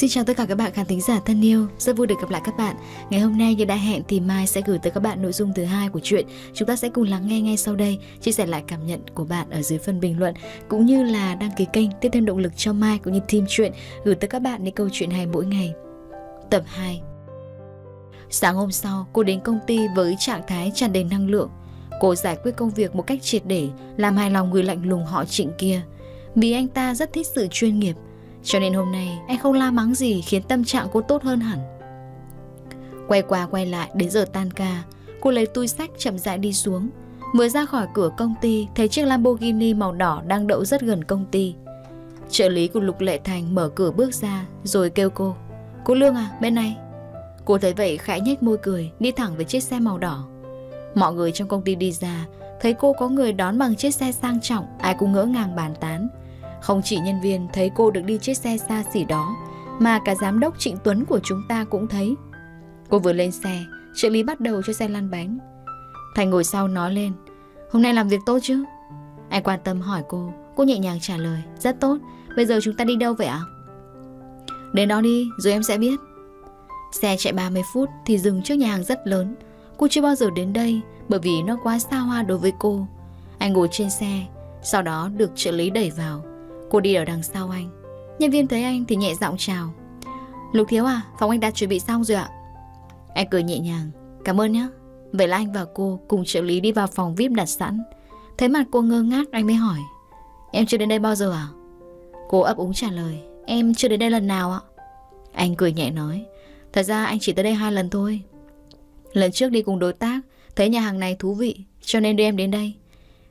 Xin chào tất cả các bạn khán thính giả thân yêu, rất vui được gặp lại các bạn. Ngày hôm nay như đã hẹn thì Mai sẽ gửi tới các bạn nội dung thứ hai của chuyện. Chúng ta sẽ cùng lắng nghe ngay sau đây, chia sẻ lại cảm nhận của bạn ở dưới phần bình luận cũng như là đăng ký kênh tiếp thêm động lực cho Mai cũng như team chuyện gửi tới các bạn những câu chuyện hay mỗi ngày. Tập 2. Sáng hôm sau, cô đến công ty với trạng thái tràn đầy năng lượng. Cô giải quyết công việc một cách triệt để, làm hài lòng người lạnh lùng họ Trịnh kia. Vì anh ta rất thích sự chuyên nghiệp, cho nên hôm nay anh không la mắng gì khiến tâm trạng cô tốt hơn hẳn. Quay qua quay lại đến giờ tan ca, cô lấy túi sách chậm rãi đi xuống. vừa ra khỏi cửa công ty, thấy chiếc Lamborghini màu đỏ đang đậu rất gần công ty. Trợ lý của Lục Lệ Thành mở cửa bước ra rồi kêu cô. Cô Lương à, bên này. Cô thấy vậy khẽ nhếch môi cười, đi thẳng về chiếc xe màu đỏ. Mọi người trong công ty đi ra, thấy cô có người đón bằng chiếc xe sang trọng, ai cũng ngỡ ngàng bàn tán. Không chỉ nhân viên thấy cô được đi chiếc xe xa xỉ đó, mà cả giám đốc Trịnh Tuấn của chúng ta cũng thấy. Cô vừa lên xe, trợ lý bắt đầu cho xe lăn bánh. Thành ngồi sau nói lên, hôm nay làm việc tốt chứ? Anh quan tâm hỏi cô, cô nhẹ nhàng trả lời, rất tốt, bây giờ chúng ta đi đâu vậy ạ? Đến đó đi, rồi em sẽ biết. Xe chạy 30 phút thì dừng trước nhà hàng rất lớn. Cô chưa bao giờ đến đây bởi vì nó quá xa hoa đối với cô. Anh ngồi trên xe, sau đó được trợ lý đẩy vào. Cô đi ở đằng sau anh Nhân viên thấy anh thì nhẹ giọng chào Lục Thiếu à, phòng anh đã chuẩn bị xong rồi ạ Anh cười nhẹ nhàng Cảm ơn nhé Vậy là anh và cô cùng trợ lý đi vào phòng VIP đặt sẵn Thấy mặt cô ngơ ngác anh mới hỏi Em chưa đến đây bao giờ à Cô ấp úng trả lời Em chưa đến đây lần nào ạ Anh cười nhẹ nói Thật ra anh chỉ tới đây hai lần thôi Lần trước đi cùng đối tác Thấy nhà hàng này thú vị Cho nên đưa em đến đây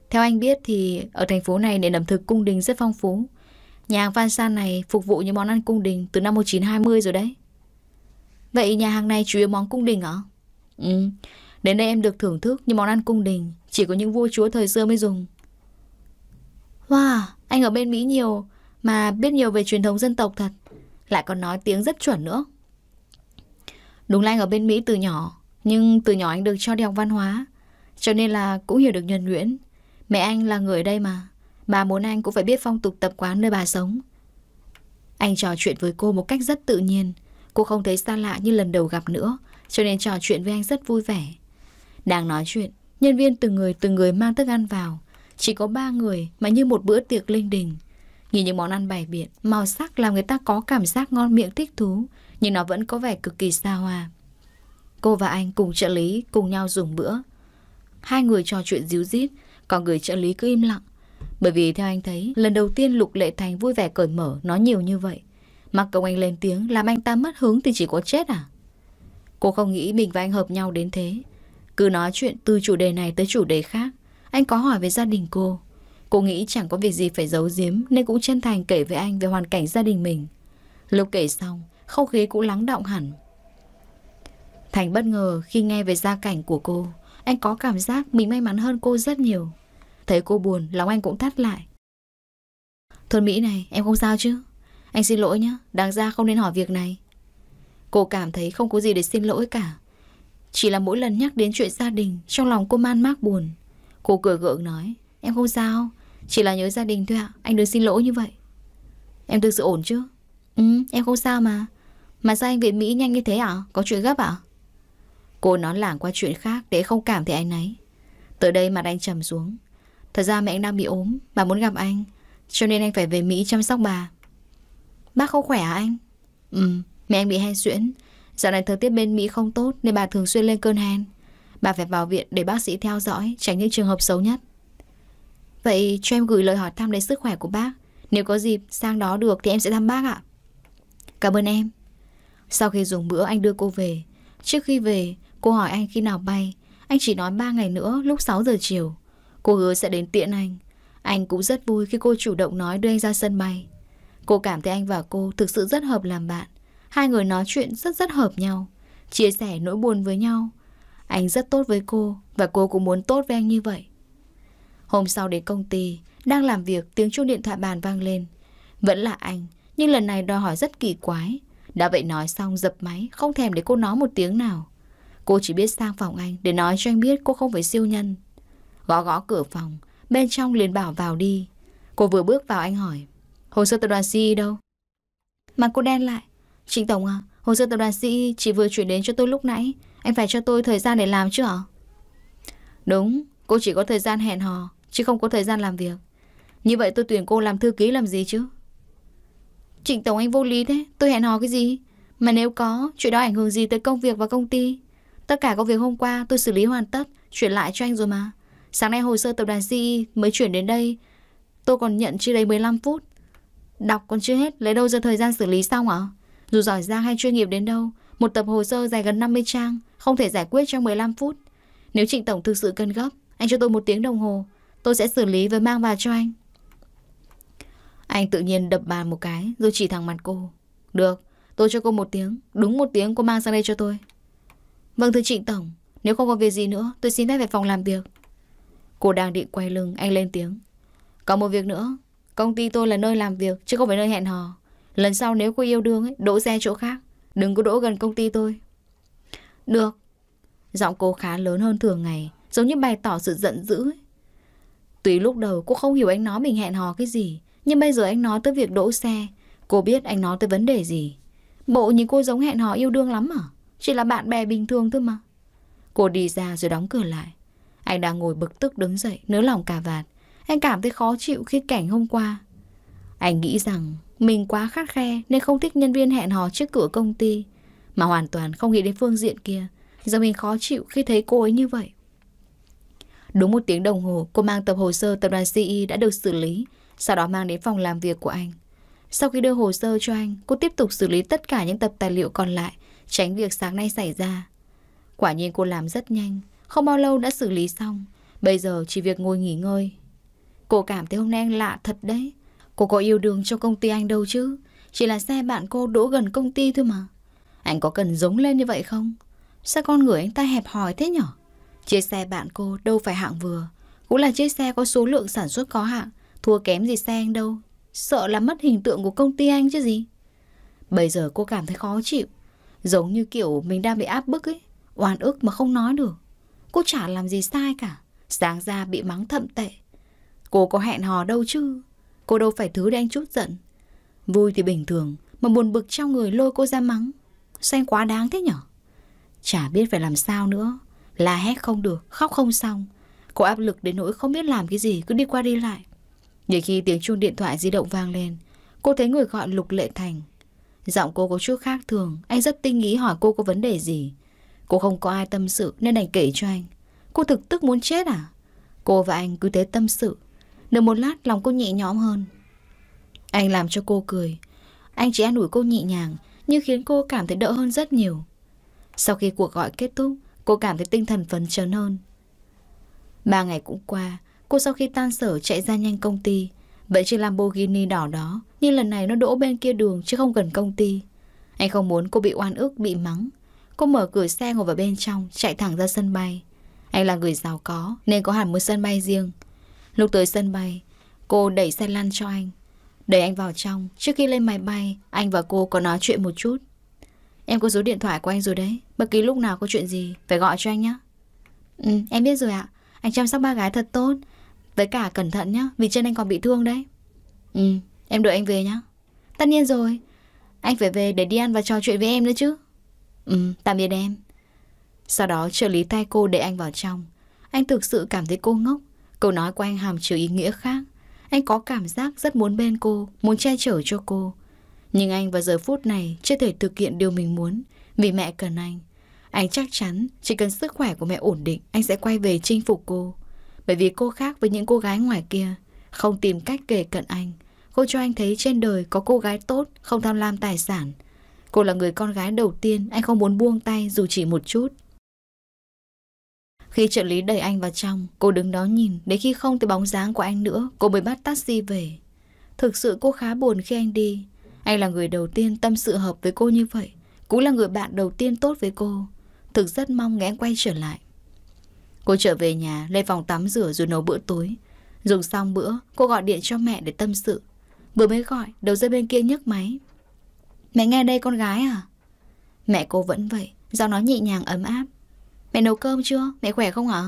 theo anh biết thì ở thành phố này nền ẩm thực cung đình rất phong phú. Nhà hàng Van San này phục vụ những món ăn cung đình từ năm 1920 rồi đấy. Vậy nhà hàng này chủ yếu món cung đình hả? Ừ, đến đây em được thưởng thức những món ăn cung đình, chỉ có những vua chúa thời xưa mới dùng. Wow, anh ở bên Mỹ nhiều mà biết nhiều về truyền thống dân tộc thật. Lại còn nói tiếng rất chuẩn nữa. Đúng là anh ở bên Mỹ từ nhỏ, nhưng từ nhỏ anh được cho đi học văn hóa, cho nên là cũng hiểu được nhuần nhuyễn Mẹ anh là người ở đây mà Bà muốn anh cũng phải biết phong tục tập quán nơi bà sống Anh trò chuyện với cô một cách rất tự nhiên Cô không thấy xa lạ như lần đầu gặp nữa Cho nên trò chuyện với anh rất vui vẻ Đang nói chuyện Nhân viên từng người từng người mang thức ăn vào Chỉ có ba người mà như một bữa tiệc linh đình Nhìn những món ăn bày biện Màu sắc làm người ta có cảm giác ngon miệng thích thú Nhưng nó vẫn có vẻ cực kỳ xa hoa Cô và anh cùng trợ lý cùng nhau dùng bữa Hai người trò chuyện díu dít còn người trợ lý cứ im lặng Bởi vì theo anh thấy Lần đầu tiên Lục Lệ Thành vui vẻ cởi mở Nói nhiều như vậy Mặc công anh lên tiếng Làm anh ta mất hứng thì chỉ có chết à Cô không nghĩ mình và anh hợp nhau đến thế Cứ nói chuyện từ chủ đề này tới chủ đề khác Anh có hỏi về gia đình cô Cô nghĩ chẳng có việc gì phải giấu giếm Nên cũng chân thành kể với anh về hoàn cảnh gia đình mình Lục kể xong Không khí cũng lắng động hẳn Thành bất ngờ khi nghe về gia cảnh của cô anh có cảm giác mình may mắn hơn cô rất nhiều. Thấy cô buồn, lòng anh cũng thắt lại. Thuần Mỹ này, em không sao chứ? Anh xin lỗi nhé, đáng ra không nên hỏi việc này. Cô cảm thấy không có gì để xin lỗi cả. Chỉ là mỗi lần nhắc đến chuyện gia đình, trong lòng cô man mác buồn. Cô cười gượng nói, em không sao, chỉ là nhớ gia đình thôi ạ, anh đừng xin lỗi như vậy. Em thực sự ổn chứ? Ừ, em không sao mà. Mà sao anh về Mỹ nhanh như thế ạ? Có chuyện gấp ạ? À? Cô nói lảng qua chuyện khác để không cảm thấy anh ấy. Tới đây mặt anh trầm xuống. Thật ra mẹ anh đang bị ốm, bà muốn gặp anh. Cho nên anh phải về Mỹ chăm sóc bà. Bác không khỏe hả anh? Ừ, mẹ anh bị hen suyễn. Dạo này thời tiết bên Mỹ không tốt nên bà thường xuyên lên cơn hen. Bà phải vào viện để bác sĩ theo dõi, tránh những trường hợp xấu nhất. Vậy cho em gửi lời hỏi thăm đến sức khỏe của bác. Nếu có dịp sang đó được thì em sẽ thăm bác ạ. Cảm ơn em. Sau khi dùng bữa anh đưa cô về, trước khi về, Cô hỏi anh khi nào bay Anh chỉ nói 3 ngày nữa lúc 6 giờ chiều Cô hứa sẽ đến tiện anh Anh cũng rất vui khi cô chủ động nói đưa anh ra sân bay Cô cảm thấy anh và cô thực sự rất hợp làm bạn Hai người nói chuyện rất rất hợp nhau Chia sẻ nỗi buồn với nhau Anh rất tốt với cô Và cô cũng muốn tốt với anh như vậy Hôm sau đến công ty Đang làm việc tiếng chuông điện thoại bàn vang lên Vẫn là anh Nhưng lần này đòi hỏi rất kỳ quái Đã vậy nói xong dập máy Không thèm để cô nói một tiếng nào Cô chỉ biết sang phòng anh để nói cho anh biết cô không phải siêu nhân. Gõ gõ cửa phòng, bên trong liền bảo vào đi. Cô vừa bước vào anh hỏi, hồ sơ tập đoàn CE đâu? Mà cô đen lại, Trịnh Tổng à, hồ sơ tập đoàn CE chỉ vừa chuyển đến cho tôi lúc nãy, anh phải cho tôi thời gian để làm chứ hả? Đúng, cô chỉ có thời gian hẹn hò, chứ không có thời gian làm việc. Như vậy tôi tuyển cô làm thư ký làm gì chứ? Trịnh Tổng anh vô lý thế, tôi hẹn hò cái gì? Mà nếu có, chuyện đó ảnh hưởng gì tới công việc và công ty? Tất cả công việc hôm qua tôi xử lý hoàn tất, chuyển lại cho anh rồi mà. Sáng nay hồ sơ tập đoàn GE mới chuyển đến đây. Tôi còn nhận chưa đầy 15 phút. Đọc còn chưa hết, lấy đâu ra thời gian xử lý xong ạ? Dù giỏi giang hay chuyên nghiệp đến đâu, một tập hồ sơ dài gần 50 trang, không thể giải quyết trong 15 phút. Nếu trịnh tổng thực sự cần gấp, anh cho tôi một tiếng đồng hồ, tôi sẽ xử lý và mang vào cho anh. Anh tự nhiên đập bàn một cái rồi chỉ thẳng mặt cô. Được, tôi cho cô một tiếng, đúng một tiếng cô mang sang đây cho tôi. Vâng thưa trịnh tổng, nếu không có việc gì nữa, tôi xin phép về phòng làm việc. Cô đang định quay lưng, anh lên tiếng. Có một việc nữa, công ty tôi là nơi làm việc, chứ không phải nơi hẹn hò. Lần sau nếu cô yêu đương, ấy, đỗ xe chỗ khác, đừng có đỗ gần công ty tôi. Được. Giọng cô khá lớn hơn thường ngày, giống như bày tỏ sự giận dữ. Ấy. Tuy lúc đầu cô không hiểu anh nói mình hẹn hò cái gì, nhưng bây giờ anh nói tới việc đỗ xe, cô biết anh nói tới vấn đề gì. Bộ nhìn cô giống hẹn hò yêu đương lắm à? Chỉ là bạn bè bình thường thôi mà. Cô đi ra rồi đóng cửa lại. Anh đang ngồi bực tức đứng dậy, nới lòng cà vạt. Anh cảm thấy khó chịu khi cảnh hôm qua. Anh nghĩ rằng mình quá khắc khe nên không thích nhân viên hẹn hò trước cửa công ty. Mà hoàn toàn không nghĩ đến phương diện kia. Giờ mình khó chịu khi thấy cô ấy như vậy. Đúng một tiếng đồng hồ, cô mang tập hồ sơ tập đoàn CE đã được xử lý, sau đó mang đến phòng làm việc của anh. Sau khi đưa hồ sơ cho anh, cô tiếp tục xử lý tất cả những tập tài liệu còn lại tránh việc sáng nay xảy ra. Quả nhiên cô làm rất nhanh, không bao lâu đã xử lý xong, bây giờ chỉ việc ngồi nghỉ ngơi. Cô cảm thấy hôm nay anh lạ thật đấy, cô có yêu đương cho công ty anh đâu chứ, chỉ là xe bạn cô đỗ gần công ty thôi mà. Anh có cần giống lên như vậy không? Sao con người anh ta hẹp hòi thế nhở? Chiếc xe bạn cô đâu phải hạng vừa, cũng là chiếc xe có số lượng sản xuất có hạng, thua kém gì xe anh đâu. Sợ là mất hình tượng của công ty anh chứ gì. Bây giờ cô cảm thấy khó chịu, Giống như kiểu mình đang bị áp bức ấy, oan ức mà không nói được. Cô chả làm gì sai cả, sáng ra bị mắng thậm tệ. Cô có hẹn hò đâu chứ, cô đâu phải thứ để anh chút giận. Vui thì bình thường, mà buồn bực trong người lôi cô ra mắng. Xanh quá đáng thế nhở? Chả biết phải làm sao nữa, la hét không được, khóc không xong. Cô áp lực đến nỗi không biết làm cái gì, cứ đi qua đi lại. Để khi tiếng chuông điện thoại di động vang lên, cô thấy người gọi Lục Lệ Thành Giọng cô có chút khác thường, anh rất tinh ý hỏi cô có vấn đề gì. Cô không có ai tâm sự nên đành kể cho anh. Cô thực tức muốn chết à? Cô và anh cứ thế tâm sự. Được một lát lòng cô nhẹ nhõm hơn. Anh làm cho cô cười. Anh chỉ an ủi cô nhẹ nhàng nhưng khiến cô cảm thấy đỡ hơn rất nhiều. Sau khi cuộc gọi kết thúc, cô cảm thấy tinh thần phấn chấn hơn. Ba ngày cũng qua, cô sau khi tan sở chạy ra nhanh công ty, vẫn chiếc Lamborghini đỏ đó Nhưng lần này nó đỗ bên kia đường chứ không gần công ty Anh không muốn cô bị oan ức, bị mắng Cô mở cửa xe ngồi vào bên trong Chạy thẳng ra sân bay Anh là người giàu có nên có hẳn một sân bay riêng Lúc tới sân bay Cô đẩy xe lăn cho anh Đẩy anh vào trong Trước khi lên máy bay Anh và cô có nói chuyện một chút Em có số điện thoại của anh rồi đấy Bất kỳ lúc nào có chuyện gì Phải gọi cho anh nhé Ừ em biết rồi ạ Anh chăm sóc ba gái thật tốt với cả cẩn thận nhé, vì chân anh còn bị thương đấy. Ừ, em đợi anh về nhé. Tất nhiên rồi, anh phải về để đi ăn và trò chuyện với em nữa chứ. Ừ, tạm biệt em. Sau đó trợ lý tay cô để anh vào trong. Anh thực sự cảm thấy cô ngốc. Câu nói của anh hàm chứa ý nghĩa khác. Anh có cảm giác rất muốn bên cô, muốn che chở cho cô. Nhưng anh vào giờ phút này chưa thể thực hiện điều mình muốn vì mẹ cần anh. Anh chắc chắn chỉ cần sức khỏe của mẹ ổn định anh sẽ quay về chinh phục cô. Bởi vì cô khác với những cô gái ngoài kia Không tìm cách kể cận anh Cô cho anh thấy trên đời có cô gái tốt Không tham lam tài sản Cô là người con gái đầu tiên Anh không muốn buông tay dù chỉ một chút Khi trợ lý đẩy anh vào trong Cô đứng đó nhìn Đến khi không thấy bóng dáng của anh nữa Cô mới bắt taxi về Thực sự cô khá buồn khi anh đi Anh là người đầu tiên tâm sự hợp với cô như vậy Cũng là người bạn đầu tiên tốt với cô Thực rất mong nghe anh quay trở lại Cô trở về nhà, lên phòng tắm rửa rồi nấu bữa tối. Dùng xong bữa, cô gọi điện cho mẹ để tâm sự. Vừa mới gọi, đầu dây bên kia nhấc máy. Mẹ nghe đây con gái à? Mẹ cô vẫn vậy, giọng nói nhẹ nhàng ấm áp. Mẹ nấu cơm chưa? Mẹ khỏe không ạ?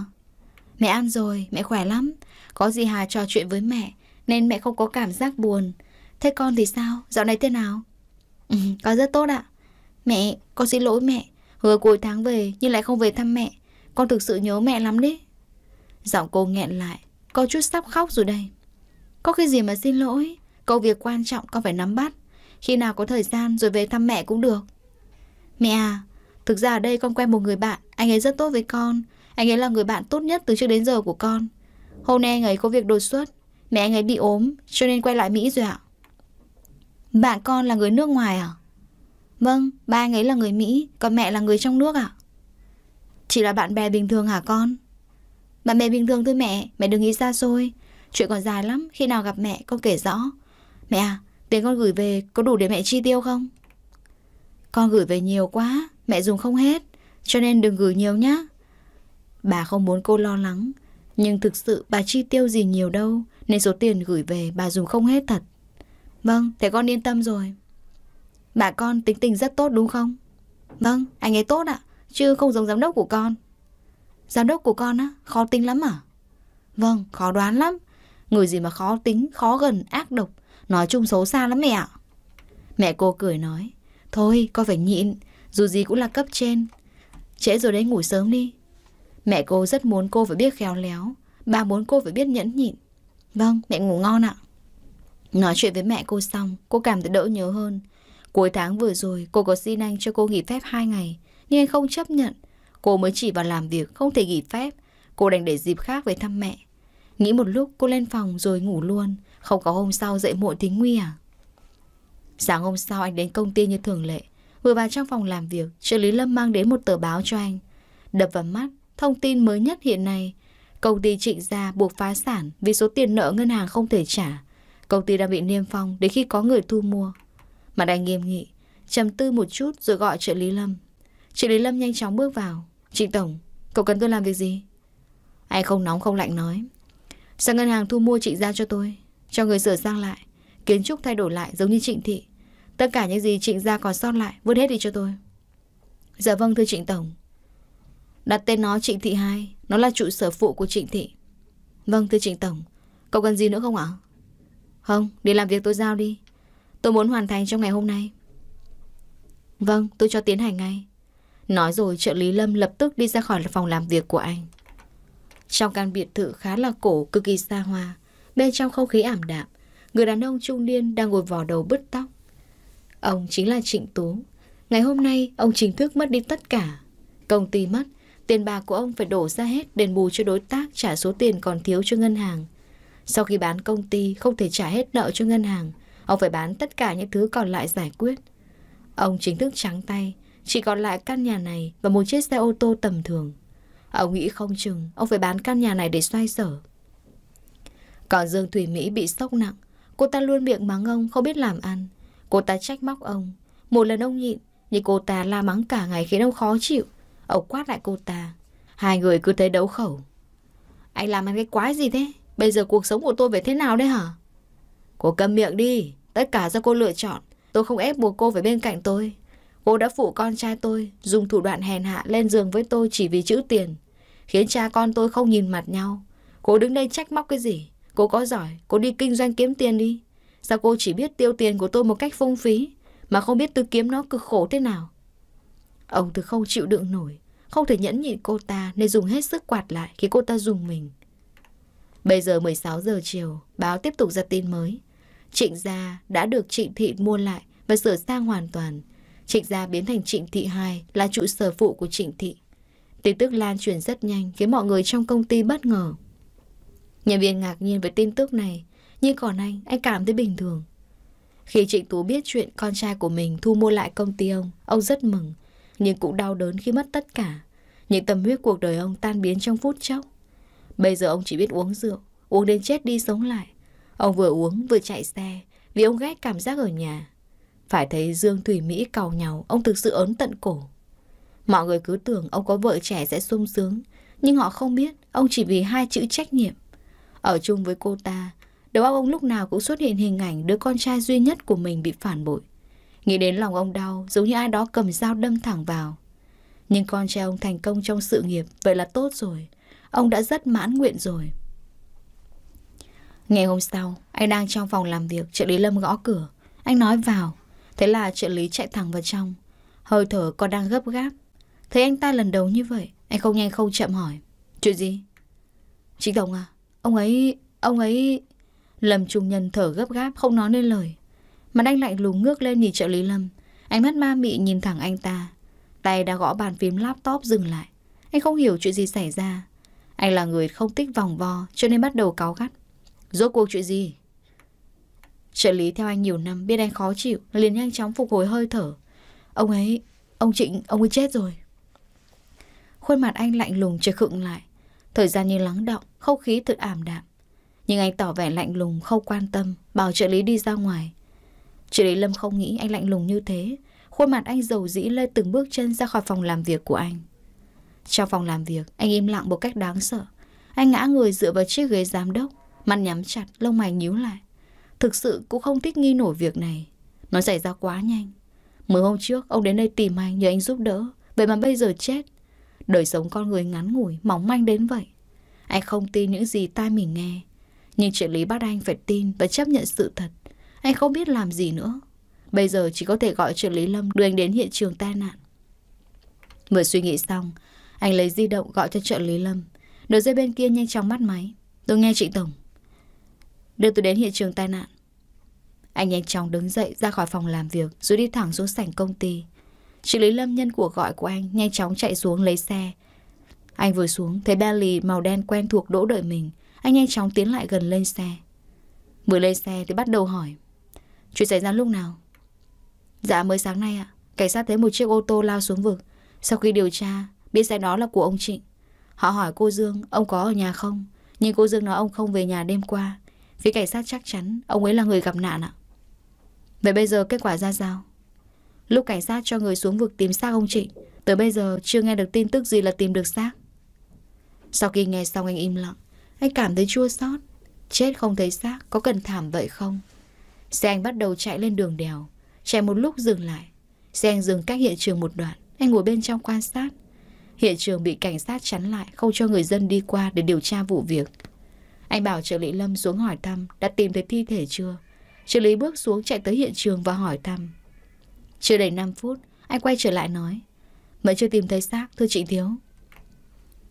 Mẹ ăn rồi, mẹ khỏe lắm. Có gì Hà trò chuyện với mẹ, nên mẹ không có cảm giác buồn. Thế con thì sao? Dạo này thế nào? Ừ, con rất tốt ạ. Mẹ, con xin lỗi mẹ. Hứa cuối tháng về nhưng lại không về thăm mẹ. Con thực sự nhớ mẹ lắm đấy Giọng cô nghẹn lại Có chút sắp khóc rồi đây Có cái gì mà xin lỗi câu việc quan trọng con phải nắm bắt Khi nào có thời gian rồi về thăm mẹ cũng được Mẹ à Thực ra ở đây con quen một người bạn Anh ấy rất tốt với con Anh ấy là người bạn tốt nhất từ trước đến giờ của con Hôm nay anh ấy có việc đột xuất Mẹ anh ấy bị ốm cho nên quay lại Mỹ rồi ạ Bạn con là người nước ngoài à? Vâng, ba anh ấy là người Mỹ Còn mẹ là người trong nước ạ à? Chỉ là bạn bè bình thường hả con? Bạn bè bình thường thôi mẹ, mẹ đừng nghĩ xa xôi. Chuyện còn dài lắm, khi nào gặp mẹ con kể rõ. Mẹ à, tiền con gửi về có đủ để mẹ chi tiêu không? Con gửi về nhiều quá, mẹ dùng không hết, cho nên đừng gửi nhiều nhá Bà không muốn cô lo lắng, nhưng thực sự bà chi tiêu gì nhiều đâu, nên số tiền gửi về bà dùng không hết thật. Vâng, thế con yên tâm rồi. Bà con tính tình rất tốt đúng không? Vâng, anh ấy tốt ạ. À. Chứ không giống giám đốc của con Giám đốc của con á, khó tính lắm à Vâng, khó đoán lắm Người gì mà khó tính, khó gần, ác độc Nói chung xấu xa lắm mẹ ạ Mẹ cô cười nói Thôi con phải nhịn Dù gì cũng là cấp trên Trễ rồi đấy ngủ sớm đi Mẹ cô rất muốn cô phải biết khéo léo Bà muốn cô phải biết nhẫn nhịn Vâng mẹ ngủ ngon ạ Nói chuyện với mẹ cô xong Cô cảm thấy đỡ nhớ hơn Cuối tháng vừa rồi cô có xin anh cho cô nghỉ phép 2 ngày nhưng anh không chấp nhận. Cô mới chỉ vào làm việc, không thể nghỉ phép. Cô đành để dịp khác về thăm mẹ. Nghĩ một lúc cô lên phòng rồi ngủ luôn. Không có hôm sau dậy muộn tính nguy à? Sáng hôm sau anh đến công ty như thường lệ. Vừa vào trong phòng làm việc, trợ lý Lâm mang đến một tờ báo cho anh. Đập vào mắt, thông tin mới nhất hiện nay. Công ty trịnh gia buộc phá sản vì số tiền nợ ngân hàng không thể trả. Công ty đang bị niêm phong đến khi có người thu mua. Mặt anh nghiêm nghị, trầm tư một chút rồi gọi trợ lý Lâm. Chị Lý Lâm nhanh chóng bước vào Chị Tổng, cậu cần tôi làm việc gì? Anh không nóng không lạnh nói Sao ngân hàng thu mua chị ra cho tôi Cho người sửa sang lại Kiến trúc thay đổi lại giống như trịnh thị Tất cả những gì trịnh ra còn sót lại Vứt hết đi cho tôi Dạ vâng thưa trịnh Tổng Đặt tên nó trịnh thị 2 Nó là trụ sở phụ của trịnh thị Vâng thưa trịnh Tổng Cậu cần gì nữa không ạ? Không, đi làm việc tôi giao đi Tôi muốn hoàn thành trong ngày hôm nay Vâng, tôi cho tiến hành ngay Nói rồi trợ lý Lâm lập tức đi ra khỏi phòng làm việc của anh. Trong căn biệt thự khá là cổ, cực kỳ xa hoa, bên trong không khí ảm đạm, người đàn ông trung niên đang ngồi vò đầu bứt tóc. Ông chính là Trịnh Tú. Ngày hôm nay, ông chính thức mất đi tất cả. Công ty mất, tiền bạc của ông phải đổ ra hết đền bù cho đối tác trả số tiền còn thiếu cho ngân hàng. Sau khi bán công ty không thể trả hết nợ cho ngân hàng, ông phải bán tất cả những thứ còn lại giải quyết. Ông chính thức trắng tay, chỉ còn lại căn nhà này và một chiếc xe ô tô tầm thường. Ông nghĩ không chừng, ông phải bán căn nhà này để xoay sở. Còn Dương Thủy Mỹ bị sốc nặng. Cô ta luôn miệng mắng ông, không biết làm ăn. Cô ta trách móc ông. Một lần ông nhịn, nhưng cô ta la mắng cả ngày khiến ông khó chịu. Ông quát lại cô ta. Hai người cứ thế đấu khẩu. Anh làm ăn cái quái gì thế? Bây giờ cuộc sống của tôi về thế nào đấy hả? Cô cầm miệng đi. Tất cả do cô lựa chọn. Tôi không ép buộc cô phải bên cạnh tôi. Cô đã phụ con trai tôi, dùng thủ đoạn hèn hạ lên giường với tôi chỉ vì chữ tiền, khiến cha con tôi không nhìn mặt nhau. Cô đứng đây trách móc cái gì? Cô có giỏi, cô đi kinh doanh kiếm tiền đi. Sao cô chỉ biết tiêu tiền của tôi một cách phung phí, mà không biết tôi kiếm nó cực khổ thế nào? Ông từ không chịu đựng nổi, không thể nhẫn nhịn cô ta nên dùng hết sức quạt lại khi cô ta dùng mình. Bây giờ 16 giờ chiều, báo tiếp tục ra tin mới. Trịnh gia đã được trịnh thị mua lại và sửa sang hoàn toàn. Trịnh gia biến thành Trịnh Thị Hai là trụ sở phụ của Trịnh Thị. Tin tức lan truyền rất nhanh khiến mọi người trong công ty bất ngờ. Nhân viên ngạc nhiên với tin tức này, nhưng còn anh, anh cảm thấy bình thường. Khi Trịnh Tú biết chuyện con trai của mình thu mua lại công ty ông, ông rất mừng, nhưng cũng đau đớn khi mất tất cả. Những tâm huyết cuộc đời ông tan biến trong phút chốc. Bây giờ ông chỉ biết uống rượu, uống đến chết đi sống lại. Ông vừa uống vừa chạy xe vì ông ghét cảm giác ở nhà. Phải thấy Dương Thủy Mỹ cầu nhau, ông thực sự ớn tận cổ. Mọi người cứ tưởng ông có vợ trẻ sẽ sung sướng, nhưng họ không biết ông chỉ vì hai chữ trách nhiệm. Ở chung với cô ta, đầu óc ông lúc nào cũng xuất hiện hình ảnh đứa con trai duy nhất của mình bị phản bội. Nghĩ đến lòng ông đau, giống như ai đó cầm dao đâm thẳng vào. Nhưng con trai ông thành công trong sự nghiệp, vậy là tốt rồi. Ông đã rất mãn nguyện rồi. Ngày hôm sau, anh đang trong phòng làm việc, trợ lý Lâm gõ cửa. Anh nói vào. Thế là trợ lý chạy thẳng vào trong Hơi thở còn đang gấp gáp Thấy anh ta lần đầu như vậy Anh không nhanh không chậm hỏi Chuyện gì? Trịnh Tổng à Ông ấy... ông ấy... Lâm Trung Nhân thở gấp gáp không nói nên lời Mặt anh lạnh lùng ngước lên nhìn trợ lý Lâm Ánh mắt ma mị nhìn thẳng anh ta Tay đã gõ bàn phím laptop dừng lại Anh không hiểu chuyện gì xảy ra Anh là người không thích vòng vo Cho nên bắt đầu cáu gắt Rốt cuộc chuyện gì Trợ lý theo anh nhiều năm biết anh khó chịu, liền nhanh chóng phục hồi hơi thở. Ông ấy, ông Trịnh, ông ấy chết rồi. Khuôn mặt anh lạnh lùng chợt khựng lại. Thời gian như lắng động, không khí thật ảm đạm. Nhưng anh tỏ vẻ lạnh lùng, không quan tâm, bảo trợ lý đi ra ngoài. Trợ lý Lâm không nghĩ anh lạnh lùng như thế. Khuôn mặt anh dầu dĩ lê từng bước chân ra khỏi phòng làm việc của anh. Trong phòng làm việc, anh im lặng một cách đáng sợ. Anh ngã người dựa vào chiếc ghế giám đốc, mắt nhắm chặt, lông mày nhíu lại. Thực sự cũng không thích nghi nổi việc này Nó xảy ra quá nhanh Mới hôm trước ông đến đây tìm anh nhờ anh giúp đỡ Vậy mà bây giờ chết Đời sống con người ngắn ngủi mỏng manh đến vậy Anh không tin những gì tai mình nghe Nhưng chuyện Lý bắt anh phải tin Và chấp nhận sự thật Anh không biết làm gì nữa Bây giờ chỉ có thể gọi trợ lý Lâm đưa anh đến hiện trường tai nạn Vừa suy nghĩ xong Anh lấy di động gọi cho trợ lý Lâm Đầu dây bên kia nhanh chóng bắt máy Tôi nghe chị Tổng Đưa tôi đến hiện trường tai nạn. Anh nhanh chóng đứng dậy ra khỏi phòng làm việc rồi đi thẳng xuống sảnh công ty. Chị Lý Lâm nhân của gọi của anh nhanh chóng chạy xuống lấy xe. Anh vừa xuống thấy Bentley màu đen quen thuộc đỗ đợi mình. Anh nhanh chóng tiến lại gần lên xe. Vừa lên xe thì bắt đầu hỏi. Chuyện xảy ra lúc nào? Dạ mới sáng nay ạ. Cảnh sát thấy một chiếc ô tô lao xuống vực. Sau khi điều tra, biết xe đó là của ông Trịnh. Họ hỏi cô Dương, ông có ở nhà không? Nhưng cô Dương nói ông không về nhà đêm qua. Phía cảnh sát chắc chắn ông ấy là người gặp nạn ạ. Vậy bây giờ kết quả ra sao? Lúc cảnh sát cho người xuống vực tìm xác ông Trịnh, tới bây giờ chưa nghe được tin tức gì là tìm được xác. Sau khi nghe xong anh im lặng, anh cảm thấy chua xót. Chết không thấy xác, có cần thảm vậy không? Xe anh bắt đầu chạy lên đường đèo, chạy một lúc dừng lại. Xe anh dừng cách hiện trường một đoạn, anh ngồi bên trong quan sát. Hiện trường bị cảnh sát chắn lại, không cho người dân đi qua để điều tra vụ việc. Anh bảo trợ lý Lâm xuống hỏi thăm đã tìm thấy thi thể chưa. Trợ lý bước xuống chạy tới hiện trường và hỏi thăm. Chưa đầy 5 phút, anh quay trở lại nói. Vẫn chưa tìm thấy xác, thưa chị Thiếu.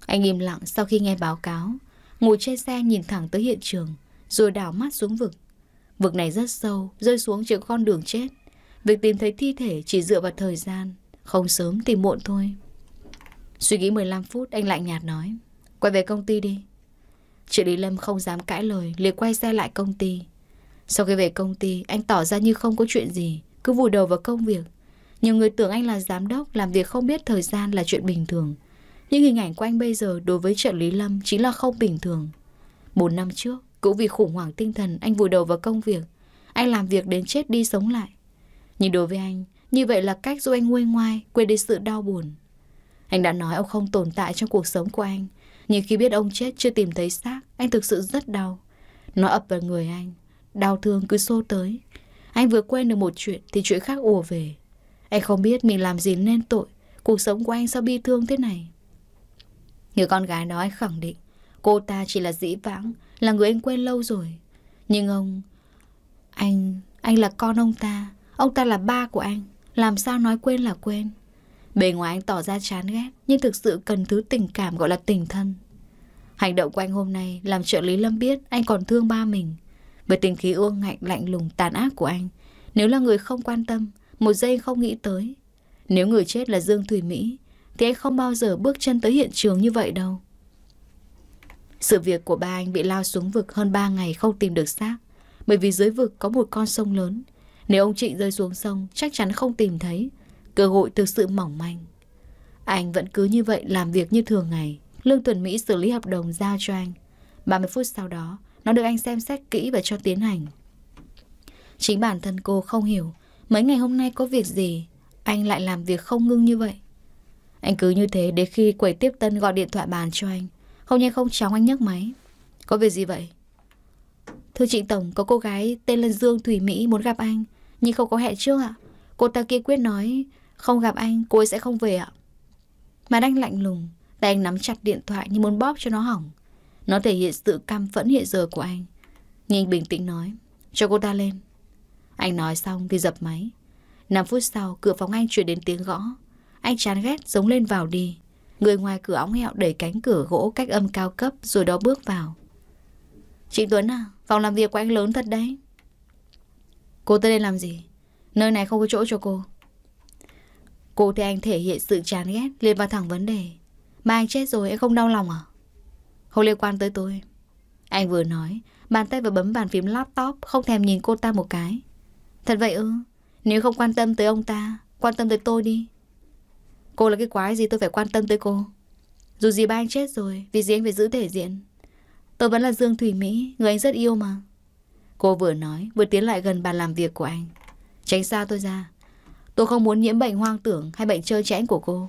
Anh im lặng sau khi nghe báo cáo. Ngồi trên xe nhìn thẳng tới hiện trường, rồi đảo mắt xuống vực. Vực này rất sâu, rơi xuống trên con đường chết. Việc tìm thấy thi thể chỉ dựa vào thời gian, không sớm thì muộn thôi. Suy nghĩ 15 phút, anh lạnh nhạt nói. Quay về công ty đi, Chị Lý Lâm không dám cãi lời, liền quay xe lại công ty. Sau khi về công ty, anh tỏ ra như không có chuyện gì, cứ vùi đầu vào công việc. Nhiều người tưởng anh là giám đốc, làm việc không biết thời gian là chuyện bình thường. Nhưng hình ảnh của anh bây giờ đối với trợ Lý Lâm chính là không bình thường. Bốn năm trước, cũng vì khủng hoảng tinh thần, anh vùi đầu vào công việc. Anh làm việc đến chết đi sống lại. Nhưng đối với anh, như vậy là cách giúp anh nguôi ngoai, quên đi sự đau buồn. Anh đã nói ông không tồn tại trong cuộc sống của anh, nhưng khi biết ông chết chưa tìm thấy xác Anh thực sự rất đau Nó ập vào người anh Đau thương cứ xô tới Anh vừa quên được một chuyện thì chuyện khác ùa về Anh không biết mình làm gì nên tội Cuộc sống của anh sao bi thương thế này Người con gái đó anh khẳng định Cô ta chỉ là dĩ vãng Là người anh quên lâu rồi Nhưng ông Anh Anh là con ông ta Ông ta là ba của anh Làm sao nói quên là quên Bề ngoài anh tỏ ra chán ghét Nhưng thực sự cần thứ tình cảm gọi là tình thân Hành động của anh hôm nay Làm trợ lý Lâm biết anh còn thương ba mình Bởi tình khí ương ngạnh lạnh lùng tàn ác của anh Nếu là người không quan tâm Một giây không nghĩ tới Nếu người chết là Dương thủy Mỹ Thì anh không bao giờ bước chân tới hiện trường như vậy đâu Sự việc của ba anh bị lao xuống vực hơn 3 ngày không tìm được xác Bởi vì dưới vực có một con sông lớn Nếu ông Trịnh rơi xuống sông chắc chắn không tìm thấy Cơ hội thực sự mỏng manh. Anh vẫn cứ như vậy làm việc như thường ngày. Lương Tuần Mỹ xử lý hợp đồng giao cho anh. 30 phút sau đó, nó được anh xem xét kỹ và cho tiến hành. Chính bản thân cô không hiểu mấy ngày hôm nay có việc gì anh lại làm việc không ngưng như vậy. Anh cứ như thế đến khi quầy tiếp tân gọi điện thoại bàn cho anh. Không nhanh không chóng anh nhấc máy. Có việc gì vậy? Thưa chị Tổng, có cô gái tên là Dương Thủy Mỹ muốn gặp anh, nhưng không có hẹn trước ạ. Cô ta kia quyết nói không gặp anh, cô ấy sẽ không về ạ. Mà anh lạnh lùng, tay anh nắm chặt điện thoại như muốn bóp cho nó hỏng. Nó thể hiện sự căm phẫn hiện giờ của anh. Nhưng anh bình tĩnh nói, cho cô ta lên. Anh nói xong thì dập máy. 5 phút sau, cửa phòng anh chuyển đến tiếng gõ. Anh chán ghét, giống lên vào đi. Người ngoài cửa ống hẹo đẩy cánh cửa gỗ cách âm cao cấp rồi đó bước vào. Chị Tuấn à, phòng làm việc của anh lớn thật đấy. Cô tới đây làm gì? Nơi này không có chỗ cho cô. Cô thấy anh thể hiện sự chán ghét liền vào thẳng vấn đề. Mà anh chết rồi em không đau lòng à? Không liên quan tới tôi. Anh vừa nói, bàn tay vừa bấm bàn phím laptop không thèm nhìn cô ta một cái. Thật vậy ư? Nếu không quan tâm tới ông ta, quan tâm tới tôi đi. Cô là cái quái gì tôi phải quan tâm tới cô? Dù gì ba anh chết rồi, vì gì anh phải giữ thể diện. Tôi vẫn là Dương Thủy Mỹ, người anh rất yêu mà. Cô vừa nói, vừa tiến lại gần bàn làm việc của anh. Tránh xa tôi ra. Tôi không muốn nhiễm bệnh hoang tưởng hay bệnh chơi chẽn của cô.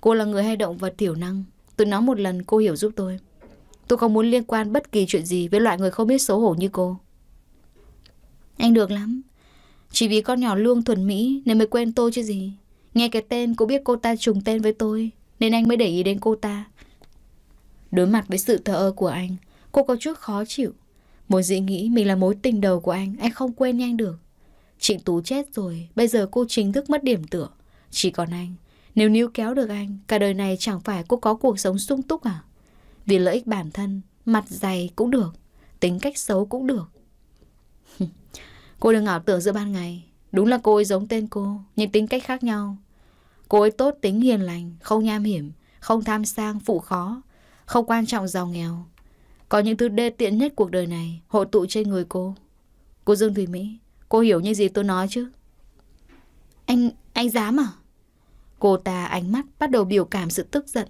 Cô là người hay động vật thiểu năng. Tôi nói một lần cô hiểu giúp tôi. Tôi không muốn liên quan bất kỳ chuyện gì với loại người không biết xấu hổ như cô. Anh được lắm. Chỉ vì con nhỏ lương thuần Mỹ nên mới quen tôi chứ gì. Nghe cái tên cô biết cô ta trùng tên với tôi nên anh mới để ý đến cô ta. Đối mặt với sự thờ ơ của anh, cô có chút khó chịu. một dị nghĩ mình là mối tình đầu của anh, anh không quên nhanh được. Trịnh Tú chết rồi, bây giờ cô chính thức mất điểm tựa. Chỉ còn anh, nếu níu kéo được anh, cả đời này chẳng phải cô có cuộc sống sung túc à? Vì lợi ích bản thân, mặt dày cũng được, tính cách xấu cũng được. cô đừng ảo tưởng giữa ban ngày, đúng là cô ấy giống tên cô, nhưng tính cách khác nhau. Cô ấy tốt tính hiền lành, không nham hiểm, không tham sang, phụ khó, không quan trọng giàu nghèo. Có những thứ đê tiện nhất cuộc đời này hội tụ trên người cô. Cô Dương Thủy Mỹ, Cô hiểu như gì tôi nói chứ Anh, anh dám à Cô ta ánh mắt bắt đầu biểu cảm sự tức giận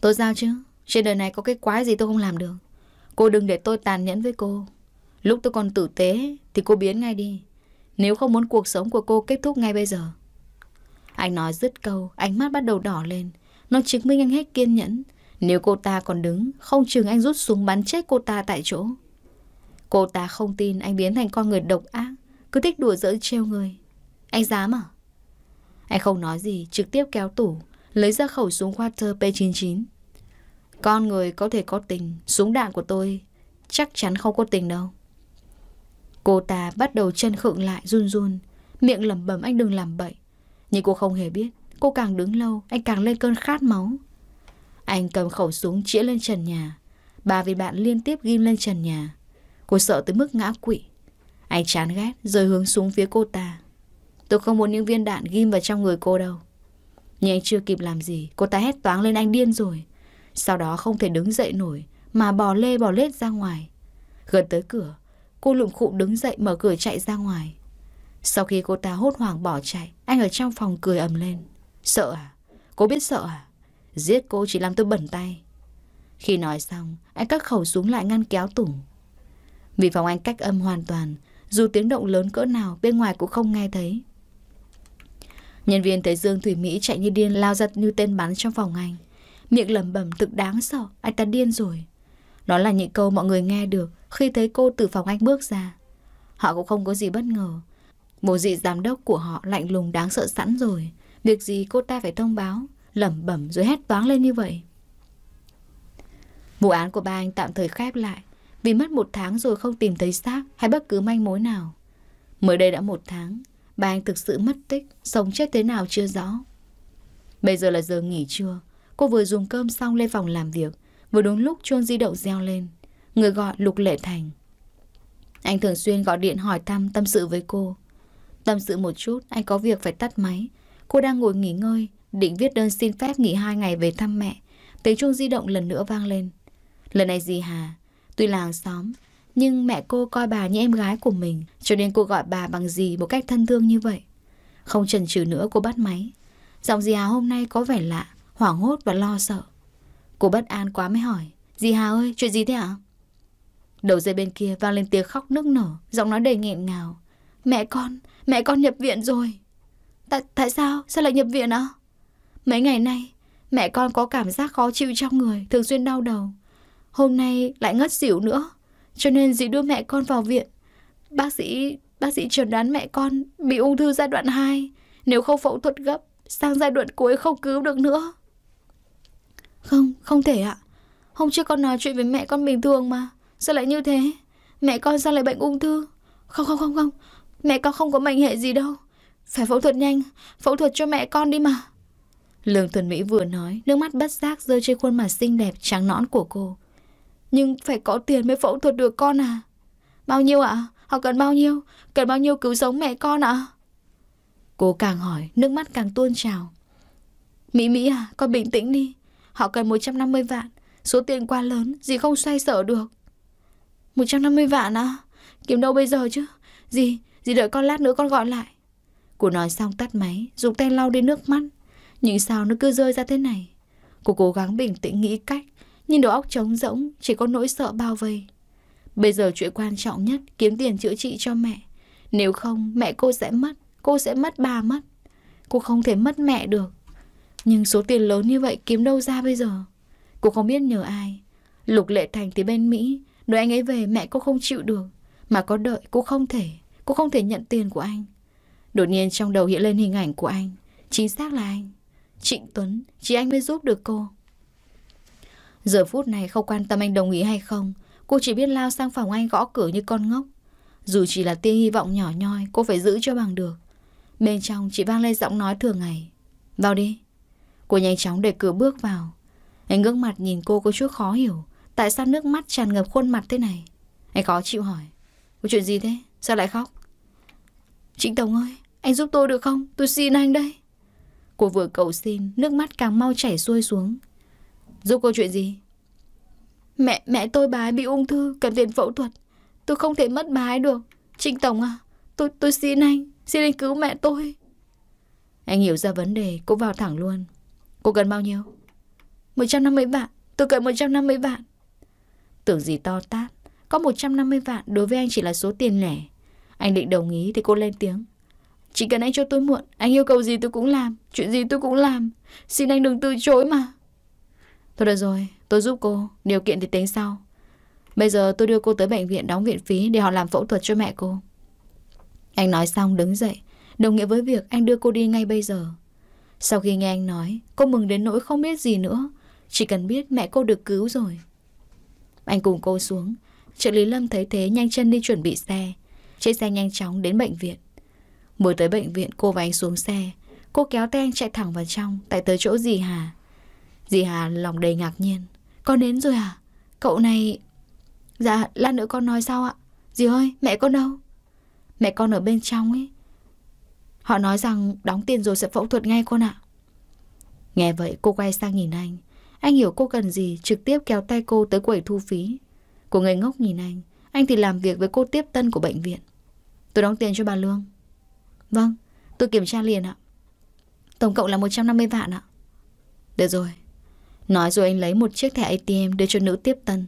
Tôi sao chứ Trên đời này có cái quái gì tôi không làm được Cô đừng để tôi tàn nhẫn với cô Lúc tôi còn tử tế Thì cô biến ngay đi Nếu không muốn cuộc sống của cô kết thúc ngay bây giờ Anh nói dứt câu Ánh mắt bắt đầu đỏ lên Nó chứng minh anh hết kiên nhẫn Nếu cô ta còn đứng Không chừng anh rút súng bắn chết cô ta tại chỗ Cô ta không tin anh biến thành con người độc ác Cứ thích đùa dỡ trêu người Anh dám à Anh không nói gì trực tiếp kéo tủ Lấy ra khẩu súng Walter P99 Con người có thể có tình Súng đạn của tôi Chắc chắn không có tình đâu Cô ta bắt đầu chân khựng lại run run Miệng lẩm bẩm anh đừng làm bậy Nhưng cô không hề biết Cô càng đứng lâu anh càng lên cơn khát máu Anh cầm khẩu súng chĩa lên trần nhà Bà vì bạn liên tiếp ghim lên trần nhà Cô sợ tới mức ngã quỵ. Anh chán ghét rồi hướng xuống phía cô ta. Tôi không muốn những viên đạn ghim vào trong người cô đâu. Nhưng anh chưa kịp làm gì, cô ta hét toáng lên anh điên rồi. Sau đó không thể đứng dậy nổi, mà bò lê bò lết ra ngoài. Gần tới cửa, cô lụm khụm đứng dậy mở cửa chạy ra ngoài. Sau khi cô ta hốt hoảng bỏ chạy, anh ở trong phòng cười ầm lên. Sợ à? Cô biết sợ à? Giết cô chỉ làm tôi bẩn tay. Khi nói xong, anh cắt khẩu súng lại ngăn kéo Tùng. Vì phòng anh cách âm hoàn toàn, dù tiếng động lớn cỡ nào bên ngoài cũng không nghe thấy. Nhân viên thấy Dương Thủy Mỹ chạy như điên lao giật như tên bắn trong phòng anh. Miệng lẩm bẩm thực đáng sợ, anh ta điên rồi. Đó là những câu mọi người nghe được khi thấy cô từ phòng anh bước ra. Họ cũng không có gì bất ngờ. bộ dị giám đốc của họ lạnh lùng đáng sợ sẵn rồi. Việc gì cô ta phải thông báo, lẩm bẩm rồi hét toáng lên như vậy. Vụ án của ba anh tạm thời khép lại vì mất một tháng rồi không tìm thấy xác hay bất cứ manh mối nào. Mới đây đã một tháng, bà anh thực sự mất tích, sống chết thế nào chưa rõ. Bây giờ là giờ nghỉ trưa, cô vừa dùng cơm xong lên phòng làm việc, vừa đúng lúc chuông di động reo lên. Người gọi Lục Lệ Thành. Anh thường xuyên gọi điện hỏi thăm tâm sự với cô. Tâm sự một chút, anh có việc phải tắt máy. Cô đang ngồi nghỉ ngơi, định viết đơn xin phép nghỉ hai ngày về thăm mẹ. Tiếng chuông di động lần nữa vang lên. Lần này gì Hà, Tuy là hàng xóm, nhưng mẹ cô coi bà như em gái của mình, cho nên cô gọi bà bằng gì một cách thân thương như vậy. Không chần chừ nữa cô bắt máy. Giọng dì Hà hôm nay có vẻ lạ, hoảng hốt và lo sợ. Cô bất an quá mới hỏi, dì Hà ơi, chuyện gì thế ạ? Đầu dây bên kia vang lên tiếng khóc nức nở, giọng nói đầy nghẹn ngào. Mẹ con, mẹ con nhập viện rồi. Tại, tại sao? Sao lại nhập viện ạ? Mấy ngày nay, mẹ con có cảm giác khó chịu trong người, thường xuyên đau đầu. Hôm nay lại ngất xỉu nữa Cho nên dì đưa mẹ con vào viện Bác sĩ Bác sĩ chẩn đoán mẹ con bị ung thư giai đoạn 2 Nếu không phẫu thuật gấp Sang giai đoạn cuối không cứu được nữa Không, không thể ạ Hôm trước con nói chuyện với mẹ con bình thường mà Sao lại như thế Mẹ con sao lại bệnh ung thư Không không không không Mẹ con không có bệnh hệ gì đâu Phải phẫu thuật nhanh Phẫu thuật cho mẹ con đi mà Lương Thuần Mỹ vừa nói Nước mắt bất giác rơi trên khuôn mặt xinh đẹp trắng nõn của cô nhưng phải có tiền mới phẫu thuật được con à Bao nhiêu ạ? À? Họ cần bao nhiêu? Cần bao nhiêu cứu sống mẹ con ạ? À? Cô càng hỏi, nước mắt càng tuôn trào. Mỹ Mỹ à, con bình tĩnh đi. Họ cần 150 vạn. Số tiền quá lớn, gì không xoay sở được. 150 vạn à? Kiếm đâu bây giờ chứ? gì gì đợi con lát nữa con gọi lại. Cô nói xong tắt máy, dùng tay lau đi nước mắt. Nhưng sao nó cứ rơi ra thế này? Cô cố gắng bình tĩnh nghĩ cách nhưng đầu óc trống rỗng, chỉ có nỗi sợ bao vây. Bây giờ chuyện quan trọng nhất kiếm tiền chữa trị cho mẹ. Nếu không, mẹ cô sẽ mất, cô sẽ mất bà mất. Cô không thể mất mẹ được. Nhưng số tiền lớn như vậy kiếm đâu ra bây giờ? Cô không biết nhờ ai. Lục Lệ Thành thì bên Mỹ, đợi anh ấy về mẹ cô không chịu được. Mà có đợi cô không thể, cô không thể nhận tiền của anh. Đột nhiên trong đầu hiện lên hình ảnh của anh, chính xác là anh. Trịnh Tuấn, chỉ anh mới giúp được cô. Giờ phút này không quan tâm anh đồng ý hay không Cô chỉ biết lao sang phòng anh gõ cửa như con ngốc Dù chỉ là tia hy vọng nhỏ nhoi Cô phải giữ cho bằng được Bên trong chị vang lên giọng nói thường ngày Vào đi Cô nhanh chóng để cửa bước vào Anh ngước mặt nhìn cô có chút khó hiểu Tại sao nước mắt tràn ngập khuôn mặt thế này Anh khó chịu hỏi Có chuyện gì thế? Sao lại khóc? Trịnh Tổng ơi, anh giúp tôi được không? Tôi xin anh đây Cô vừa cầu xin, nước mắt càng mau chảy xuôi xuống Giúp cô chuyện gì? Mẹ mẹ tôi bà ấy bị ung thư, cần tiền phẫu thuật. Tôi không thể mất bà ấy được. Trinh Tổng à, tôi tôi xin anh, xin anh cứu mẹ tôi. Anh hiểu ra vấn đề, cô vào thẳng luôn. Cô cần bao nhiêu? 150 vạn, tôi cần 150 vạn. Tưởng gì to tát, có 150 vạn đối với anh chỉ là số tiền lẻ. Anh định đồng ý thì cô lên tiếng. Chỉ cần anh cho tôi muộn, anh yêu cầu gì tôi cũng làm, chuyện gì tôi cũng làm. Xin anh đừng từ chối mà. Thôi được rồi, tôi giúp cô, điều kiện thì tính sau. Bây giờ tôi đưa cô tới bệnh viện đóng viện phí để họ làm phẫu thuật cho mẹ cô. Anh nói xong đứng dậy, đồng nghĩa với việc anh đưa cô đi ngay bây giờ. Sau khi nghe anh nói, cô mừng đến nỗi không biết gì nữa, chỉ cần biết mẹ cô được cứu rồi. Anh cùng cô xuống, trợ lý Lâm thấy thế nhanh chân đi chuẩn bị xe. Chiếc xe nhanh chóng đến bệnh viện. Mới tới bệnh viện cô và anh xuống xe, cô kéo tay anh chạy thẳng vào trong, tại tới chỗ gì hả? Dì Hà lòng đầy ngạc nhiên. Con đến rồi à? Cậu này... Dạ, lát nữa con nói sao ạ? Dì ơi, mẹ con đâu? Mẹ con ở bên trong ấy. Họ nói rằng đóng tiền rồi sẽ phẫu thuật ngay con ạ. Nghe vậy cô quay sang nhìn anh. Anh hiểu cô cần gì, trực tiếp kéo tay cô tới quầy thu phí. của người ngốc nhìn anh. Anh thì làm việc với cô tiếp tân của bệnh viện. Tôi đóng tiền cho bà Lương. Vâng, tôi kiểm tra liền ạ. Tổng cộng là 150 vạn ạ. Được rồi, Nói rồi anh lấy một chiếc thẻ ATM đưa cho nữ tiếp tân.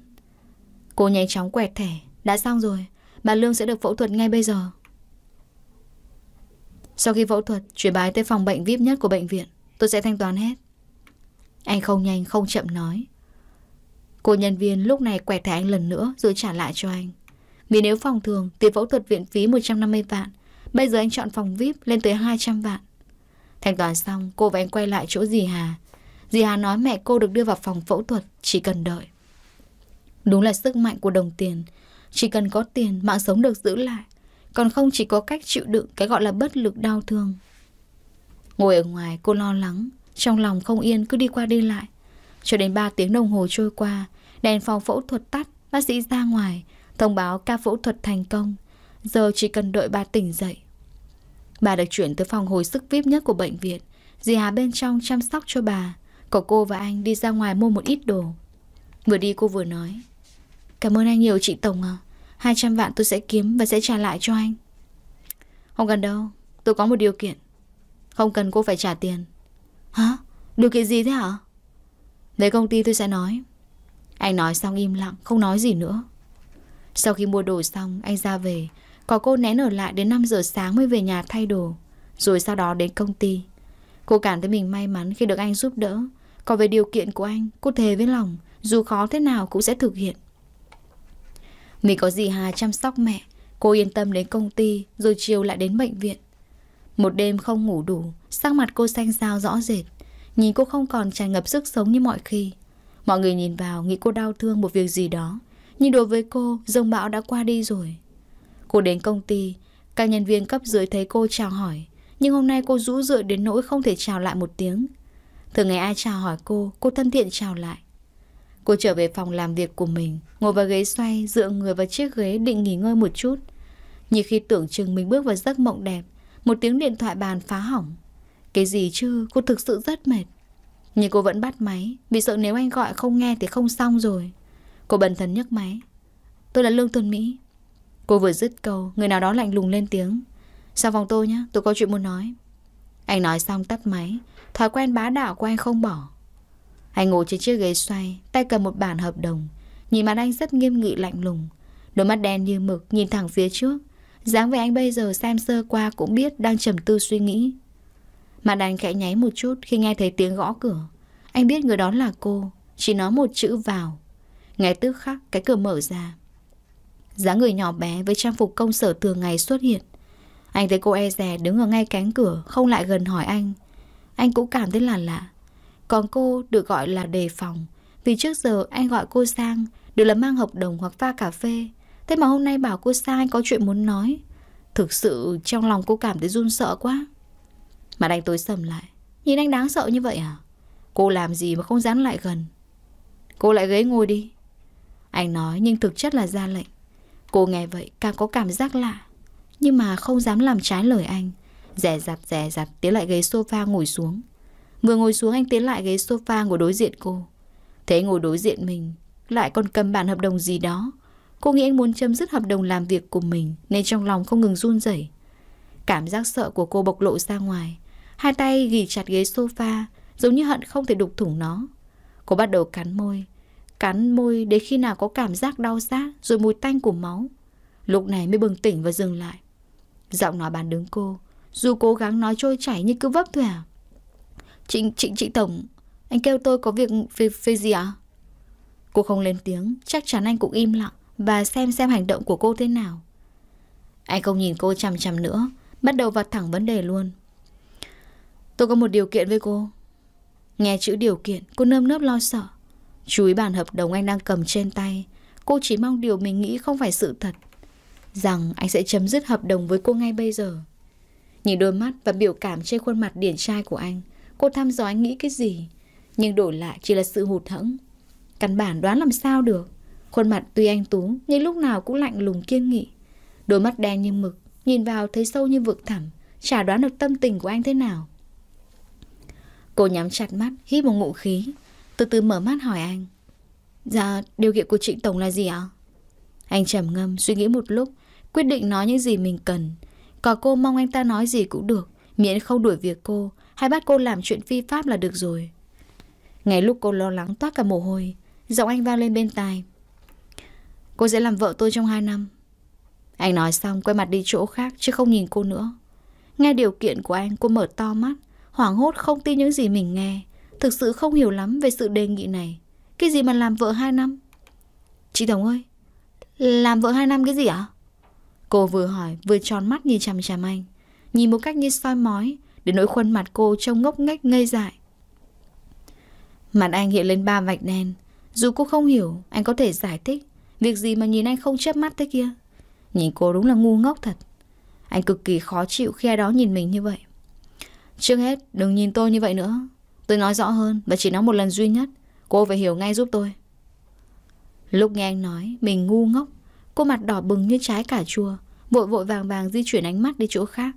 Cô nhanh chóng quẹt thẻ. Đã xong rồi, bà Lương sẽ được phẫu thuật ngay bây giờ. Sau khi phẫu thuật, chuyển bài tới phòng bệnh VIP nhất của bệnh viện. Tôi sẽ thanh toán hết. Anh không nhanh, không chậm nói. Cô nhân viên lúc này quẹt thẻ anh lần nữa rồi trả lại cho anh. Vì nếu phòng thường, tiền phẫu thuật viện phí 150 vạn. Bây giờ anh chọn phòng VIP lên tới 200 vạn. Thanh toán xong, cô và anh quay lại chỗ dì Hà Dì Hà nói mẹ cô được đưa vào phòng phẫu thuật, chỉ cần đợi. Đúng là sức mạnh của đồng tiền. Chỉ cần có tiền, mạng sống được giữ lại. Còn không chỉ có cách chịu đựng cái gọi là bất lực đau thương. Ngồi ở ngoài cô lo lắng, trong lòng không yên cứ đi qua đi lại. Cho đến 3 tiếng đồng hồ trôi qua, đèn phòng phẫu thuật tắt, bác sĩ ra ngoài, thông báo ca phẫu thuật thành công. Giờ chỉ cần đợi bà tỉnh dậy. Bà được chuyển tới phòng hồi sức vip nhất của bệnh viện. Dì Hà bên trong chăm sóc cho bà. Có cô và anh đi ra ngoài mua một ít đồ Vừa đi cô vừa nói Cảm ơn anh nhiều chị Tổng à 200 vạn tôi sẽ kiếm và sẽ trả lại cho anh Không cần đâu Tôi có một điều kiện Không cần cô phải trả tiền Hả? Điều kiện gì thế hả? Về công ty tôi sẽ nói Anh nói xong im lặng không nói gì nữa Sau khi mua đồ xong anh ra về Có cô nén ở lại đến năm giờ sáng mới về nhà thay đồ Rồi sau đó đến công ty Cô cảm thấy mình may mắn khi được anh giúp đỡ còn về điều kiện của anh, cô thề với lòng, dù khó thế nào cũng sẽ thực hiện. Mình có gì Hà chăm sóc mẹ, cô yên tâm đến công ty rồi chiều lại đến bệnh viện. Một đêm không ngủ đủ, sắc mặt cô xanh xao rõ rệt. Nhìn cô không còn tràn ngập sức sống như mọi khi. Mọi người nhìn vào nghĩ cô đau thương một việc gì đó. Nhưng đối với cô, dông bão đã qua đi rồi. Cô đến công ty, các nhân viên cấp dưới thấy cô chào hỏi. Nhưng hôm nay cô rũ rượi đến nỗi không thể chào lại một tiếng Thường ngày ai chào hỏi cô, cô thân thiện chào lại. Cô trở về phòng làm việc của mình, ngồi vào ghế xoay, dựa người vào chiếc ghế định nghỉ ngơi một chút. Như khi tưởng chừng mình bước vào giấc mộng đẹp, một tiếng điện thoại bàn phá hỏng. Cái gì chứ, cô thực sự rất mệt. Nhưng cô vẫn bắt máy, vì sợ nếu anh gọi không nghe thì không xong rồi. Cô bần thần nhấc máy. Tôi là Lương Tuần Mỹ. Cô vừa dứt câu, người nào đó lạnh lùng lên tiếng. Sang phòng tôi nhé, tôi có chuyện muốn nói. Anh nói xong tắt máy, Thói quen bá đạo của anh không bỏ Anh ngồi trên chiếc ghế xoay Tay cầm một bản hợp đồng Nhìn mặt anh rất nghiêm nghị lạnh lùng Đôi mắt đen như mực nhìn thẳng phía trước dáng vẻ anh bây giờ xem sơ qua cũng biết Đang trầm tư suy nghĩ Mặt anh khẽ nháy một chút khi nghe thấy tiếng gõ cửa Anh biết người đó là cô Chỉ nói một chữ vào Ngay tức khắc cái cửa mở ra dáng người nhỏ bé với trang phục công sở thường ngày xuất hiện. Anh thấy cô e rè đứng ở ngay cánh cửa, không lại gần hỏi anh, anh cũng cảm thấy là lạ Còn cô được gọi là đề phòng Vì trước giờ anh gọi cô sang Đều là mang hợp đồng hoặc pha cà phê Thế mà hôm nay bảo cô sang anh có chuyện muốn nói Thực sự trong lòng cô cảm thấy run sợ quá mà anh tối sầm lại Nhìn anh đáng sợ như vậy à Cô làm gì mà không dám lại gần Cô lại ghế ngồi đi Anh nói nhưng thực chất là ra lệnh Cô nghe vậy càng có cảm giác lạ Nhưng mà không dám làm trái lời anh Rè rặt rè rặt Tiến lại ghế sofa ngồi xuống Vừa ngồi xuống anh tiến lại ghế sofa ngồi đối diện cô Thế ngồi đối diện mình Lại còn cầm bản hợp đồng gì đó Cô nghĩ anh muốn chấm dứt hợp đồng làm việc của mình Nên trong lòng không ngừng run rẩy Cảm giác sợ của cô bộc lộ ra ngoài Hai tay ghì chặt ghế sofa Giống như hận không thể đục thủng nó Cô bắt đầu cắn môi Cắn môi để khi nào có cảm giác đau rát Rồi mùi tanh của máu Lúc này mới bừng tỉnh và dừng lại Giọng nói bàn đứng cô dù cố gắng nói trôi chảy nhưng cứ vấp thôi à Trịnh Trịnh chị Tổng Anh kêu tôi có việc về, về gì ạ à? Cô không lên tiếng Chắc chắn anh cũng im lặng Và xem xem hành động của cô thế nào Anh không nhìn cô chằm chằm nữa Bắt đầu vào thẳng vấn đề luôn Tôi có một điều kiện với cô Nghe chữ điều kiện Cô nơm nớp lo sợ Chú ý bản hợp đồng anh đang cầm trên tay Cô chỉ mong điều mình nghĩ không phải sự thật Rằng anh sẽ chấm dứt hợp đồng với cô ngay bây giờ Nhìn đôi mắt và biểu cảm trên khuôn mặt điển trai của anh, cô thăm dò anh nghĩ cái gì. Nhưng đổi lại chỉ là sự hụt hẫng. Căn bản đoán làm sao được. Khuôn mặt tuy anh tú, nhưng lúc nào cũng lạnh lùng kiên nghị. Đôi mắt đen như mực, nhìn vào thấy sâu như vực thẳm, chả đoán được tâm tình của anh thế nào. Cô nhắm chặt mắt, hít một ngụ khí, từ từ mở mắt hỏi anh. Dạ, điều kiện của Trịnh Tổng là gì ạ? Anh trầm ngâm, suy nghĩ một lúc, quyết định nói những gì mình cần. Còn cô mong anh ta nói gì cũng được Miễn không đuổi việc cô Hay bắt cô làm chuyện phi pháp là được rồi ngày lúc cô lo lắng toát cả mồ hôi Giọng anh vang lên bên tai Cô sẽ làm vợ tôi trong 2 năm Anh nói xong quay mặt đi chỗ khác Chứ không nhìn cô nữa Nghe điều kiện của anh cô mở to mắt Hoảng hốt không tin những gì mình nghe Thực sự không hiểu lắm về sự đề nghị này Cái gì mà làm vợ 2 năm Chị Tổng ơi Làm vợ 2 năm cái gì ạ à? Cô vừa hỏi vừa tròn mắt nhìn chằm chằm anh Nhìn một cách như soi mói để nỗi khuôn mặt cô trông ngốc nghếch ngây dại Mặt anh hiện lên ba vạch đen Dù cô không hiểu Anh có thể giải thích Việc gì mà nhìn anh không chớp mắt thế kia Nhìn cô đúng là ngu ngốc thật Anh cực kỳ khó chịu khi ai đó nhìn mình như vậy Trước hết đừng nhìn tôi như vậy nữa Tôi nói rõ hơn và chỉ nói một lần duy nhất Cô phải hiểu ngay giúp tôi Lúc nghe anh nói Mình ngu ngốc Cô mặt đỏ bừng như trái cà chua Vội vội vàng vàng di chuyển ánh mắt đi chỗ khác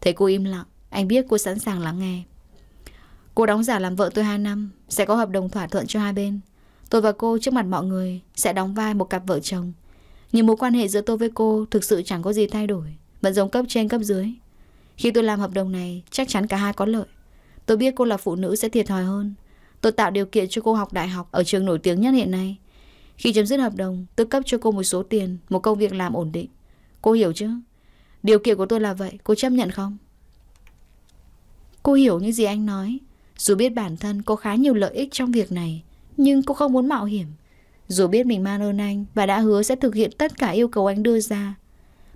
Thấy cô im lặng Anh biết cô sẵn sàng lắng nghe Cô đóng giả làm vợ tôi hai năm Sẽ có hợp đồng thỏa thuận cho hai bên Tôi và cô trước mặt mọi người Sẽ đóng vai một cặp vợ chồng Nhưng mối quan hệ giữa tôi với cô Thực sự chẳng có gì thay đổi Vẫn giống cấp trên cấp dưới Khi tôi làm hợp đồng này Chắc chắn cả hai có lợi Tôi biết cô là phụ nữ sẽ thiệt thòi hơn Tôi tạo điều kiện cho cô học đại học Ở trường nổi tiếng nhất hiện nay khi chấm dứt hợp đồng, tôi cấp cho cô một số tiền, một công việc làm ổn định. Cô hiểu chứ? Điều kiện của tôi là vậy, cô chấp nhận không? Cô hiểu những gì anh nói. Dù biết bản thân có khá nhiều lợi ích trong việc này, nhưng cô không muốn mạo hiểm. Dù biết mình mang ơn anh và đã hứa sẽ thực hiện tất cả yêu cầu anh đưa ra.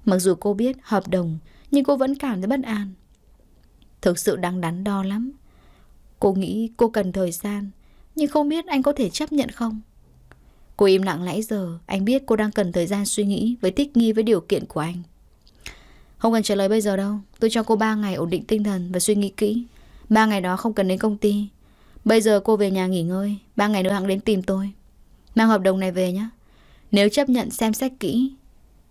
Mặc dù cô biết hợp đồng, nhưng cô vẫn cảm thấy bất an. Thực sự đang đắn đo lắm. Cô nghĩ cô cần thời gian, nhưng không biết anh có thể chấp nhận không? Cô im lặng nãy giờ, anh biết cô đang cần thời gian suy nghĩ với thích nghi với điều kiện của anh. Không cần trả lời bây giờ đâu, tôi cho cô 3 ngày ổn định tinh thần và suy nghĩ kỹ. 3 ngày đó không cần đến công ty. Bây giờ cô về nhà nghỉ ngơi, 3 ngày nữa hắn đến tìm tôi. Mang hợp đồng này về nhé. Nếu chấp nhận xem xét kỹ,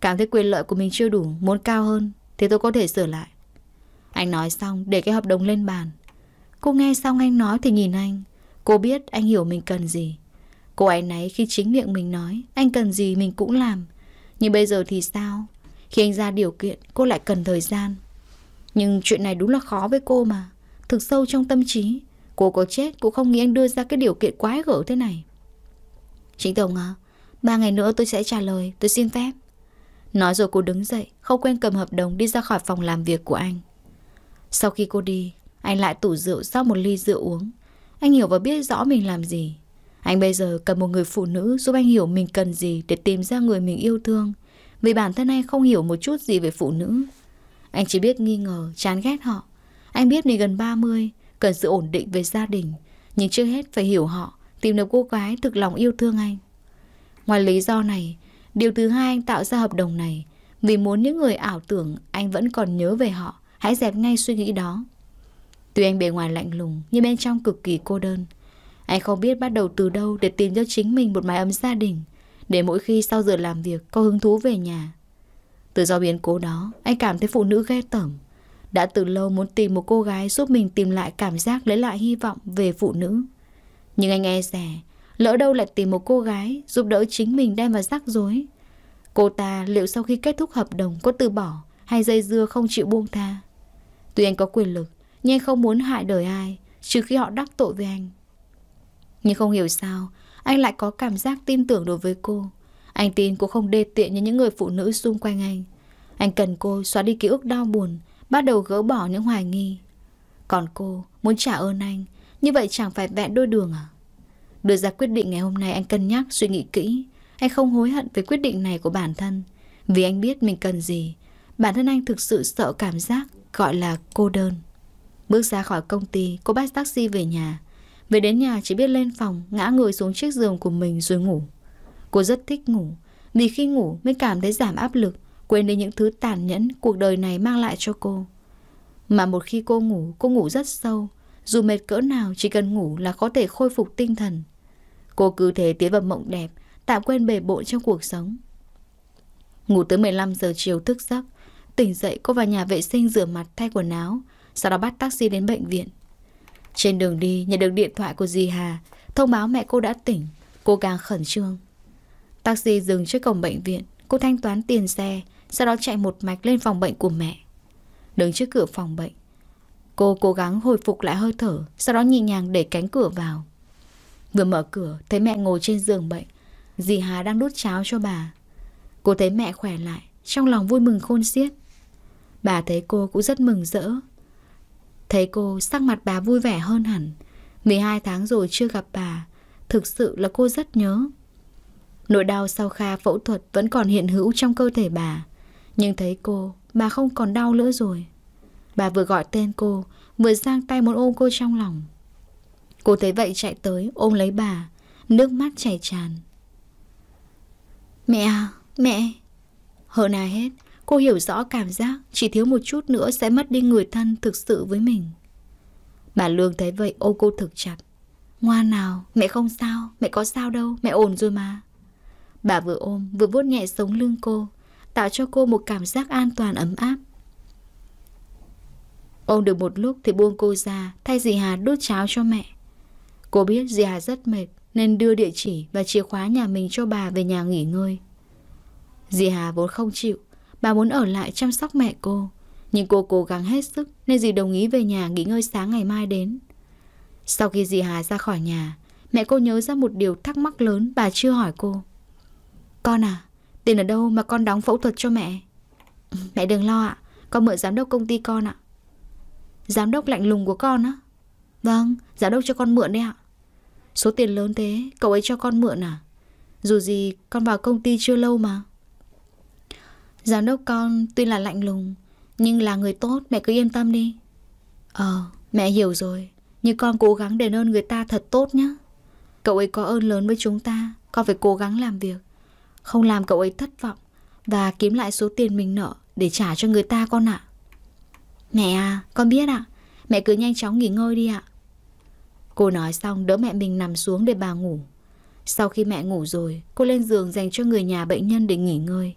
cảm thấy quyền lợi của mình chưa đủ, muốn cao hơn, thì tôi có thể sửa lại. Anh nói xong, để cái hợp đồng lên bàn. Cô nghe xong anh nói thì nhìn anh. Cô biết anh hiểu mình cần gì. Cô ấy nấy khi chính miệng mình nói Anh cần gì mình cũng làm Nhưng bây giờ thì sao Khi anh ra điều kiện cô lại cần thời gian Nhưng chuyện này đúng là khó với cô mà Thực sâu trong tâm trí Cô có chết cũng không nghĩ anh đưa ra cái điều kiện quái gở thế này Chính Tổng à Ba ngày nữa tôi sẽ trả lời Tôi xin phép Nói rồi cô đứng dậy Không quên cầm hợp đồng đi ra khỏi phòng làm việc của anh Sau khi cô đi Anh lại tủ rượu sau một ly rượu uống Anh hiểu và biết rõ mình làm gì anh bây giờ cần một người phụ nữ giúp anh hiểu mình cần gì để tìm ra người mình yêu thương. Vì bản thân anh không hiểu một chút gì về phụ nữ. Anh chỉ biết nghi ngờ, chán ghét họ. Anh biết mình gần 30, cần sự ổn định về gia đình. Nhưng trước hết phải hiểu họ, tìm được cô gái thực lòng yêu thương anh. Ngoài lý do này, điều thứ hai anh tạo ra hợp đồng này. Vì muốn những người ảo tưởng anh vẫn còn nhớ về họ, hãy dẹp ngay suy nghĩ đó. Tuy anh bề ngoài lạnh lùng, nhưng bên trong cực kỳ cô đơn. Anh không biết bắt đầu từ đâu để tìm cho chính mình một mái ấm gia đình, để mỗi khi sau giờ làm việc có hứng thú về nhà. Từ do biến cố đó, anh cảm thấy phụ nữ ghê tởm. Đã từ lâu muốn tìm một cô gái giúp mình tìm lại cảm giác lấy lại hy vọng về phụ nữ. Nhưng anh e rẻ, lỡ đâu lại tìm một cô gái giúp đỡ chính mình đem vào rắc rối. Cô ta liệu sau khi kết thúc hợp đồng có từ bỏ hay dây dưa không chịu buông tha? Tuy anh có quyền lực, nhưng anh không muốn hại đời ai, trừ khi họ đắc tội với anh. Nhưng không hiểu sao, anh lại có cảm giác tin tưởng đối với cô. Anh tin cô không đê tiện như những người phụ nữ xung quanh anh. Anh cần cô xóa đi ký ức đau buồn, bắt đầu gỡ bỏ những hoài nghi. Còn cô muốn trả ơn anh, như vậy chẳng phải vẹn đôi đường à? Đưa ra quyết định ngày hôm nay anh cân nhắc suy nghĩ kỹ. Anh không hối hận về quyết định này của bản thân. Vì anh biết mình cần gì. Bản thân anh thực sự sợ cảm giác gọi là cô đơn. Bước ra khỏi công ty, cô bắt taxi về nhà. Về đến nhà chỉ biết lên phòng, ngã người xuống chiếc giường của mình rồi ngủ. Cô rất thích ngủ, vì khi ngủ mới cảm thấy giảm áp lực, quên đi những thứ tàn nhẫn cuộc đời này mang lại cho cô. Mà một khi cô ngủ, cô ngủ rất sâu. Dù mệt cỡ nào, chỉ cần ngủ là có thể khôi phục tinh thần. Cô cứ thế tiến vào mộng đẹp, tạm quên bề bộn trong cuộc sống. Ngủ tới 15 giờ chiều thức giấc, tỉnh dậy cô vào nhà vệ sinh rửa mặt thay quần áo, sau đó bắt taxi đến bệnh viện. Trên đường đi nhận được điện thoại của dì Hà Thông báo mẹ cô đã tỉnh Cô càng khẩn trương Taxi dừng trước cổng bệnh viện Cô thanh toán tiền xe Sau đó chạy một mạch lên phòng bệnh của mẹ Đứng trước cửa phòng bệnh Cô cố gắng hồi phục lại hơi thở Sau đó nhẹ nhàng để cánh cửa vào Vừa mở cửa thấy mẹ ngồi trên giường bệnh Dì Hà đang đút cháo cho bà Cô thấy mẹ khỏe lại Trong lòng vui mừng khôn xiết Bà thấy cô cũng rất mừng rỡ Thấy cô sắc mặt bà vui vẻ hơn hẳn 12 tháng rồi chưa gặp bà Thực sự là cô rất nhớ Nỗi đau sau kha phẫu thuật vẫn còn hiện hữu trong cơ thể bà Nhưng thấy cô, bà không còn đau nữa rồi Bà vừa gọi tên cô, vừa giang tay muốn ôm cô trong lòng Cô thấy vậy chạy tới, ôm lấy bà Nước mắt chảy tràn Mẹ à, mẹ Hơn ai hết Cô hiểu rõ cảm giác chỉ thiếu một chút nữa sẽ mất đi người thân thực sự với mình. Bà Lương thấy vậy ô cô thực chặt. Ngoan nào, mẹ không sao, mẹ có sao đâu, mẹ ổn rồi mà. Bà vừa ôm vừa vuốt nhẹ sống lưng cô, tạo cho cô một cảm giác an toàn ấm áp. Ôm được một lúc thì buông cô ra, thay dì Hà đút cháo cho mẹ. Cô biết dì Hà rất mệt nên đưa địa chỉ và chìa khóa nhà mình cho bà về nhà nghỉ ngơi. Dì Hà vốn không chịu, Bà muốn ở lại chăm sóc mẹ cô. Nhưng cô cố gắng hết sức nên dì đồng ý về nhà nghỉ ngơi sáng ngày mai đến. Sau khi dì Hà ra khỏi nhà, mẹ cô nhớ ra một điều thắc mắc lớn bà chưa hỏi cô. Con à, tiền ở đâu mà con đóng phẫu thuật cho mẹ? Mẹ đừng lo ạ, con mượn giám đốc công ty con ạ. Giám đốc lạnh lùng của con á? Vâng, giám đốc cho con mượn đấy ạ. Số tiền lớn thế, cậu ấy cho con mượn à? Dù gì, con vào công ty chưa lâu mà. Giám đốc con tuy là lạnh lùng Nhưng là người tốt mẹ cứ yên tâm đi Ờ mẹ hiểu rồi Nhưng con cố gắng đền ơn người ta thật tốt nhé Cậu ấy có ơn lớn với chúng ta Con phải cố gắng làm việc Không làm cậu ấy thất vọng Và kiếm lại số tiền mình nợ Để trả cho người ta con ạ Mẹ à con biết ạ Mẹ cứ nhanh chóng nghỉ ngơi đi ạ Cô nói xong đỡ mẹ mình nằm xuống để bà ngủ Sau khi mẹ ngủ rồi Cô lên giường dành cho người nhà bệnh nhân để nghỉ ngơi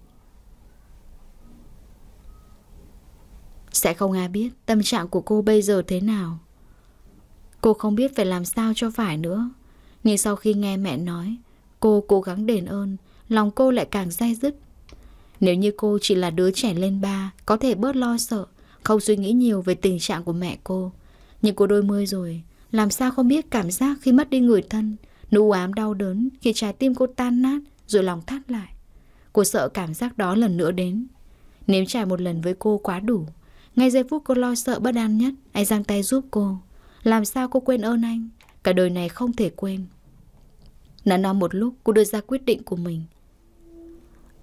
Sẽ không ai biết tâm trạng của cô bây giờ thế nào. Cô không biết phải làm sao cho phải nữa. Nhưng sau khi nghe mẹ nói, cô cố gắng đền ơn, lòng cô lại càng dai dứt. Nếu như cô chỉ là đứa trẻ lên ba, có thể bớt lo sợ, không suy nghĩ nhiều về tình trạng của mẹ cô. Nhưng cô đôi mươi rồi, làm sao không biết cảm giác khi mất đi người thân, nụ ám đau đớn khi trái tim cô tan nát rồi lòng thắt lại. Cô sợ cảm giác đó lần nữa đến. Nếm trải một lần với cô quá đủ, ngay giây phút cô lo sợ bất an nhất, anh giang tay giúp cô. Làm sao cô quên ơn anh? Cả đời này không thể quên. Nắn nó một lúc, cô đưa ra quyết định của mình.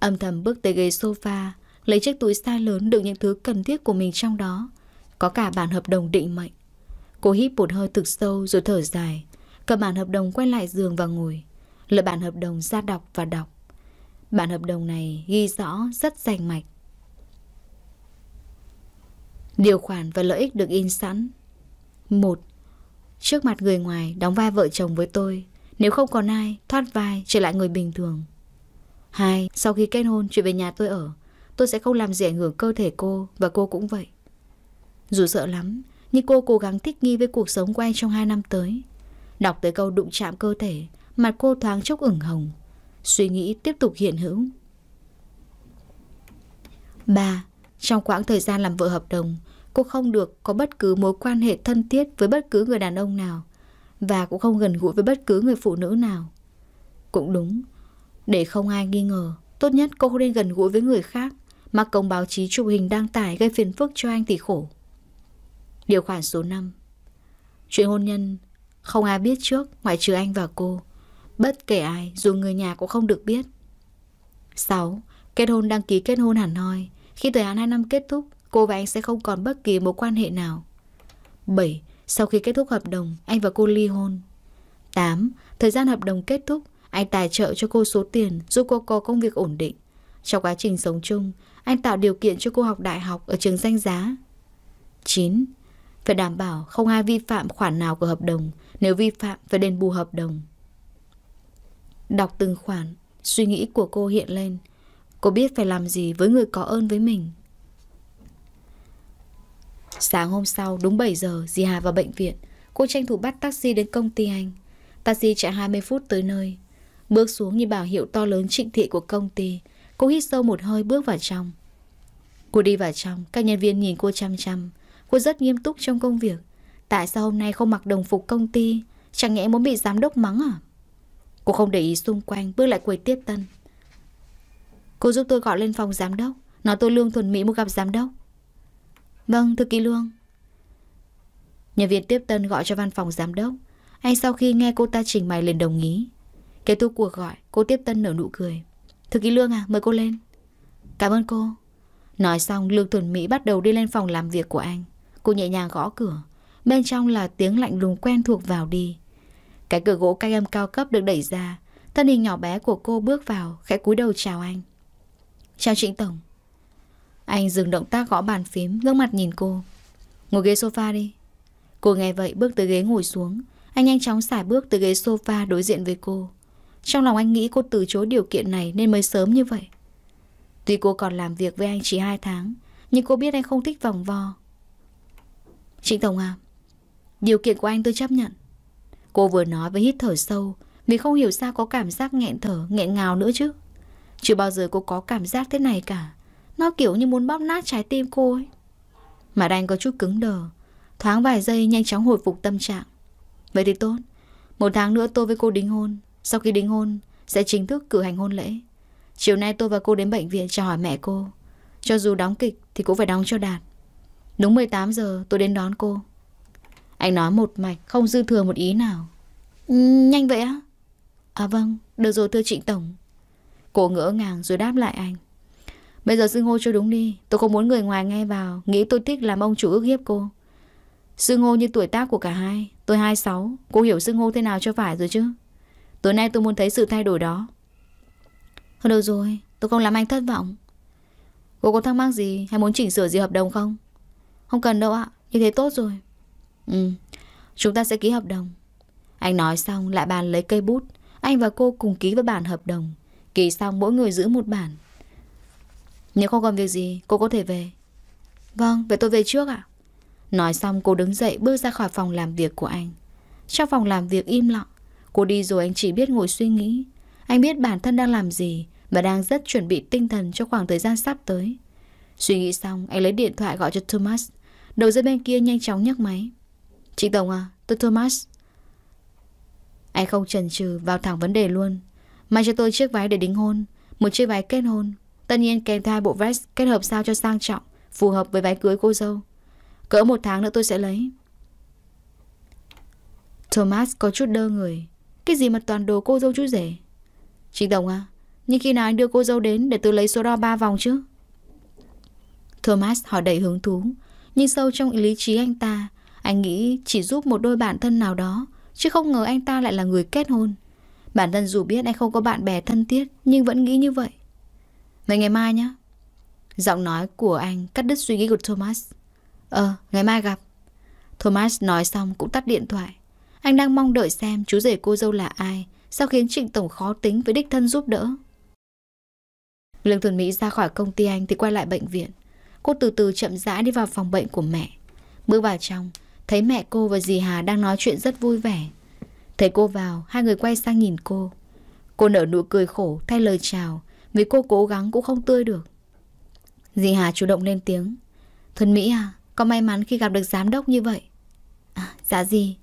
Âm thầm bước tới ghế sofa, lấy chiếc túi size lớn đựng những thứ cần thiết của mình trong đó. Có cả bản hợp đồng định mệnh. Cô hít một hơi thực sâu rồi thở dài, cầm bản hợp đồng quay lại giường và ngồi. Lật bản hợp đồng ra đọc và đọc. Bản hợp đồng này ghi rõ rất rành mạch Điều khoản và lợi ích được in sẵn. một Trước mặt người ngoài đóng vai vợ chồng với tôi, nếu không còn ai, thoát vai trở lại người bình thường. hai Sau khi kết hôn chuyển về nhà tôi ở, tôi sẽ không làm gì ảnh hưởng cơ thể cô và cô cũng vậy. Dù sợ lắm, nhưng cô cố gắng thích nghi với cuộc sống của anh trong hai năm tới. Đọc tới câu đụng chạm cơ thể, mặt cô thoáng chốc ửng hồng. Suy nghĩ tiếp tục hiện hữu. 3. Trong quãng thời gian làm vợ hợp đồng, cô không được có bất cứ mối quan hệ thân thiết với bất cứ người đàn ông nào và cũng không gần gũi với bất cứ người phụ nữ nào. Cũng đúng, để không ai nghi ngờ, tốt nhất cô không nên gần gũi với người khác mà công báo chí chụp hình đăng tải gây phiền phức cho anh thì khổ. Điều khoản số 5 Chuyện hôn nhân Không ai biết trước ngoại trừ anh và cô Bất kể ai dù người nhà cũng không được biết 6. Kết hôn đăng ký kết hôn hẳn hoi khi thời hạn 2 năm kết thúc, cô và anh sẽ không còn bất kỳ mối quan hệ nào. 7. Sau khi kết thúc hợp đồng, anh và cô ly hôn. 8. Thời gian hợp đồng kết thúc, anh tài trợ cho cô số tiền giúp cô có công việc ổn định. Trong quá trình sống chung, anh tạo điều kiện cho cô học đại học ở trường danh giá. 9. Phải đảm bảo không ai vi phạm khoản nào của hợp đồng, nếu vi phạm phải đền bù hợp đồng. Đọc từng khoản, suy nghĩ của cô hiện lên. Cô biết phải làm gì với người có ơn với mình Sáng hôm sau đúng 7 giờ Di Hà vào bệnh viện Cô tranh thủ bắt taxi đến công ty anh Taxi chạy 20 phút tới nơi Bước xuống như bảo hiệu to lớn trịnh thị của công ty Cô hít sâu một hơi bước vào trong Cô đi vào trong Các nhân viên nhìn cô chăm chăm Cô rất nghiêm túc trong công việc Tại sao hôm nay không mặc đồng phục công ty Chẳng nhẽ muốn bị giám đốc mắng à Cô không để ý xung quanh Bước lại quầy tiếp tân Cô giúp tôi gọi lên phòng giám đốc Nói tôi Lương Thuần Mỹ muốn gặp giám đốc Vâng thư ký Lương Nhân viên tiếp tân gọi cho văn phòng giám đốc Anh sau khi nghe cô ta trình bày liền đồng ý Kết thúc cuộc gọi Cô tiếp tân nở nụ cười Thư ký Lương à mời cô lên Cảm ơn cô Nói xong Lương Thuần Mỹ bắt đầu đi lên phòng làm việc của anh Cô nhẹ nhàng gõ cửa Bên trong là tiếng lạnh lùng quen thuộc vào đi Cái cửa gỗ canh âm cao cấp được đẩy ra Thân hình nhỏ bé của cô bước vào Khẽ cúi đầu chào anh Chào Trịnh Tổng Anh dừng động tác gõ bàn phím Ngước mặt nhìn cô Ngồi ghế sofa đi Cô nghe vậy bước tới ghế ngồi xuống Anh nhanh chóng xả bước từ ghế sofa đối diện với cô Trong lòng anh nghĩ cô từ chối điều kiện này Nên mới sớm như vậy Tuy cô còn làm việc với anh chỉ 2 tháng Nhưng cô biết anh không thích vòng vo Trịnh Tổng à Điều kiện của anh tôi chấp nhận Cô vừa nói với hít thở sâu Vì không hiểu sao có cảm giác nghẹn thở Nghẹn ngào nữa chứ chưa bao giờ cô có cảm giác thế này cả Nó kiểu như muốn bóp nát trái tim cô ấy Mà đành có chút cứng đờ Thoáng vài giây nhanh chóng hồi phục tâm trạng Vậy thì tốt Một tháng nữa tôi với cô đính hôn Sau khi đính hôn sẽ chính thức cử hành hôn lễ Chiều nay tôi và cô đến bệnh viện chào hỏi mẹ cô Cho dù đóng kịch thì cũng phải đóng cho Đạt Đúng 18 giờ tôi đến đón cô Anh nói một mạch không dư thừa một ý nào ừ, Nhanh vậy á À vâng, được rồi thưa trịnh tổng Cô ngỡ ngàng rồi đáp lại anh Bây giờ xưng hô cho đúng đi Tôi không muốn người ngoài nghe vào Nghĩ tôi thích làm ông chủ ước hiếp cô Xưng hô như tuổi tác của cả hai Tôi 26 Cô hiểu xưng hô thế nào cho phải rồi chứ Tối nay tôi muốn thấy sự thay đổi đó Thôi được rồi Tôi không làm anh thất vọng Cô có thắc mắc gì hay muốn chỉnh sửa gì hợp đồng không Không cần đâu ạ Như thế tốt rồi Ừ Chúng ta sẽ ký hợp đồng Anh nói xong lại bàn lấy cây bút Anh và cô cùng ký với bản hợp đồng Kỳ xong mỗi người giữ một bản Nếu không còn việc gì cô có thể về Vâng vậy tôi về trước ạ Nói xong cô đứng dậy bước ra khỏi phòng làm việc của anh Trong phòng làm việc im lặng Cô đi rồi anh chỉ biết ngồi suy nghĩ Anh biết bản thân đang làm gì Và đang rất chuẩn bị tinh thần cho khoảng thời gian sắp tới Suy nghĩ xong anh lấy điện thoại gọi cho Thomas Đầu dây bên kia nhanh chóng nhấc máy Chị Tổng à, tôi Thomas Anh không chần chừ vào thẳng vấn đề luôn Mang cho tôi chiếc váy để đính hôn Một chiếc váy kết hôn Tất nhiên kèm theo hai bộ vest kết hợp sao cho sang trọng Phù hợp với váy cưới cô dâu Cỡ một tháng nữa tôi sẽ lấy Thomas có chút đơ người Cái gì mà toàn đồ cô dâu chú rể Chị Đồng à Nhưng khi nào anh đưa cô dâu đến để tôi lấy số đo ba vòng chứ Thomas hỏi đầy hứng thú Nhưng sâu trong lý trí anh ta Anh nghĩ chỉ giúp một đôi bạn thân nào đó Chứ không ngờ anh ta lại là người kết hôn Bản thân dù biết anh không có bạn bè thân thiết Nhưng vẫn nghĩ như vậy Vậy ngày mai nhé Giọng nói của anh cắt đứt suy nghĩ của Thomas Ờ, ngày mai gặp Thomas nói xong cũng tắt điện thoại Anh đang mong đợi xem chú rể cô dâu là ai Sao khiến Trịnh Tổng khó tính với đích thân giúp đỡ Lương Thuần Mỹ ra khỏi công ty anh thì quay lại bệnh viện Cô từ từ chậm rãi đi vào phòng bệnh của mẹ Bước vào trong Thấy mẹ cô và dì Hà đang nói chuyện rất vui vẻ Thấy cô vào, hai người quay sang nhìn cô. Cô nở nụ cười khổ thay lời chào, vì cô cố gắng cũng không tươi được. Dì Hà chủ động lên tiếng. Thuần Mỹ à, có may mắn khi gặp được giám đốc như vậy. À, dạ gì?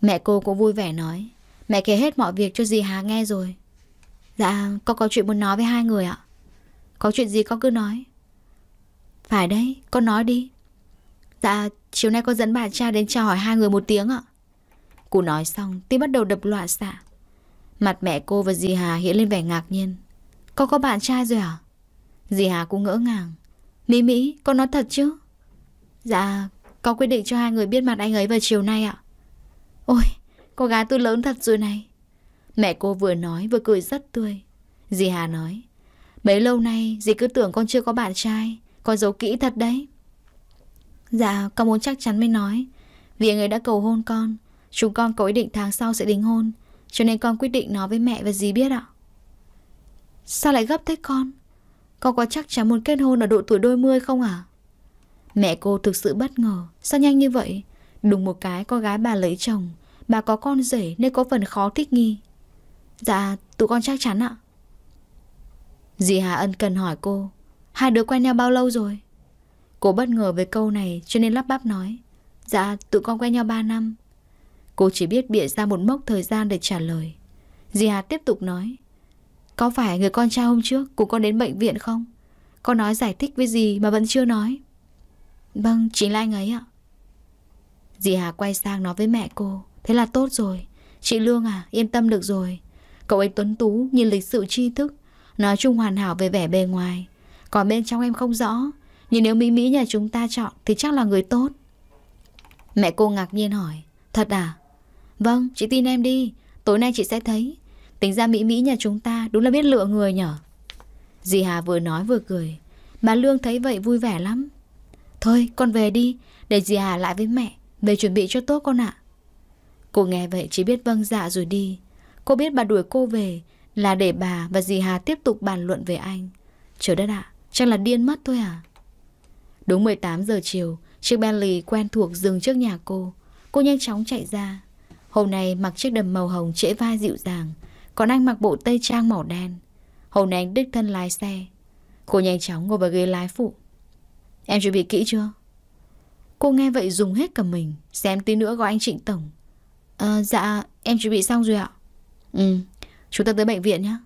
Mẹ cô cũng vui vẻ nói. Mẹ kể hết mọi việc cho dì Hà nghe rồi. Dạ, con có chuyện muốn nói với hai người ạ. Có chuyện gì con cứ nói. Phải đấy, con nói đi. Dạ, chiều nay con dẫn bà cha đến chào hỏi hai người một tiếng ạ. Cô nói xong Tí bắt đầu đập loạn xạ Mặt mẹ cô và dì Hà hiện lên vẻ ngạc nhiên Con có bạn trai rồi à Dì Hà cũng ngỡ ngàng Mỹ Mỹ con nói thật chứ Dạ con quyết định cho hai người biết mặt anh ấy vào chiều nay ạ Ôi Cô gái tôi lớn thật rồi này Mẹ cô vừa nói vừa cười rất tươi Dì Hà nói mấy lâu nay dì cứ tưởng con chưa có bạn trai Con giấu kỹ thật đấy Dạ con muốn chắc chắn mới nói Vì anh ấy đã cầu hôn con Chúng con có ý định tháng sau sẽ đính hôn Cho nên con quyết định nói với mẹ và dì biết ạ Sao lại gấp thế con Con có chắc chắn muốn kết hôn ở độ tuổi đôi mươi không à Mẹ cô thực sự bất ngờ Sao nhanh như vậy Đúng một cái con gái bà lấy chồng Bà có con rể nên có phần khó thích nghi Dạ tụi con chắc chắn ạ Dì Hà Ân cần hỏi cô Hai đứa quen nhau bao lâu rồi Cô bất ngờ với câu này cho nên lắp bắp nói Dạ tụi con quen nhau 3 năm Cô chỉ biết bịa ra một mốc thời gian để trả lời. Dì Hà tiếp tục nói. Có phải người con trai hôm trước cùng con đến bệnh viện không? Con nói giải thích với gì mà vẫn chưa nói. Vâng, chính là anh ấy ạ. Dì Hà quay sang nói với mẹ cô. Thế là tốt rồi. Chị Lương à, yên tâm được rồi. Cậu ấy tuấn tú, nhìn lịch sự tri thức. Nói chung hoàn hảo về vẻ bề ngoài. Còn bên trong em không rõ. Nhưng nếu Mỹ Mỹ nhà chúng ta chọn thì chắc là người tốt. Mẹ cô ngạc nhiên hỏi. Thật à? Vâng, chị tin em đi, tối nay chị sẽ thấy. Tính ra Mỹ Mỹ nhà chúng ta đúng là biết lựa người nhở. Dì Hà vừa nói vừa cười. Bà Lương thấy vậy vui vẻ lắm. Thôi, con về đi, để dì Hà lại với mẹ, về chuẩn bị cho tốt con ạ. Cô nghe vậy chỉ biết vâng dạ rồi đi. Cô biết bà đuổi cô về là để bà và dì Hà tiếp tục bàn luận về anh. Trời đất ạ, à, chắc là điên mất thôi à. Đúng 18 giờ chiều, chiếc Bentley quen thuộc dừng trước nhà cô. Cô nhanh chóng chạy ra, Hôm nay mặc chiếc đầm màu hồng trễ vai dịu dàng, còn anh mặc bộ tây trang màu đen. Hôm nay anh đích thân lái xe. Cô nhanh chóng ngồi vào ghế lái phụ. Em chuẩn bị kỹ chưa? Cô nghe vậy dùng hết cả mình, xem tí nữa gọi anh Trịnh Tổng. À, dạ, em chuẩn bị xong rồi ạ. Ừ, chúng ta tới bệnh viện nhé.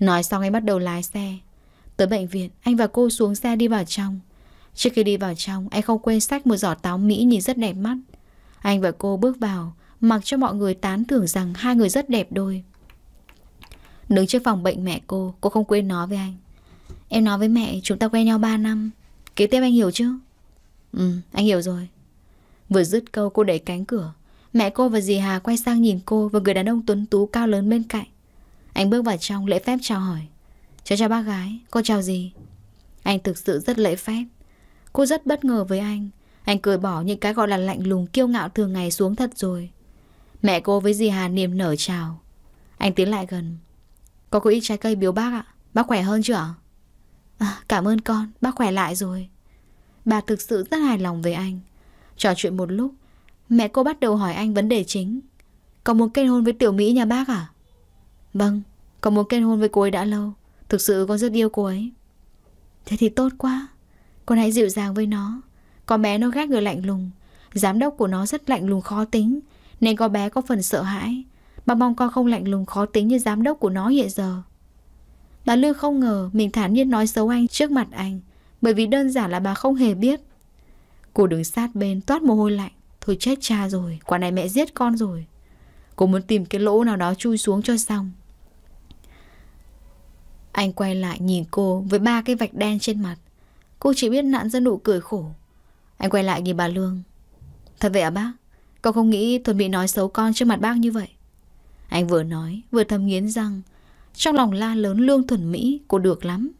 Nói xong anh bắt đầu lái xe. Tới bệnh viện, anh và cô xuống xe đi vào trong. Trước khi đi vào trong, anh không quên sách một giỏ táo Mỹ nhìn rất đẹp mắt. Anh và cô bước vào, mặc cho mọi người tán thưởng rằng hai người rất đẹp đôi. Đứng trước phòng bệnh mẹ cô, cô không quên nói với anh. Em nói với mẹ chúng ta quen nhau 3 năm, kế tiếp anh hiểu chứ? Ừ, anh hiểu rồi. Vừa dứt câu cô đẩy cánh cửa, mẹ cô và dì Hà quay sang nhìn cô và người đàn ông tuấn tú cao lớn bên cạnh. Anh bước vào trong lễ phép chào hỏi. chào chào bác gái, cô chào gì? Anh thực sự rất lễ phép. Cô rất bất ngờ với anh. Anh cười bỏ những cái gọi là lạnh lùng kiêu ngạo thường ngày xuống thật rồi. Mẹ cô với dì Hà niềm nở chào. Anh tiến lại gần. Có cô ít trái cây biếu bác ạ. Bác khỏe hơn chưa ạ? À, cảm ơn con, bác khỏe lại rồi. Bà thực sự rất hài lòng với anh. Trò chuyện một lúc, mẹ cô bắt đầu hỏi anh vấn đề chính. Có muốn kết hôn với tiểu Mỹ nhà bác à? Vâng, có muốn kết hôn với cô ấy đã lâu. Thực sự con rất yêu cô ấy. Thế thì tốt quá. Con hãy dịu dàng với nó. Con bé nó ghét người lạnh lùng. Giám đốc của nó rất lạnh lùng khó tính. Nên con bé có phần sợ hãi Bà mong con không lạnh lùng khó tính như giám đốc của nó hiện giờ Bà Lương không ngờ mình thản nhiên nói xấu anh trước mặt anh Bởi vì đơn giản là bà không hề biết Cô đứng sát bên toát mồ hôi lạnh Thôi chết cha rồi, quả này mẹ giết con rồi Cô muốn tìm cái lỗ nào đó chui xuống cho xong Anh quay lại nhìn cô với ba cái vạch đen trên mặt Cô chỉ biết nặn ra nụ cười khổ Anh quay lại nhìn bà Lương Thật vậy à bác? con không nghĩ thuần bị nói xấu con trước mặt bác như vậy Anh vừa nói Vừa thầm nghiến răng Trong lòng la lớn Lương Thuần Mỹ Cô được lắm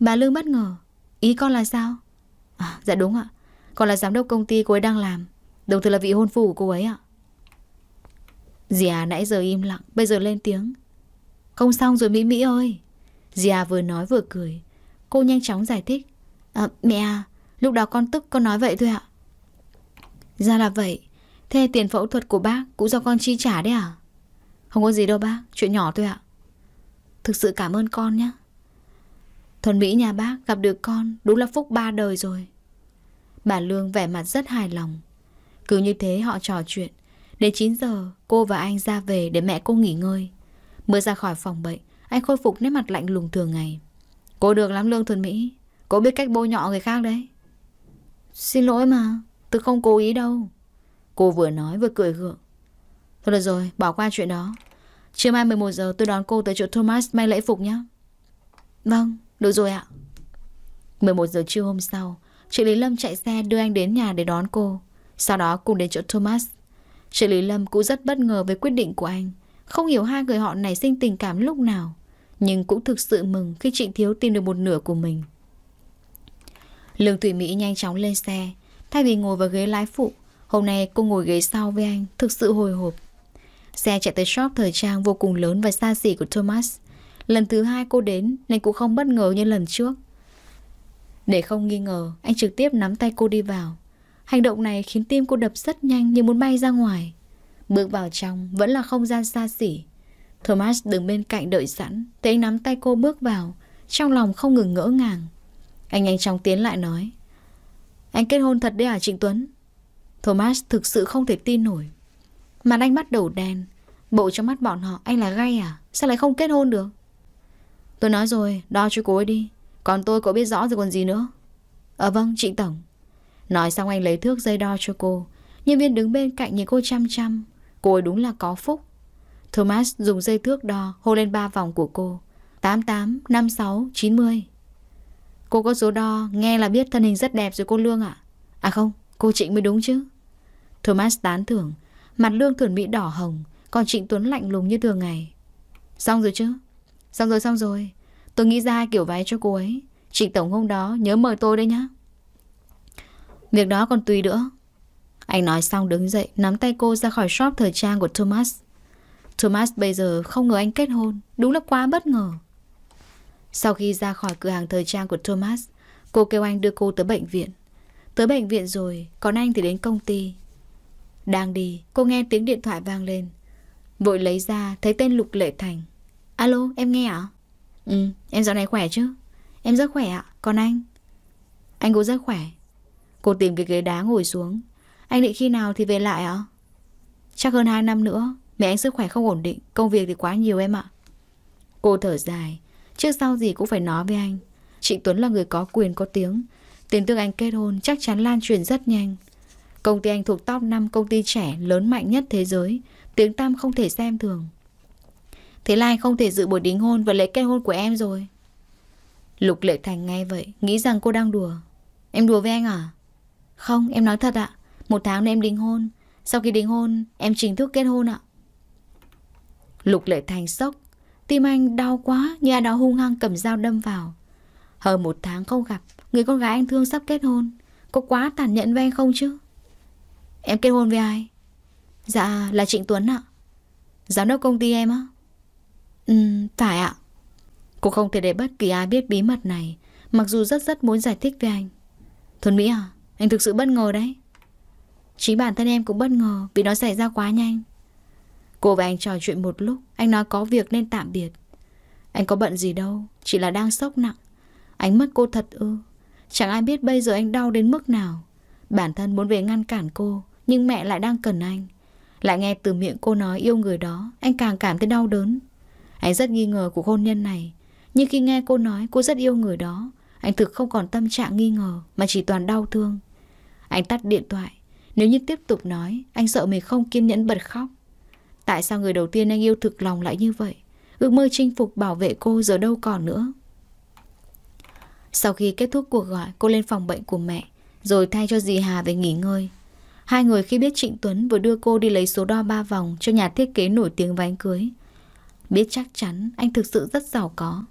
Bà Lương bất ngờ Ý con là sao à, Dạ đúng ạ Con là giám đốc công ty cô ấy đang làm Đồng thời là vị hôn phu của cô ấy ạ Dì à nãy giờ im lặng Bây giờ lên tiếng Không xong rồi Mỹ Mỹ ơi Dì à vừa nói vừa cười Cô nhanh chóng giải thích à, Mẹ à Lúc đó con tức con nói vậy thôi ạ Ra là vậy Thế tiền phẫu thuật của bác cũng do con chi trả đấy à? Không có gì đâu bác, chuyện nhỏ thôi ạ. Thực sự cảm ơn con nhé. Thuần Mỹ nhà bác gặp được con đúng là phúc ba đời rồi. Bà Lương vẻ mặt rất hài lòng. Cứ như thế họ trò chuyện. Đến 9 giờ, cô và anh ra về để mẹ cô nghỉ ngơi. Mới ra khỏi phòng bệnh, anh khôi phục nét mặt lạnh lùng thường ngày. Cô được lắm Lương Thuần Mỹ. Cô biết cách bôi nhọ người khác đấy. Xin lỗi mà, tôi không cố ý đâu. Cô vừa nói vừa cười gượng. Thôi được rồi, bỏ qua chuyện đó. chiều mai 11 giờ tôi đón cô tới chỗ Thomas may lễ phục nhé. Vâng, được rồi ạ. 11 giờ trưa hôm sau, chị Lý Lâm chạy xe đưa anh đến nhà để đón cô. Sau đó cùng đến chỗ Thomas. Chị Lý Lâm cũng rất bất ngờ với quyết định của anh. Không hiểu hai người họ nảy sinh tình cảm lúc nào. Nhưng cũng thực sự mừng khi chị Thiếu tìm được một nửa của mình. Lương Thủy Mỹ nhanh chóng lên xe. Thay vì ngồi vào ghế lái phụ, Hôm nay cô ngồi ghế sau với anh, thực sự hồi hộp. Xe chạy tới shop thời trang vô cùng lớn và xa xỉ của Thomas. Lần thứ hai cô đến nên cũng không bất ngờ như lần trước. Để không nghi ngờ, anh trực tiếp nắm tay cô đi vào. Hành động này khiến tim cô đập rất nhanh như muốn bay ra ngoài. Bước vào trong vẫn là không gian xa xỉ. Thomas đứng bên cạnh đợi sẵn, thấy anh nắm tay cô bước vào, trong lòng không ngừng ngỡ ngàng. Anh nhanh chóng tiến lại nói. Anh kết hôn thật đấy à Trịnh Tuấn? Thomas thực sự không thể tin nổi. Màn anh bắt đầu đen. Bộ trong mắt bọn họ, anh là gay à? Sao lại không kết hôn được? Tôi nói rồi, đo cho cô ấy đi. Còn tôi có biết rõ rồi còn gì nữa. Ờ à, vâng, chị Tổng. Nói xong anh lấy thước dây đo cho cô. Nhân viên đứng bên cạnh nhìn cô chăm chăm. Cô ấy đúng là có phúc. Thomas dùng dây thước đo, hô lên ba vòng của cô. 88, 56, 90. Cô có số đo, nghe là biết thân hình rất đẹp rồi cô Lương ạ. À? à không, cô Trịnh mới đúng chứ. Thomas tán thưởng, mặt lương thuần mỹ đỏ hồng, còn Trịnh Tuấn lạnh lùng như thường ngày. Xong rồi chứ? Xong rồi xong rồi, tôi nghĩ ra hai kiểu váy cho cô ấy. Trịnh Tổng hôm đó nhớ mời tôi đấy nhá. Việc đó còn tùy nữa. Anh nói xong đứng dậy, nắm tay cô ra khỏi shop thời trang của Thomas. Thomas bây giờ không ngờ anh kết hôn, đúng là quá bất ngờ. Sau khi ra khỏi cửa hàng thời trang của Thomas, cô kêu anh đưa cô tới bệnh viện. Tới bệnh viện rồi, còn anh thì đến công ty. Đang đi, cô nghe tiếng điện thoại vang lên. Vội lấy ra, thấy tên Lục Lệ Thành. Alo, em nghe ạ? Ừ, em dạo này khỏe chứ? Em rất khỏe ạ, còn anh? Anh cũng rất khỏe. Cô tìm cái ghế đá ngồi xuống. Anh định khi nào thì về lại ạ? Chắc hơn 2 năm nữa, mẹ anh sức khỏe không ổn định, công việc thì quá nhiều em ạ. Cô thở dài, trước sau gì cũng phải nói với anh. Chị Tuấn là người có quyền có tiếng. Tin tức anh kết hôn chắc chắn lan truyền rất nhanh. Công ty anh thuộc top 5 công ty trẻ lớn mạnh nhất thế giới, tiếng tăm không thể xem thường. Thế là anh không thể dự buổi đính hôn và lễ kết hôn của em rồi. Lục Lệ Thành nghe vậy, nghĩ rằng cô đang đùa. Em đùa với anh à? Không, em nói thật ạ. Một tháng nữa em đính hôn. Sau khi đính hôn, em chính thức kết hôn ạ. Lục Lệ Thành sốc. Tim anh đau quá, như ai đó hung hăng cầm dao đâm vào. Hơn một tháng không gặp, người con gái anh thương sắp kết hôn. Có quá tàn nhẫn với anh không chứ? Em kết hôn với ai? Dạ là Trịnh Tuấn ạ Giám đốc công ty em á Ừ phải ạ Cô không thể để bất kỳ ai biết bí mật này Mặc dù rất rất muốn giải thích với anh Thuần Mỹ à Anh thực sự bất ngờ đấy Chính bản thân em cũng bất ngờ Vì nó xảy ra quá nhanh Cô và anh trò chuyện một lúc Anh nói có việc nên tạm biệt Anh có bận gì đâu Chỉ là đang sốc nặng Anh mất cô thật ư Chẳng ai biết bây giờ anh đau đến mức nào Bản thân muốn về ngăn cản cô nhưng mẹ lại đang cần anh Lại nghe từ miệng cô nói yêu người đó Anh càng cảm thấy đau đớn Anh rất nghi ngờ cuộc hôn nhân này Nhưng khi nghe cô nói cô rất yêu người đó Anh thực không còn tâm trạng nghi ngờ Mà chỉ toàn đau thương Anh tắt điện thoại Nếu như tiếp tục nói Anh sợ mình không kiên nhẫn bật khóc Tại sao người đầu tiên anh yêu thực lòng lại như vậy Ước mơ chinh phục bảo vệ cô giờ đâu còn nữa Sau khi kết thúc cuộc gọi Cô lên phòng bệnh của mẹ Rồi thay cho dì Hà về nghỉ ngơi Hai người khi biết Trịnh Tuấn vừa đưa cô đi lấy số đo ba vòng cho nhà thiết kế nổi tiếng váy cưới. Biết chắc chắn anh thực sự rất giàu có.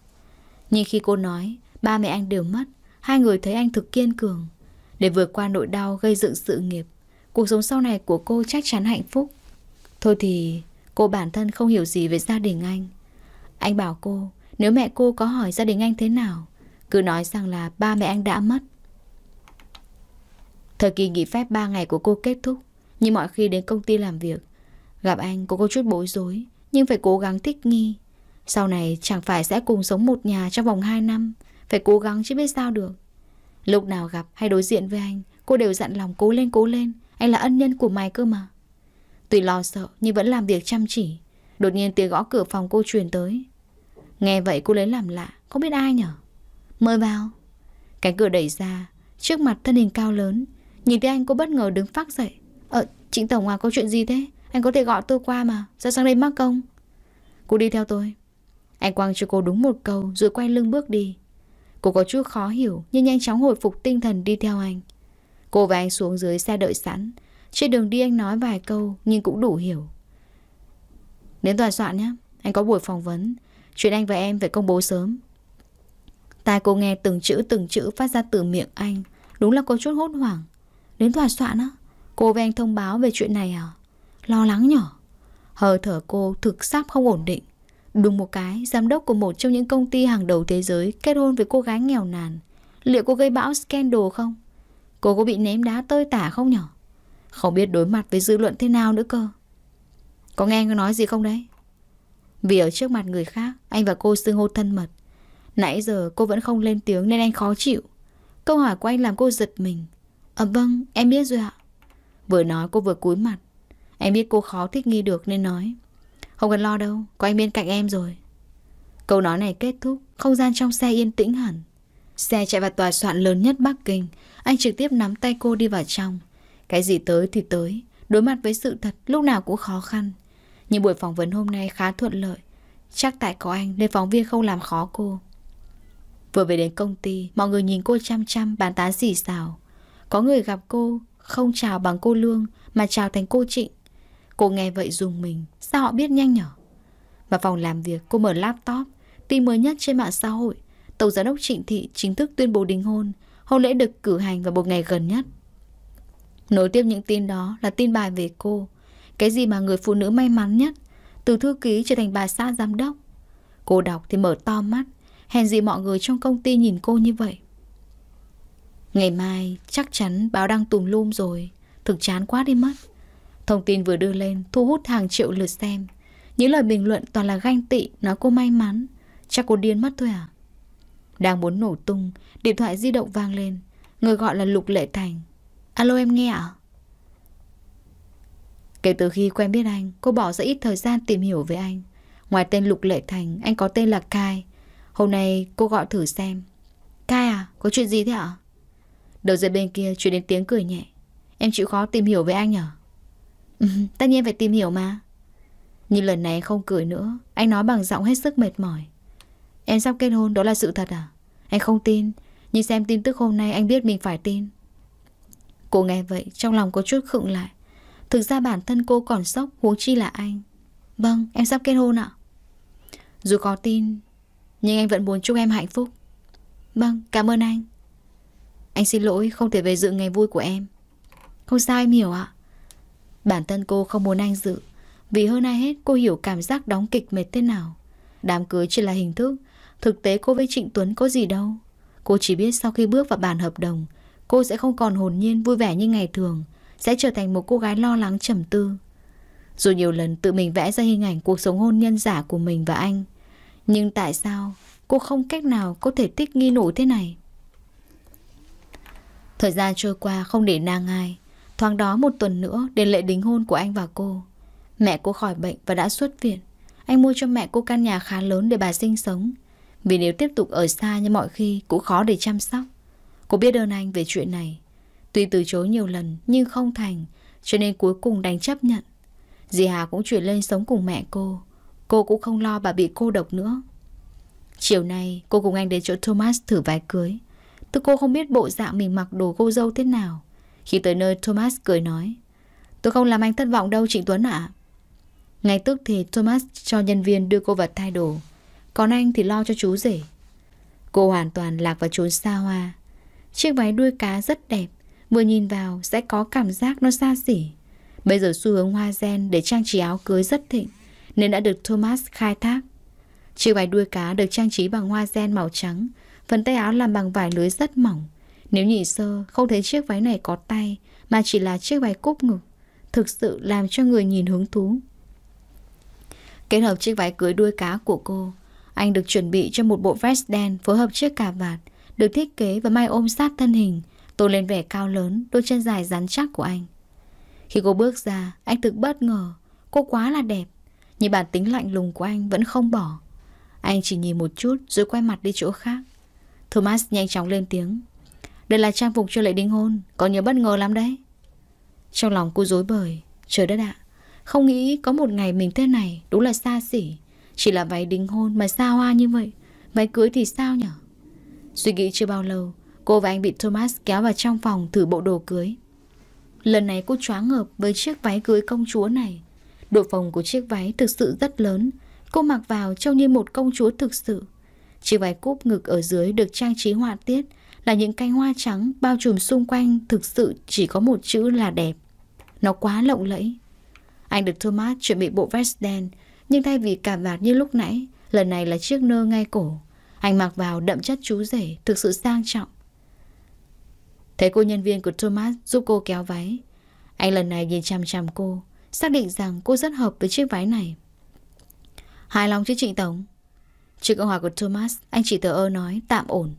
Nhưng khi cô nói, ba mẹ anh đều mất, hai người thấy anh thực kiên cường. Để vượt qua nỗi đau gây dựng sự nghiệp, cuộc sống sau này của cô chắc chắn hạnh phúc. Thôi thì cô bản thân không hiểu gì về gia đình anh. Anh bảo cô, nếu mẹ cô có hỏi gia đình anh thế nào, cứ nói rằng là ba mẹ anh đã mất. Thời kỳ nghỉ phép 3 ngày của cô kết thúc, nhưng mọi khi đến công ty làm việc, gặp anh cô có chút bối rối, nhưng phải cố gắng thích nghi. Sau này chẳng phải sẽ cùng sống một nhà trong vòng 2 năm, phải cố gắng chứ biết sao được. Lúc nào gặp hay đối diện với anh, cô đều dặn lòng cố lên cố lên, anh là ân nhân của mày cơ mà. Tuy lo sợ nhưng vẫn làm việc chăm chỉ. Đột nhiên tiếng gõ cửa phòng cô truyền tới. Nghe vậy cô lấy làm lạ, không biết ai nhở. Mời vào. Cánh cửa đẩy ra, trước mặt thân hình cao lớn, Nhìn thấy anh cô bất ngờ đứng phát dậy Ờ Trịnh Tổng à có chuyện gì thế Anh có thể gọi tôi qua mà Sao sang đây mắc công Cô đi theo tôi Anh Quang cho cô đúng một câu Rồi quay lưng bước đi Cô có chút khó hiểu Nhưng nhanh chóng hồi phục tinh thần đi theo anh Cô và anh xuống dưới xe đợi sẵn Trên đường đi anh nói vài câu Nhưng cũng đủ hiểu Đến tòa soạn nhé Anh có buổi phỏng vấn Chuyện anh và em phải công bố sớm Tai cô nghe từng chữ từng chữ phát ra từ miệng anh Đúng là có chút hốt hoảng Đến tòa soạn á Cô với anh thông báo về chuyện này à Lo lắng nhỏ Hờ thở cô thực sắp không ổn định Đúng một cái, giám đốc của một trong những công ty hàng đầu thế giới kết hôn với cô gái nghèo nàn. Liệu cô gây bão scandal không? Cô có bị ném đá tơi tả không nhở? Không biết đối mặt với dư luận thế nào nữa cơ. Có nghe nói gì không đấy? Vì ở trước mặt người khác, anh và cô xưng hô thân mật. Nãy giờ cô vẫn không lên tiếng nên anh khó chịu. Câu hỏi của anh làm cô giật mình. À, vâng, em biết rồi ạ. Vừa nói cô vừa cúi mặt. Em biết cô khó thích nghi được nên nói. Không cần lo đâu, có anh bên cạnh em rồi. Câu nói này kết thúc, không gian trong xe yên tĩnh hẳn. Xe chạy vào tòa soạn lớn nhất Bắc Kinh, anh trực tiếp nắm tay cô đi vào trong. Cái gì tới thì tới, đối mặt với sự thật lúc nào cũng khó khăn. Nhưng buổi phỏng vấn hôm nay khá thuận lợi. Chắc tại có anh nên phóng viên không làm khó cô. Vừa về đến công ty, mọi người nhìn cô chăm chăm, bàn tán xì xào. Có người gặp cô Không chào bằng cô Lương Mà chào thành cô Trịnh Cô nghe vậy dùng mình Sao họ biết nhanh nhở Vào phòng làm việc cô mở laptop Tin mới nhất trên mạng xã hội Tổng giám đốc Trịnh Thị chính thức tuyên bố đính hôn Hôn lễ được cử hành vào một ngày gần nhất Nối tiếp những tin đó là tin bài về cô Cái gì mà người phụ nữ may mắn nhất Từ thư ký trở thành bà xã giám đốc Cô đọc thì mở to mắt Hèn gì mọi người trong công ty nhìn cô như vậy Ngày mai chắc chắn báo đăng tùm lum rồi Thực chán quá đi mất Thông tin vừa đưa lên thu hút hàng triệu lượt xem Những lời bình luận toàn là ganh tị Nói cô may mắn Chắc cô điên mất thôi à Đang muốn nổ tung Điện thoại di động vang lên Người gọi là Lục Lệ Thành Alo em nghe ạ Kể từ khi quen biết anh Cô bỏ ra ít thời gian tìm hiểu về anh Ngoài tên Lục Lệ Thành Anh có tên là Kai Hôm nay cô gọi thử xem Kai à có chuyện gì thế ạ Đầu dây bên kia chuyển đến tiếng cười nhẹ Em chịu khó tìm hiểu với anh nhở à? ừ, Tất nhiên phải tìm hiểu mà Nhưng lần này không cười nữa Anh nói bằng giọng hết sức mệt mỏi Em sắp kết hôn đó là sự thật à Anh không tin Nhưng xem tin tức hôm nay anh biết mình phải tin Cô nghe vậy trong lòng có chút khựng lại Thực ra bản thân cô còn sốc huống chi là anh Vâng em sắp kết hôn ạ Dù có tin Nhưng anh vẫn muốn chúc em hạnh phúc Vâng cảm ơn anh anh xin lỗi không thể về dự ngày vui của em Không sao em hiểu ạ Bản thân cô không muốn anh dự Vì hơn ai hết cô hiểu cảm giác đóng kịch mệt thế nào Đám cưới chỉ là hình thức Thực tế cô với Trịnh Tuấn có gì đâu Cô chỉ biết sau khi bước vào bàn hợp đồng Cô sẽ không còn hồn nhiên vui vẻ như ngày thường Sẽ trở thành một cô gái lo lắng trầm tư Dù nhiều lần tự mình vẽ ra hình ảnh cuộc sống hôn nhân giả của mình và anh Nhưng tại sao cô không cách nào có thể thích nghi nổi thế này Thời gian trôi qua không để nang ai Thoáng đó một tuần nữa đến lễ đính hôn của anh và cô Mẹ cô khỏi bệnh và đã xuất viện Anh mua cho mẹ cô căn nhà khá lớn để bà sinh sống Vì nếu tiếp tục ở xa như mọi khi cũng khó để chăm sóc Cô biết ơn anh về chuyện này Tuy từ chối nhiều lần nhưng không thành Cho nên cuối cùng đành chấp nhận Dì Hà cũng chuyển lên sống cùng mẹ cô Cô cũng không lo bà bị cô độc nữa Chiều nay cô cùng anh đến chỗ Thomas thử váy cưới Tôi cô không biết bộ dạng mình mặc đồ cô dâu thế nào. Khi tới nơi Thomas cười nói Tôi không làm anh thất vọng đâu Trịnh Tuấn ạ. Ngay tức thì Thomas cho nhân viên đưa cô vật thay đồ. Còn anh thì lo cho chú rể. Cô hoàn toàn lạc vào chốn xa hoa. Chiếc váy đuôi cá rất đẹp. Vừa nhìn vào sẽ có cảm giác nó xa xỉ. Bây giờ xu hướng hoa gen để trang trí áo cưới rất thịnh nên đã được Thomas khai thác. Chiếc váy đuôi cá được trang trí bằng hoa gen màu trắng Phần tay áo làm bằng vải lưới rất mỏng. Nếu nhìn sơ, không thấy chiếc váy này có tay, mà chỉ là chiếc váy cúp ngực. Thực sự làm cho người nhìn hứng thú. Kết hợp chiếc váy cưới đuôi cá của cô, anh được chuẩn bị cho một bộ vest đen phối hợp chiếc cà vạt, được thiết kế và may ôm sát thân hình, tô lên vẻ cao lớn, đôi chân dài rắn chắc của anh. Khi cô bước ra, anh thực bất ngờ, cô quá là đẹp, nhưng bản tính lạnh lùng của anh vẫn không bỏ. Anh chỉ nhìn một chút rồi quay mặt đi chỗ khác. Thomas nhanh chóng lên tiếng Đây là trang phục cho lễ đính hôn Có nhớ bất ngờ lắm đấy Trong lòng cô dối bời Trời đất ạ Không nghĩ có một ngày mình thế này Đúng là xa xỉ Chỉ là váy đính hôn mà xa hoa như vậy Váy cưới thì sao nhở Suy nghĩ chưa bao lâu Cô và anh bị Thomas kéo vào trong phòng thử bộ đồ cưới Lần này cô choáng ngợp với chiếc váy cưới công chúa này Độ phòng của chiếc váy thực sự rất lớn Cô mặc vào trông như một công chúa thực sự Chiếc váy cúp ngực ở dưới được trang trí họa tiết là những cánh hoa trắng bao trùm xung quanh thực sự chỉ có một chữ là đẹp. Nó quá lộng lẫy. Anh được Thomas chuẩn bị bộ vest đen, nhưng thay vì cà vạt như lúc nãy, lần này là chiếc nơ ngay cổ. Anh mặc vào đậm chất chú rể, thực sự sang trọng. Thấy cô nhân viên của Thomas giúp cô kéo váy. Anh lần này nhìn chằm chằm cô, xác định rằng cô rất hợp với chiếc váy này. Hài lòng chứ chị Tổng? Trước câu hỏi của Thomas, anh chỉ tờ ơ nói tạm ổn.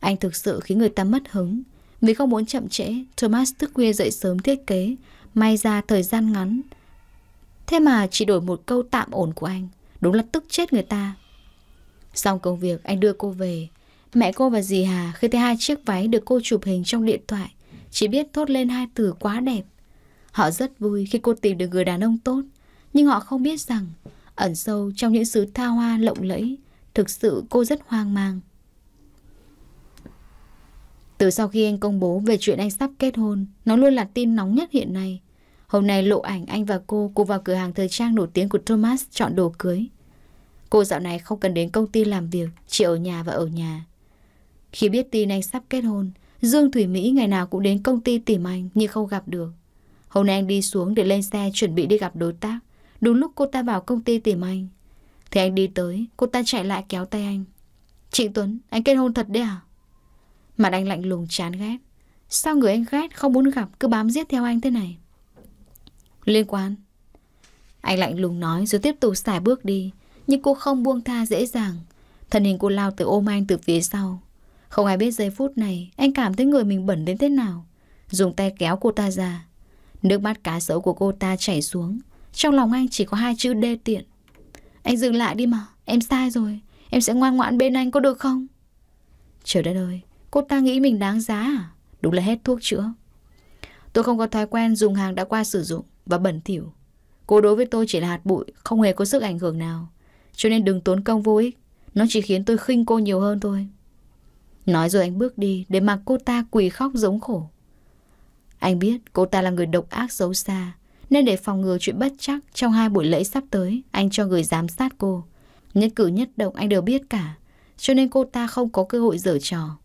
Anh thực sự khiến người ta mất hứng. Vì không muốn chậm trễ, Thomas thức khuya dậy sớm thiết kế, may ra thời gian ngắn. Thế mà chỉ đổi một câu tạm ổn của anh, đúng là tức chết người ta. Xong công việc, anh đưa cô về. Mẹ cô và dì Hà khi thấy hai chiếc váy được cô chụp hình trong điện thoại, chỉ biết thốt lên hai từ quá đẹp. Họ rất vui khi cô tìm được người đàn ông tốt, nhưng họ không biết rằng Ẩn sâu trong những sự tha hoa lộng lẫy Thực sự cô rất hoang mang Từ sau khi anh công bố về chuyện anh sắp kết hôn Nó luôn là tin nóng nhất hiện nay Hôm nay lộ ảnh anh và cô cùng vào cửa hàng thời trang nổi tiếng của Thomas Chọn đồ cưới Cô dạo này không cần đến công ty làm việc Chỉ ở nhà và ở nhà Khi biết tin anh sắp kết hôn Dương Thủy Mỹ ngày nào cũng đến công ty tìm anh Nhưng không gặp được Hôm nay anh đi xuống để lên xe chuẩn bị đi gặp đối tác Đúng lúc cô ta vào công ty tìm anh Thì anh đi tới Cô ta chạy lại kéo tay anh Chị Tuấn anh kết hôn thật đấy à Mặt anh lạnh lùng chán ghét Sao người anh ghét không muốn gặp Cứ bám giết theo anh thế này Liên quan Anh lạnh lùng nói rồi tiếp tục xài bước đi Nhưng cô không buông tha dễ dàng Thân hình cô lao tới ôm anh từ phía sau Không ai biết giây phút này Anh cảm thấy người mình bẩn đến thế nào Dùng tay kéo cô ta ra Nước mắt cá sấu của cô ta chảy xuống trong lòng anh chỉ có hai chữ đê tiện Anh dừng lại đi mà Em sai rồi Em sẽ ngoan ngoãn bên anh có được không Trời đất ơi Cô ta nghĩ mình đáng giá à Đúng là hết thuốc chữa Tôi không có thói quen dùng hàng đã qua sử dụng Và bẩn thỉu Cô đối với tôi chỉ là hạt bụi Không hề có sức ảnh hưởng nào Cho nên đừng tốn công vô ích Nó chỉ khiến tôi khinh cô nhiều hơn thôi Nói rồi anh bước đi Để mặc cô ta quỳ khóc giống khổ Anh biết cô ta là người độc ác xấu xa nên để phòng ngừa chuyện bất chắc trong hai buổi lễ sắp tới, anh cho người giám sát cô. Nhất cử nhất động anh đều biết cả, cho nên cô ta không có cơ hội dở trò.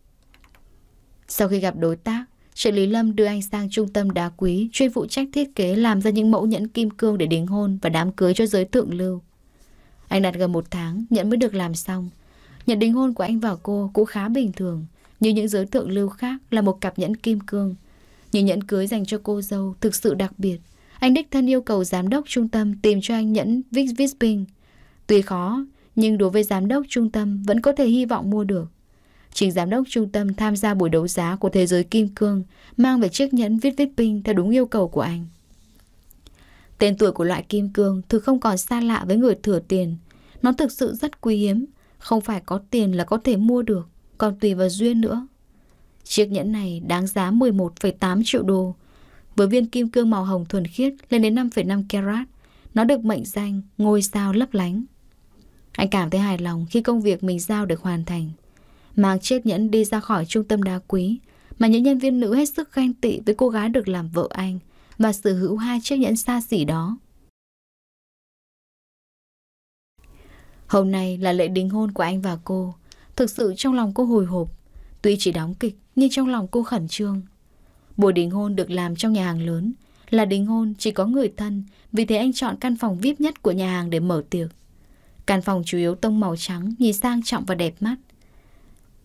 Sau khi gặp đối tác, trợ lý Lâm đưa anh sang trung tâm đá quý chuyên phụ trách thiết kế làm ra những mẫu nhẫn kim cương để đính hôn và đám cưới cho giới thượng lưu. Anh đặt gần một tháng, nhẫn mới được làm xong. Nhận đính hôn của anh và cô cũng khá bình thường, như những giới thượng lưu khác là một cặp nhẫn kim cương. nhưng nhẫn cưới dành cho cô dâu thực sự đặc biệt, anh đích thân yêu cầu giám đốc trung tâm tìm cho anh nhẫn Vic Visping. Tuy khó, nhưng đối với giám đốc trung tâm vẫn có thể hy vọng mua được. Chính giám đốc trung tâm tham gia buổi đấu giá của thế giới kim cương mang về chiếc nhẫn viết viết theo đúng yêu cầu của anh. Tên tuổi của loại kim cương thực không còn xa lạ với người thừa tiền. Nó thực sự rất quý hiếm, không phải có tiền là có thể mua được, còn tùy vào duyên nữa. Chiếc nhẫn này đáng giá 11,8 triệu đô, với viên kim cương màu hồng thuần khiết lên đến 5,5 carat. Nó được mệnh danh ngôi sao lấp lánh. Anh cảm thấy hài lòng khi công việc mình giao được hoàn thành. Mạc chết nhẫn đi ra khỏi trung tâm đá quý, mà những nhân viên nữ hết sức ganh tị với cô gái được làm vợ anh và sở hữu hai chiếc nhẫn xa xỉ đó. Hôm nay là lễ đính hôn của anh và cô. Thực sự trong lòng cô hồi hộp. Tuy chỉ đóng kịch, nhưng trong lòng cô khẩn trương. Buổi đính hôn được làm trong nhà hàng lớn Là đính hôn chỉ có người thân Vì thế anh chọn căn phòng VIP nhất của nhà hàng để mở tiệc Căn phòng chủ yếu tông màu trắng Nhìn sang trọng và đẹp mắt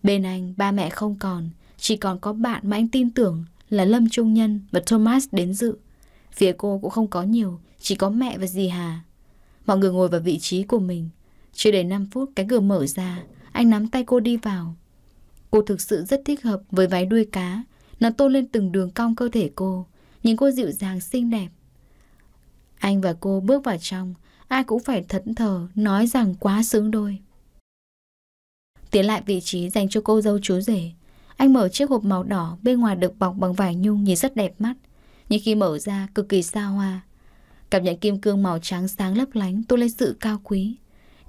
Bên anh ba mẹ không còn Chỉ còn có bạn mà anh tin tưởng Là Lâm Trung Nhân và Thomas đến dự Phía cô cũng không có nhiều Chỉ có mẹ và dì Hà Mọi người ngồi vào vị trí của mình Chưa đầy 5 phút cái cửa mở ra Anh nắm tay cô đi vào Cô thực sự rất thích hợp với váy đuôi cá nó tôn lên từng đường cong cơ thể cô Nhìn cô dịu dàng xinh đẹp Anh và cô bước vào trong Ai cũng phải thẫn thờ Nói rằng quá sướng đôi Tiến lại vị trí dành cho cô dâu chú rể Anh mở chiếc hộp màu đỏ Bên ngoài được bọc bằng vải nhung nhìn rất đẹp mắt Nhưng khi mở ra cực kỳ xa hoa cảm nhận kim cương màu trắng sáng lấp lánh Tôi lên sự cao quý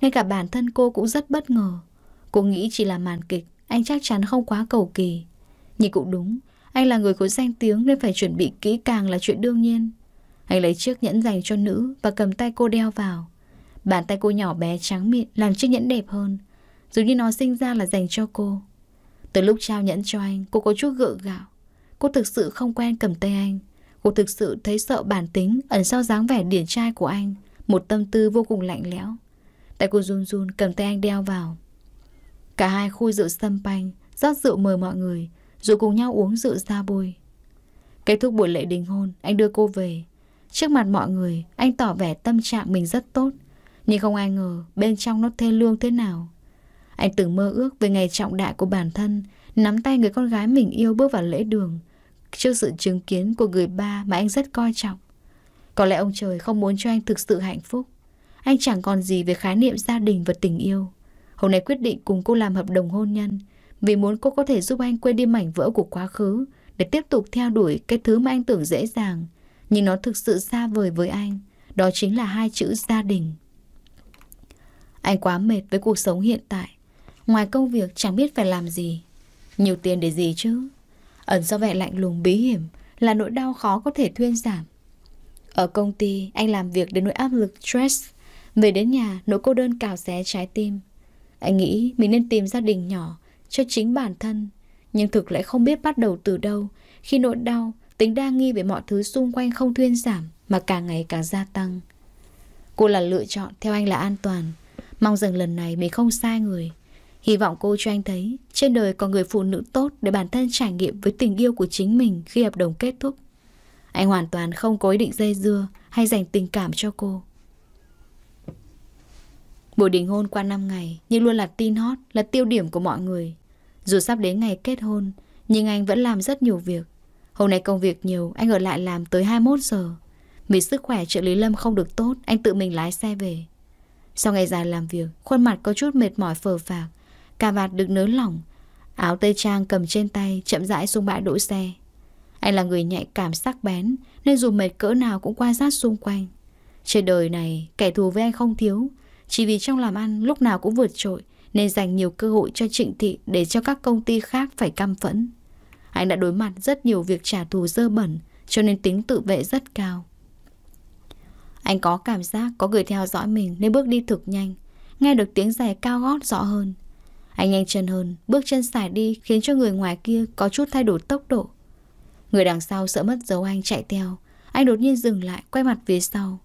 Ngay cả bản thân cô cũng rất bất ngờ Cô nghĩ chỉ là màn kịch Anh chắc chắn không quá cầu kỳ Nhưng cũng đúng anh là người có danh tiếng nên phải chuẩn bị kỹ càng là chuyện đương nhiên. Anh lấy chiếc nhẫn dành cho nữ và cầm tay cô đeo vào. Bàn tay cô nhỏ bé trắng mịn làm chiếc nhẫn đẹp hơn. Giống như nó sinh ra là dành cho cô. Từ lúc trao nhẫn cho anh, cô có chút gượng gạo. Cô thực sự không quen cầm tay anh. Cô thực sự thấy sợ bản tính ẩn sau dáng vẻ điển trai của anh. Một tâm tư vô cùng lạnh lẽo. Tại cô run run cầm tay anh đeo vào. Cả hai khui rượu sâm panh, rót rượu mời mọi người rồi cùng nhau uống rượu ra bôi. Kết thúc buổi lễ đính hôn, anh đưa cô về. Trước mặt mọi người, anh tỏ vẻ tâm trạng mình rất tốt. Nhưng không ai ngờ bên trong nó thê lương thế nào. Anh từng mơ ước về ngày trọng đại của bản thân, nắm tay người con gái mình yêu bước vào lễ đường, trước sự chứng kiến của người ba mà anh rất coi trọng. Có lẽ ông trời không muốn cho anh thực sự hạnh phúc. Anh chẳng còn gì về khái niệm gia đình và tình yêu. Hôm nay quyết định cùng cô làm hợp đồng hôn nhân vì muốn cô có thể giúp anh quên đi mảnh vỡ của quá khứ để tiếp tục theo đuổi cái thứ mà anh tưởng dễ dàng, nhưng nó thực sự xa vời với anh, đó chính là hai chữ gia đình. Anh quá mệt với cuộc sống hiện tại, ngoài công việc chẳng biết phải làm gì. Nhiều tiền để gì chứ? Ẩn sau vẻ lạnh lùng bí hiểm là nỗi đau khó có thể thuyên giảm. Ở công ty, anh làm việc đến nỗi áp lực stress. Về đến nhà, nỗi cô đơn cào xé trái tim. Anh nghĩ mình nên tìm gia đình nhỏ cho chính bản thân nhưng thực lại không biết bắt đầu từ đâu khi nỗi đau tính đa nghi về mọi thứ xung quanh không thuyên giảm mà càng ngày càng gia tăng cô là lựa chọn theo anh là an toàn mong rằng lần này mình không sai người hy vọng cô cho anh thấy trên đời còn người phụ nữ tốt để bản thân trải nghiệm với tình yêu của chính mình khi hợp đồng kết thúc anh hoàn toàn không có ý định dây dưa hay dành tình cảm cho cô buổi đình hôn qua năm ngày nhưng luôn là tin hot là tiêu điểm của mọi người dù sắp đến ngày kết hôn, nhưng anh vẫn làm rất nhiều việc. Hôm nay công việc nhiều, anh ở lại làm tới 21 giờ. Vì sức khỏe trợ lý Lâm không được tốt, anh tự mình lái xe về. Sau ngày dài làm việc, khuôn mặt có chút mệt mỏi phờ phạc, cà vạt được nới lỏng, áo tây trang cầm trên tay chậm rãi xuống bãi đỗ xe. Anh là người nhạy cảm sắc bén, nên dù mệt cỡ nào cũng quan sát xung quanh. Trên đời này, kẻ thù với anh không thiếu, chỉ vì trong làm ăn lúc nào cũng vượt trội, nên dành nhiều cơ hội cho Trịnh Thị để cho các công ty khác phải căm phẫn. Anh đã đối mặt rất nhiều việc trả thù dơ bẩn, cho nên tính tự vệ rất cao. Anh có cảm giác có người theo dõi mình nên bước đi thực nhanh, nghe được tiếng giày cao gót rõ hơn. Anh nhanh chân hơn, bước chân xài đi khiến cho người ngoài kia có chút thay đổi tốc độ. Người đằng sau sợ mất dấu anh chạy theo, anh đột nhiên dừng lại, quay mặt phía sau.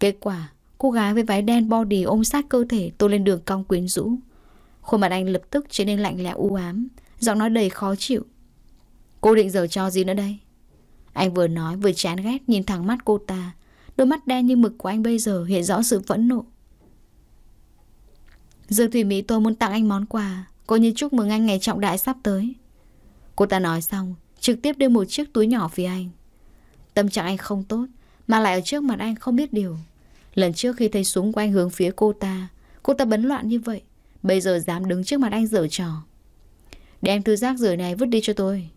Kết quả, cô gái với váy đen body ôm sát cơ thể tôi lên đường cong quyến rũ. Khuôn mặt anh lập tức trở nên lạnh lẽo u ám Giọng nói đầy khó chịu Cô định giờ cho gì nữa đây Anh vừa nói vừa chán ghét nhìn thẳng mắt cô ta Đôi mắt đen như mực của anh bây giờ hiện rõ sự phẫn nộ Dương Thủy Mỹ tôi muốn tặng anh món quà Cô như chúc mừng anh ngày trọng đại sắp tới Cô ta nói xong Trực tiếp đưa một chiếc túi nhỏ phía anh Tâm trạng anh không tốt Mà lại ở trước mặt anh không biết điều Lần trước khi thấy súng của anh hướng phía cô ta Cô ta bấn loạn như vậy Bây giờ dám đứng trước mặt anh dở trò Đem thứ rác rưởi này vứt đi cho tôi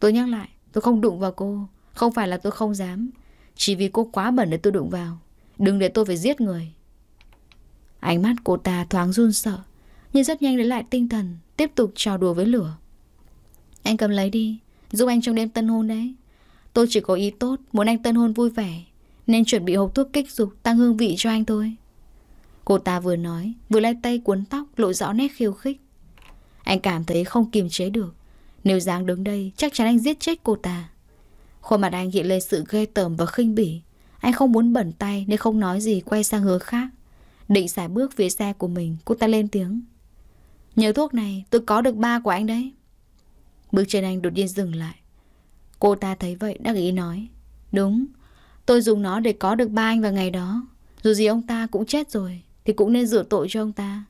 Tôi nhắc lại Tôi không đụng vào cô Không phải là tôi không dám Chỉ vì cô quá bẩn để tôi đụng vào Đừng để tôi phải giết người Ánh mắt cô ta thoáng run sợ Nhưng rất nhanh lấy lại tinh thần Tiếp tục trò đùa với lửa Anh cầm lấy đi Giúp anh trong đêm tân hôn đấy Tôi chỉ có ý tốt Muốn anh tân hôn vui vẻ Nên chuẩn bị hộp thuốc kích dục Tăng hương vị cho anh thôi Cô ta vừa nói, vừa lay tay cuốn tóc lộ rõ nét khiêu khích. Anh cảm thấy không kiềm chế được. Nếu dáng đứng đây, chắc chắn anh giết chết cô ta. Khuôn mặt anh hiện lên sự ghê tởm và khinh bỉ. Anh không muốn bẩn tay nên không nói gì quay sang hướng khác. Định xả bước phía xe của mình, cô ta lên tiếng. Nhớ thuốc này, tôi có được ba của anh đấy. Bước chân anh đột nhiên dừng lại. Cô ta thấy vậy đắc ý nói. Đúng, tôi dùng nó để có được ba anh vào ngày đó. Dù gì ông ta cũng chết rồi, thì cũng nên rửa tội cho ông ta.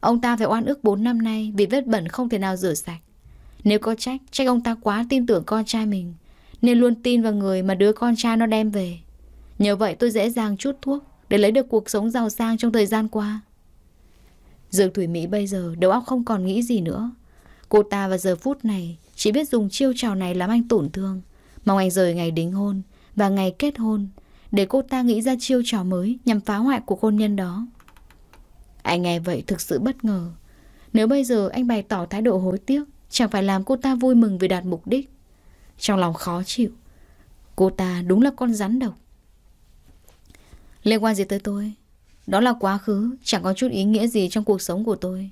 Ông ta phải oan ức 4 năm nay vì vết bẩn không thể nào rửa sạch. Nếu có trách, trách ông ta quá tin tưởng con trai mình, nên luôn tin vào người mà đứa con trai nó đem về. Nhờ vậy tôi dễ dàng chút thuốc để lấy được cuộc sống giàu sang trong thời gian qua. Dược Thủy Mỹ bây giờ đầu óc không còn nghĩ gì nữa. Cô ta vào giờ phút này chỉ biết dùng chiêu trò này làm anh tổn thương. Mong anh rời ngày đính hôn và ngày kết hôn để cô ta nghĩ ra chiêu trò mới nhằm phá hoại cuộc hôn nhân đó. Anh nghe vậy thực sự bất ngờ. Nếu bây giờ anh bày tỏ thái độ hối tiếc, chẳng phải làm cô ta vui mừng vì đạt mục đích. Trong lòng khó chịu. Cô ta đúng là con rắn độc. Liên quan gì tới tôi? Đó là quá khứ, chẳng có chút ý nghĩa gì trong cuộc sống của tôi.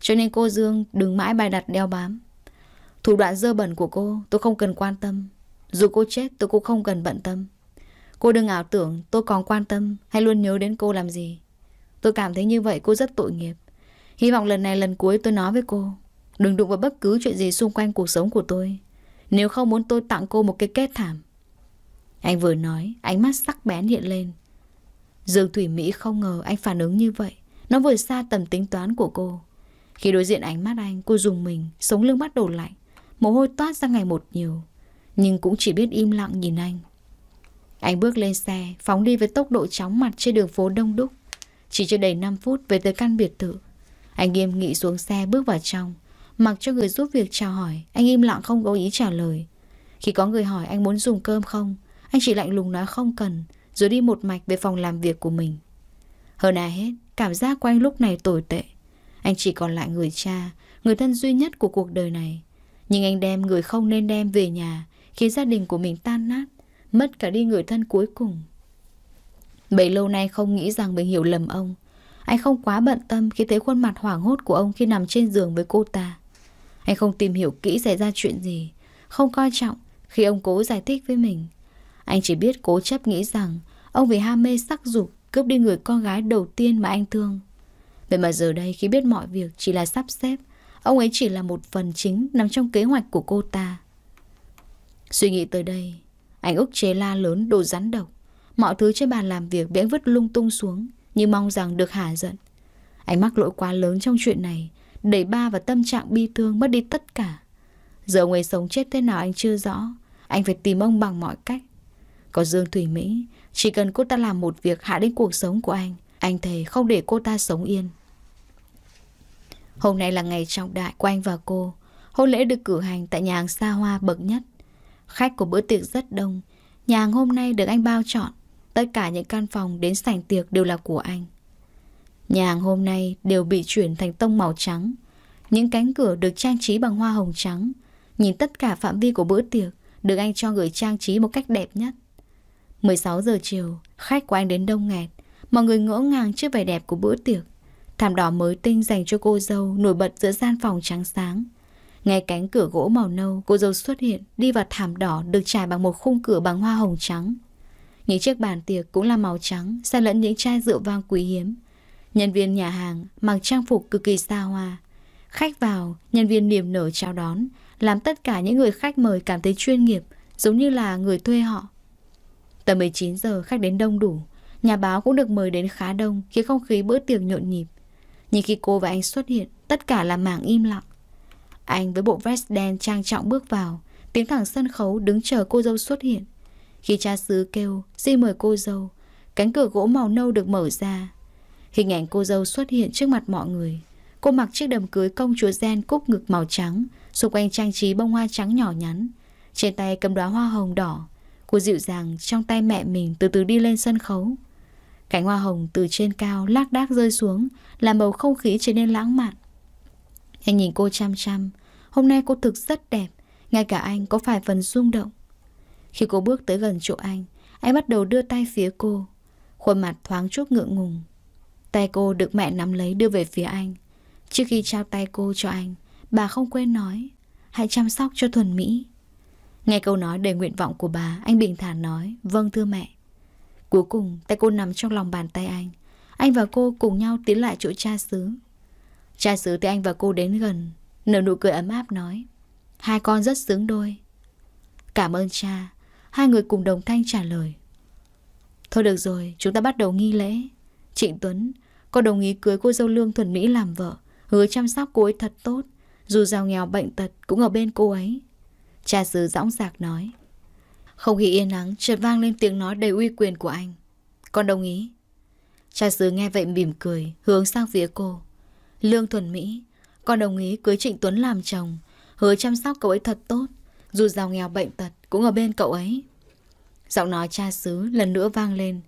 Cho nên cô Dương đừng mãi bài đặt đeo bám. Thủ đoạn dơ bẩn của cô tôi không cần quan tâm. Dù cô chết tôi cũng không cần bận tâm. Cô đừng ảo tưởng tôi còn quan tâm hay luôn nhớ đến cô làm gì. Tôi cảm thấy như vậy cô rất tội nghiệp. Hy vọng lần này lần cuối tôi nói với cô. Đừng đụng vào bất cứ chuyện gì xung quanh cuộc sống của tôi. Nếu không muốn tôi tặng cô một cái kết thảm. Anh vừa nói, ánh mắt sắc bén hiện lên. Dương Thủy Mỹ không ngờ anh phản ứng như vậy. Nó vừa xa tầm tính toán của cô. Khi đối diện ánh mắt anh, cô dùng mình, sống lưng bắt đổ lạnh. Mồ hôi toát ra ngày một nhiều. Nhưng cũng chỉ biết im lặng nhìn anh. Anh bước lên xe, phóng đi với tốc độ chóng mặt trên đường phố đông đúc. Chỉ chưa đầy 5 phút về tới căn biệt thự Anh nghiêm nghị xuống xe bước vào trong Mặc cho người giúp việc chào hỏi Anh im lặng không có ý trả lời Khi có người hỏi anh muốn dùng cơm không Anh chỉ lạnh lùng nói không cần Rồi đi một mạch về phòng làm việc của mình Hơn ai hết Cảm giác của anh lúc này tồi tệ Anh chỉ còn lại người cha Người thân duy nhất của cuộc đời này Nhưng anh đem người không nên đem về nhà Khiến gia đình của mình tan nát Mất cả đi người thân cuối cùng Bấy lâu nay không nghĩ rằng mình hiểu lầm ông Anh không quá bận tâm khi thấy khuôn mặt hoảng hốt của ông khi nằm trên giường với cô ta Anh không tìm hiểu kỹ xảy ra chuyện gì Không coi trọng khi ông cố giải thích với mình Anh chỉ biết cố chấp nghĩ rằng Ông vì ham mê sắc dục cướp đi người con gái đầu tiên mà anh thương Vậy mà giờ đây khi biết mọi việc chỉ là sắp xếp Ông ấy chỉ là một phần chính nằm trong kế hoạch của cô ta Suy nghĩ tới đây Anh ức chế la lớn đồ rắn độc Mọi thứ trên bàn làm việc bị anh vứt lung tung xuống Như mong rằng được hả giận Anh mắc lỗi quá lớn trong chuyện này Đẩy ba vào tâm trạng bi thương mất đi tất cả Giờ người sống chết thế nào anh chưa rõ Anh phải tìm ông bằng mọi cách Có Dương Thủy Mỹ Chỉ cần cô ta làm một việc hạ đến cuộc sống của anh Anh thề không để cô ta sống yên Hôm nay là ngày trọng đại của anh và cô Hôn lễ được cử hành tại nhà hàng xa hoa bậc nhất Khách của bữa tiệc rất đông Nhà hàng hôm nay được anh bao chọn Tất cả những căn phòng đến sảnh tiệc đều là của anh. Nhà hàng hôm nay đều bị chuyển thành tông màu trắng. Những cánh cửa được trang trí bằng hoa hồng trắng. Nhìn tất cả phạm vi của bữa tiệc được anh cho người trang trí một cách đẹp nhất. 16 giờ chiều, khách của anh đến đông nghẹt. Mọi người ngỡ ngàng trước vẻ đẹp của bữa tiệc. Thảm đỏ mới tinh dành cho cô dâu nổi bật giữa gian phòng trắng sáng. Ngay cánh cửa gỗ màu nâu, cô dâu xuất hiện, đi vào thảm đỏ được trải bằng một khung cửa bằng hoa hồng trắng, những chiếc bàn tiệc cũng là màu trắng, xen lẫn những chai rượu vang quý hiếm. Nhân viên nhà hàng mặc trang phục cực kỳ xa hoa. Khách vào, nhân viên niềm nở chào đón, làm tất cả những người khách mời cảm thấy chuyên nghiệp, giống như là người thuê họ. Tầm 19 giờ khách đến đông đủ, nhà báo cũng được mời đến khá đông khiến không khí bữa tiệc nhộn nhịp. Nhưng khi cô và anh xuất hiện, tất cả là mảng im lặng. Anh với bộ vest đen trang trọng bước vào, tiến thẳng sân khấu đứng chờ cô dâu xuất hiện. Khi cha xứ kêu, xin mời cô dâu, cánh cửa gỗ màu nâu được mở ra. Hình ảnh cô dâu xuất hiện trước mặt mọi người. Cô mặc chiếc đầm cưới công chúa gen cúc ngực màu trắng, xung quanh trang trí bông hoa trắng nhỏ nhắn. Trên tay cầm đóa hoa hồng đỏ. Cô dịu dàng trong tay mẹ mình từ từ đi lên sân khấu. Cánh hoa hồng từ trên cao lác đác rơi xuống, làm bầu không khí trở nên lãng mạn. Anh nhìn cô chăm chăm. Hôm nay cô thực rất đẹp, ngay cả anh có phải phần rung động. Khi cô bước tới gần chỗ anh, anh bắt đầu đưa tay phía cô. Khuôn mặt thoáng chút ngượng ngùng. Tay cô được mẹ nắm lấy đưa về phía anh. Trước khi trao tay cô cho anh, bà không quên nói, hãy chăm sóc cho Thuần Mỹ. Nghe câu nói đầy nguyện vọng của bà, anh bình thản nói, vâng thưa mẹ. Cuối cùng, tay cô nằm trong lòng bàn tay anh. Anh và cô cùng nhau tiến lại chỗ cha xứ. Cha xứ thấy anh và cô đến gần, nở nụ cười ấm áp nói, hai con rất xứng đôi. Cảm ơn cha, Hai người cùng đồng thanh trả lời Thôi được rồi, chúng ta bắt đầu nghi lễ Trịnh Tuấn Có đồng ý cưới cô dâu lương thuần Mỹ làm vợ Hứa chăm sóc cô ấy thật tốt Dù giàu nghèo bệnh tật cũng ở bên cô ấy Cha xứ dõng dạc nói Không khí yên nắng chợt vang lên tiếng nói đầy uy quyền của anh Con đồng ý Cha xứ nghe vậy mỉm cười Hướng sang phía cô Lương thuần Mỹ Con đồng ý cưới Trịnh Tuấn làm chồng Hứa chăm sóc cậu ấy thật tốt dù giàu nghèo bệnh tật Cũng ở bên cậu ấy Giọng nói cha xứ lần nữa vang lên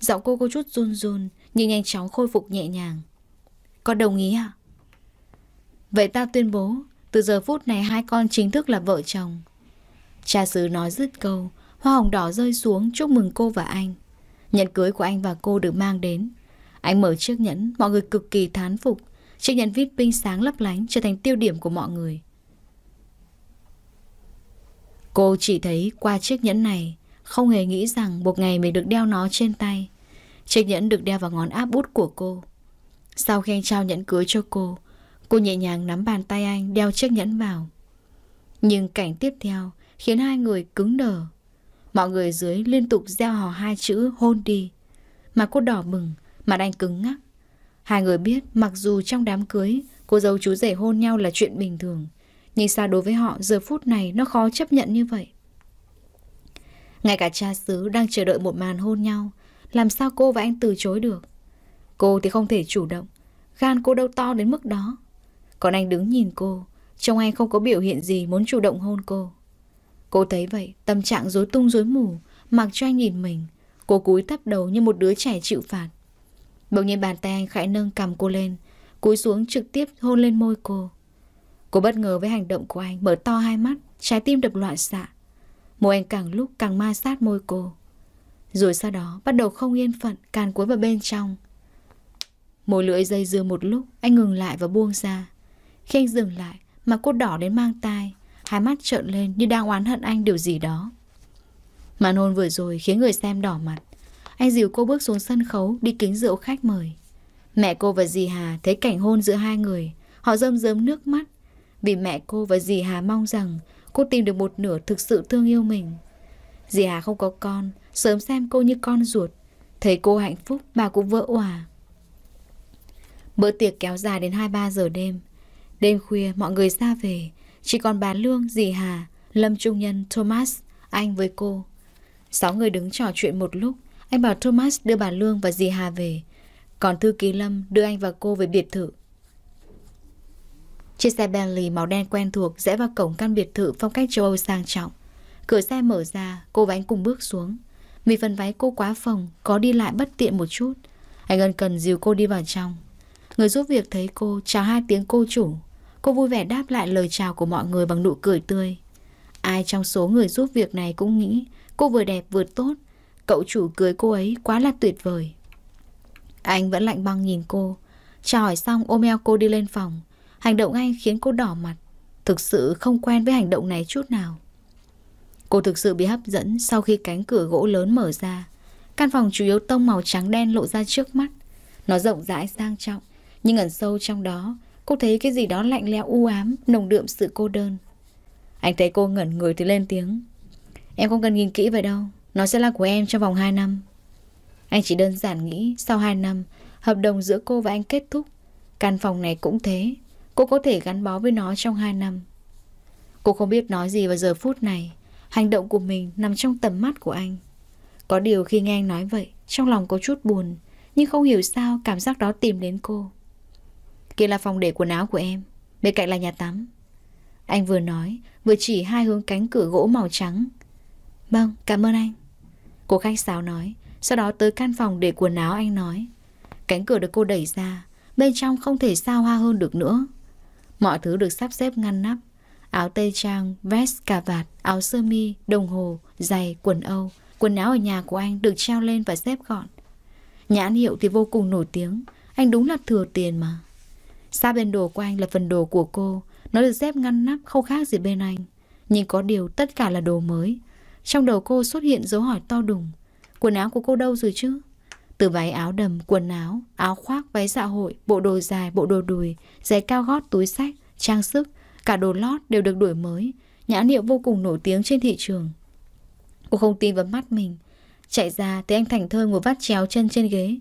Giọng cô có chút run run Nhưng nhanh chóng khôi phục nhẹ nhàng Con đồng ý à Vậy ta tuyên bố Từ giờ phút này hai con chính thức là vợ chồng Cha xứ nói dứt câu Hoa hồng đỏ rơi xuống chúc mừng cô và anh nhận cưới của anh và cô được mang đến Anh mở chiếc nhẫn Mọi người cực kỳ thán phục Chiếc nhẫn vít pink sáng lấp lánh Trở thành tiêu điểm của mọi người Cô chỉ thấy qua chiếc nhẫn này, không hề nghĩ rằng một ngày mình được đeo nó trên tay. Chiếc nhẫn được đeo vào ngón áp bút của cô. Sau khi anh trao nhẫn cưới cho cô, cô nhẹ nhàng nắm bàn tay anh đeo chiếc nhẫn vào. Nhưng cảnh tiếp theo khiến hai người cứng đờ. Mọi người dưới liên tục gieo hò hai chữ hôn đi. Mà cô đỏ bừng, mặt anh cứng ngắc. Hai người biết mặc dù trong đám cưới, cô dâu chú rể hôn nhau là chuyện bình thường. Nhưng sao đối với họ giờ phút này nó khó chấp nhận như vậy? Ngay cả cha xứ đang chờ đợi một màn hôn nhau, làm sao cô và anh từ chối được? Cô thì không thể chủ động, gan cô đâu to đến mức đó. Còn anh đứng nhìn cô, trông anh không có biểu hiện gì muốn chủ động hôn cô. Cô thấy vậy, tâm trạng rối tung rối mù, mặc cho anh nhìn mình. Cô cúi thấp đầu như một đứa trẻ chịu phạt. Bỗng nhiên bàn tay anh khẽ nâng cầm cô lên, cúi xuống trực tiếp hôn lên môi cô. Cô bất ngờ với hành động của anh, mở to hai mắt, trái tim đập loạn xạ. Môi anh càng lúc càng ma sát môi cô. Rồi sau đó bắt đầu không yên phận, càn cuốn vào bên trong. Môi lưỡi dây dưa một lúc, anh ngừng lại và buông ra. Khi anh dừng lại, mà cô đỏ đến mang tai, hai mắt trợn lên như đang oán hận anh điều gì đó. Màn hôn vừa rồi khiến người xem đỏ mặt. Anh dìu cô bước xuống sân khấu đi kính rượu khách mời. Mẹ cô và dì Hà thấy cảnh hôn giữa hai người, họ rơm rớm nước mắt vì mẹ cô và dì Hà mong rằng cô tìm được một nửa thực sự thương yêu mình. Dì Hà không có con, sớm xem cô như con ruột. Thấy cô hạnh phúc, bà cũng vỡ òa. Bữa tiệc kéo dài đến 2-3 giờ đêm. Đêm khuya, mọi người ra về. Chỉ còn bà Lương, dì Hà, Lâm Trung Nhân, Thomas, anh với cô. Sáu người đứng trò chuyện một lúc. Anh bảo Thomas đưa bà Lương và dì Hà về. Còn thư ký Lâm đưa anh và cô về biệt thự. Chiếc xe Bentley màu đen quen thuộc rẽ vào cổng căn biệt thự phong cách châu Âu sang trọng. Cửa xe mở ra, cô và anh cùng bước xuống. Vì phần váy cô quá phồng, có đi lại bất tiện một chút. Anh ân cần dìu cô đi vào trong. Người giúp việc thấy cô, chào hai tiếng cô chủ. Cô vui vẻ đáp lại lời chào của mọi người bằng nụ cười tươi. Ai trong số người giúp việc này cũng nghĩ cô vừa đẹp vừa tốt. Cậu chủ cưới cô ấy quá là tuyệt vời. Anh vẫn lạnh băng nhìn cô. Chào hỏi xong ôm eo cô đi lên phòng. Hành động anh khiến cô đỏ mặt Thực sự không quen với hành động này chút nào Cô thực sự bị hấp dẫn sau khi cánh cửa gỗ lớn mở ra Căn phòng chủ yếu tông màu trắng đen lộ ra trước mắt Nó rộng rãi sang trọng Nhưng ẩn sâu trong đó Cô thấy cái gì đó lạnh lẽo u ám Nồng đượm sự cô đơn Anh thấy cô ngẩn người thì lên tiếng Em không cần nhìn kỹ vậy đâu Nó sẽ là của em trong vòng 2 năm Anh chỉ đơn giản nghĩ Sau 2 năm Hợp đồng giữa cô và anh kết thúc Căn phòng này cũng thế Cô có thể gắn bó với nó trong 2 năm Cô không biết nói gì vào giờ phút này Hành động của mình nằm trong tầm mắt của anh Có điều khi nghe anh nói vậy Trong lòng có chút buồn Nhưng không hiểu sao cảm giác đó tìm đến cô Kia là phòng để quần áo của em Bên cạnh là nhà tắm Anh vừa nói Vừa chỉ hai hướng cánh cửa gỗ màu trắng Vâng cảm ơn anh Cô khách sáo nói Sau đó tới căn phòng để quần áo anh nói Cánh cửa được cô đẩy ra Bên trong không thể sao hoa hơn được nữa Mọi thứ được sắp xếp ngăn nắp. Áo tây trang, vest, cà vạt, áo sơ mi, đồng hồ, giày, quần Âu. Quần áo ở nhà của anh được treo lên và xếp gọn. Nhãn hiệu thì vô cùng nổi tiếng. Anh đúng là thừa tiền mà. Xa bên đồ của anh là phần đồ của cô. Nó được xếp ngăn nắp không khác gì bên anh. Nhưng có điều tất cả là đồ mới. Trong đầu cô xuất hiện dấu hỏi to đùng. Quần áo của cô đâu rồi chứ? Từ váy áo đầm, quần áo, áo khoác, váy dạ hội, bộ đồ dài, bộ đồ đùi, giày cao gót, túi sách, trang sức, cả đồ lót đều được đổi mới. Nhãn hiệu vô cùng nổi tiếng trên thị trường. Cô không tin vào mắt mình. Chạy ra thấy anh Thành thơi ngồi vắt chéo chân trên ghế.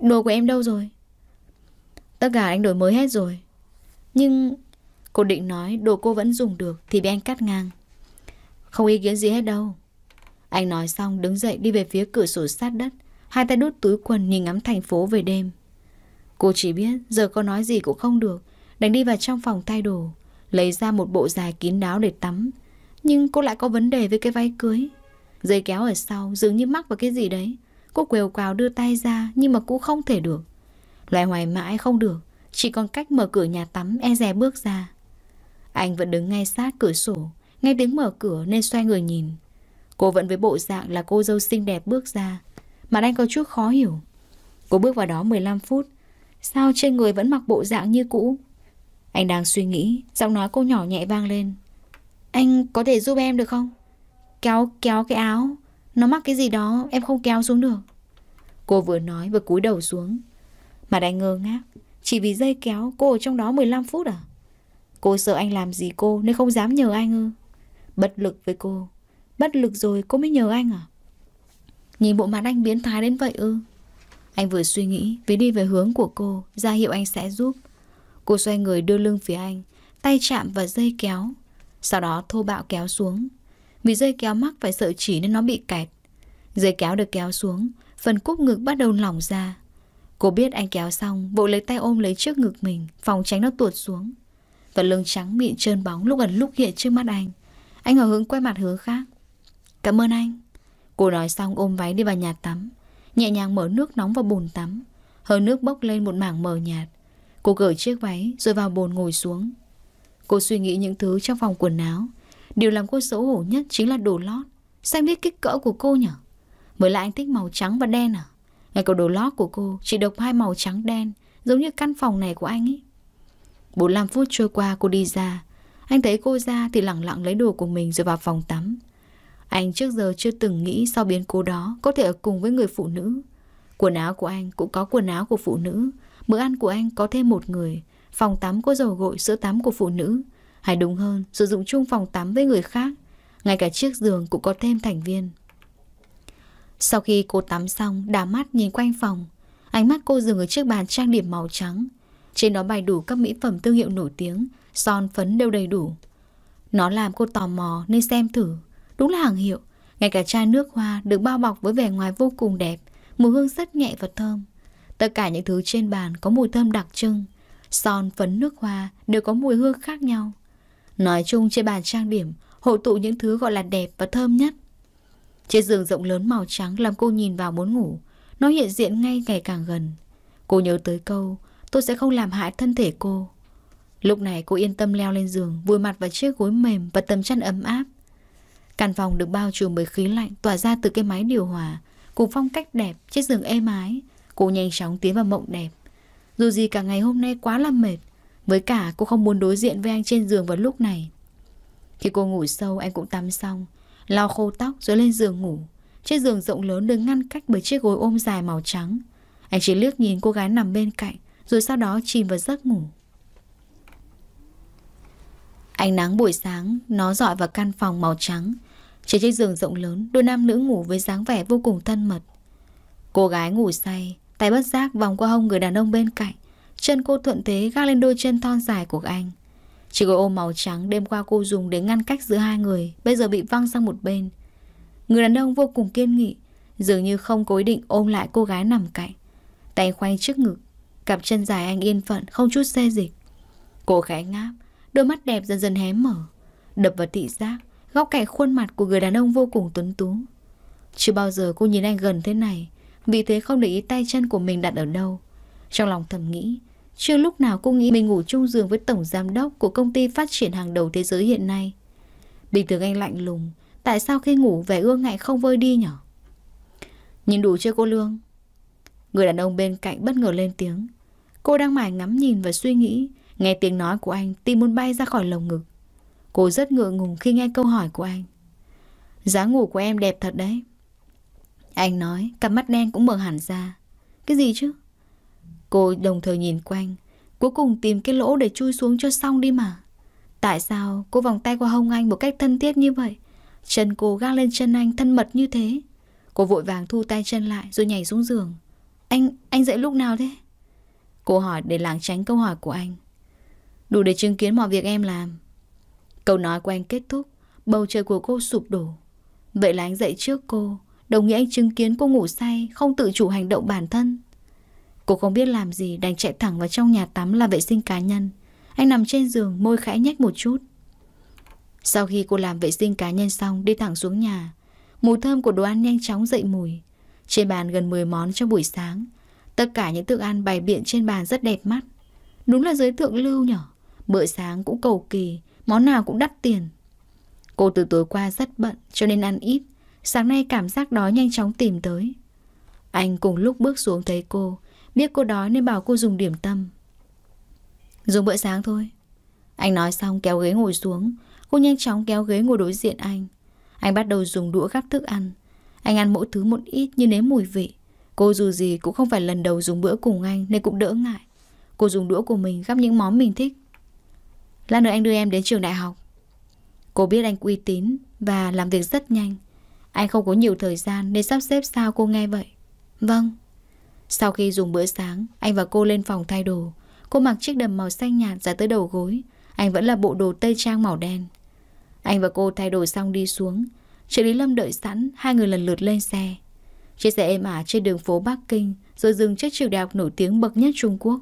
Đồ của em đâu rồi? Tất cả anh đổi mới hết rồi. Nhưng cô định nói đồ cô vẫn dùng được thì bị anh cắt ngang. Không ý kiến gì hết đâu. Anh nói xong đứng dậy đi về phía cửa sổ sát đất Hai tay đút túi quần nhìn ngắm thành phố về đêm Cô chỉ biết giờ có nói gì cũng không được Đành đi vào trong phòng thay đồ Lấy ra một bộ dài kín đáo để tắm Nhưng cô lại có vấn đề với cái váy cưới Dây kéo ở sau dường như mắc vào cái gì đấy Cô quều quào đưa tay ra Nhưng mà cũng không thể được Loài hoài mãi không được Chỉ còn cách mở cửa nhà tắm e rè bước ra Anh vẫn đứng ngay sát cửa sổ Nghe tiếng mở cửa nên xoay người nhìn Cô vẫn với bộ dạng là cô dâu xinh đẹp bước ra mà anh có chút khó hiểu. Cô bước vào đó 15 phút. Sao trên người vẫn mặc bộ dạng như cũ? Anh đang suy nghĩ, giọng nói cô nhỏ nhẹ vang lên. Anh có thể giúp em được không? Kéo, kéo cái áo. Nó mắc cái gì đó, em không kéo xuống được. Cô vừa nói vừa cúi đầu xuống. mà anh ngơ ngác. Chỉ vì dây kéo cô ở trong đó 15 phút à? Cô sợ anh làm gì cô nên không dám nhờ anh ư? Bất lực với cô. Bất lực rồi cô mới nhờ anh à? Nhìn bộ mặt anh biến thái đến vậy ư Anh vừa suy nghĩ Vì đi về hướng của cô ra hiệu anh sẽ giúp Cô xoay người đưa lưng phía anh Tay chạm vào dây kéo Sau đó thô bạo kéo xuống Vì dây kéo mắc phải sợi chỉ nên nó bị kẹt Dây kéo được kéo xuống Phần cúc ngực bắt đầu lỏng ra Cô biết anh kéo xong bộ lấy tay ôm lấy trước ngực mình Phòng tránh nó tuột xuống Và lưng trắng mịn trơn bóng lúc ẩn lúc hiện trước mắt anh Anh ở hướng quay mặt hướng khác Cảm ơn anh Cô nói xong ôm váy đi vào nhà tắm Nhẹ nhàng mở nước nóng vào bồn tắm Hơi nước bốc lên một mảng mờ nhạt Cô cởi chiếc váy rồi vào bồn ngồi xuống Cô suy nghĩ những thứ trong phòng quần áo Điều làm cô xấu hổ nhất chính là đồ lót Xem biết kích cỡ của cô nhở Mới là anh thích màu trắng và đen à ngày cầu đồ lót của cô chỉ độc hai màu trắng đen Giống như căn phòng này của anh ấy 45 phút trôi qua cô đi ra Anh thấy cô ra thì lặng lặng lấy đồ của mình rồi vào phòng tắm anh trước giờ chưa từng nghĩ sau biến cố đó có thể ở cùng với người phụ nữ. Quần áo của anh cũng có quần áo của phụ nữ, bữa ăn của anh có thêm một người, phòng tắm có dầu gội sữa tắm của phụ nữ, hay đúng hơn sử dụng chung phòng tắm với người khác, ngay cả chiếc giường cũng có thêm thành viên. Sau khi cô tắm xong, đà mắt nhìn quanh phòng, ánh mắt cô dừng ở chiếc bàn trang điểm màu trắng. Trên đó bày đủ các mỹ phẩm thương hiệu nổi tiếng, son phấn đều đầy đủ. Nó làm cô tò mò nên xem thử Đúng là hàng hiệu Ngay cả chai nước hoa được bao bọc với vẻ ngoài vô cùng đẹp Mùi hương rất nhẹ và thơm Tất cả những thứ trên bàn có mùi thơm đặc trưng Son, phấn, nước hoa đều có mùi hương khác nhau Nói chung trên bàn trang điểm Hội tụ những thứ gọi là đẹp và thơm nhất trên giường rộng lớn màu trắng làm cô nhìn vào muốn ngủ Nó hiện diện ngay ngày càng gần Cô nhớ tới câu Tôi sẽ không làm hại thân thể cô Lúc này cô yên tâm leo lên giường Vùi mặt vào chiếc gối mềm và tấm chăn ấm áp Căn phòng được bao trùm bởi khí lạnh tỏa ra từ cái máy điều hòa. Cùng phong cách đẹp, chiếc giường êm ái. Cô nhanh chóng tiến vào mộng đẹp. Dù gì cả ngày hôm nay quá là mệt. Với cả cô không muốn đối diện với anh trên giường vào lúc này. Khi cô ngủ sâu anh cũng tắm xong. Lau khô tóc rồi lên giường ngủ. Chiếc giường rộng lớn được ngăn cách bởi chiếc gối ôm dài màu trắng. Anh chỉ liếc nhìn cô gái nằm bên cạnh rồi sau đó chìm vào giấc ngủ. Ánh nắng buổi sáng nó dọi vào căn phòng màu trắng trên chiếc giường rộng lớn, đôi nam nữ ngủ với dáng vẻ vô cùng thân mật. Cô gái ngủ say, tay bất giác vòng qua hông người đàn ông bên cạnh. Chân cô thuận thế gác lên đôi chân thon dài của anh. Chiếc gối ô màu trắng đêm qua cô dùng để ngăn cách giữa hai người, bây giờ bị văng sang một bên. Người đàn ông vô cùng kiên nghị, dường như không cố ý định ôm lại cô gái nằm cạnh. Tay khoanh trước ngực, cặp chân dài anh yên phận, không chút xe dịch. Cô khẽ ngáp, đôi mắt đẹp dần dần hé mở, đập vào thị giác góc cạnh khuôn mặt của người đàn ông vô cùng tuấn tú. Chưa bao giờ cô nhìn anh gần thế này, vì thế không để ý tay chân của mình đặt ở đâu. Trong lòng thầm nghĩ, chưa lúc nào cô nghĩ mình ngủ chung giường với tổng giám đốc của công ty phát triển hàng đầu thế giới hiện nay. Bình thường anh lạnh lùng, tại sao khi ngủ vẻ ương ngại không vơi đi nhở? Nhìn đủ chưa cô Lương? Người đàn ông bên cạnh bất ngờ lên tiếng. Cô đang mải ngắm nhìn và suy nghĩ, nghe tiếng nói của anh tim muốn bay ra khỏi lồng ngực. Cô rất ngượng ngùng khi nghe câu hỏi của anh Giá ngủ của em đẹp thật đấy Anh nói Cặp mắt đen cũng mở hẳn ra Cái gì chứ Cô đồng thời nhìn quanh Cuối cùng tìm cái lỗ để chui xuống cho xong đi mà Tại sao cô vòng tay qua hông anh một cách thân thiết như vậy Chân cô gác lên chân anh thân mật như thế Cô vội vàng thu tay chân lại rồi nhảy xuống giường Anh, anh dậy lúc nào thế? Cô hỏi để lảng tránh câu hỏi của anh Đủ để chứng kiến mọi việc em làm Câu nói của anh kết thúc, bầu trời của cô sụp đổ. Vậy là anh dậy trước cô, đồng nghĩa anh chứng kiến cô ngủ say, không tự chủ hành động bản thân. Cô không biết làm gì đành chạy thẳng vào trong nhà tắm là vệ sinh cá nhân. Anh nằm trên giường, môi khẽ nhách một chút. Sau khi cô làm vệ sinh cá nhân xong, đi thẳng xuống nhà. Mùi thơm của đồ ăn nhanh chóng dậy mùi. Trên bàn gần 10 món trong buổi sáng. Tất cả những thức ăn bày biện trên bàn rất đẹp mắt. Đúng là giới thượng lưu nhở. Bữa sáng cũng cầu kỳ, món nào cũng đắt tiền. Cô từ tối qua rất bận cho nên ăn ít, sáng nay cảm giác đói nhanh chóng tìm tới. Anh cùng lúc bước xuống thấy cô, biết cô đói nên bảo cô dùng điểm tâm. Dùng bữa sáng thôi. Anh nói xong kéo ghế ngồi xuống, cô nhanh chóng kéo ghế ngồi đối diện anh. Anh bắt đầu dùng đũa gắp thức ăn. Anh ăn mỗi thứ một ít như nếm mùi vị. Cô dù gì cũng không phải lần đầu dùng bữa cùng anh nên cũng đỡ ngại. Cô dùng đũa của mình gắp những món mình thích. Lát nữa anh đưa em đến trường đại học Cô biết anh uy tín Và làm việc rất nhanh Anh không có nhiều thời gian nên sắp xếp sao cô nghe vậy Vâng Sau khi dùng bữa sáng Anh và cô lên phòng thay đồ Cô mặc chiếc đầm màu xanh nhạt ra tới đầu gối Anh vẫn là bộ đồ tây trang màu đen Anh và cô thay đồ xong đi xuống Trợ lý Lâm đợi sẵn Hai người lần lượt lên xe Chiếc xe êm ả trên đường phố Bắc Kinh Rồi dừng trước trường đại học nổi tiếng bậc nhất Trung Quốc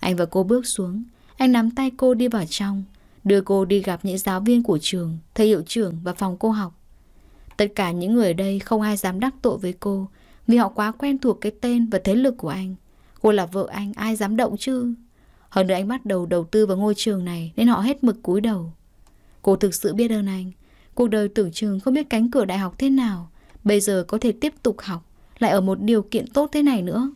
Anh và cô bước xuống anh nắm tay cô đi vào trong, đưa cô đi gặp những giáo viên của trường, thầy hiệu trưởng và phòng cô học. Tất cả những người ở đây không ai dám đắc tội với cô vì họ quá quen thuộc cái tên và thế lực của anh. Cô là vợ anh, ai dám động chứ? Hơn nữa anh bắt đầu đầu tư vào ngôi trường này nên họ hết mực cúi đầu. Cô thực sự biết ơn anh. Cuộc đời tưởng chừng không biết cánh cửa đại học thế nào. Bây giờ có thể tiếp tục học, lại ở một điều kiện tốt thế này nữa.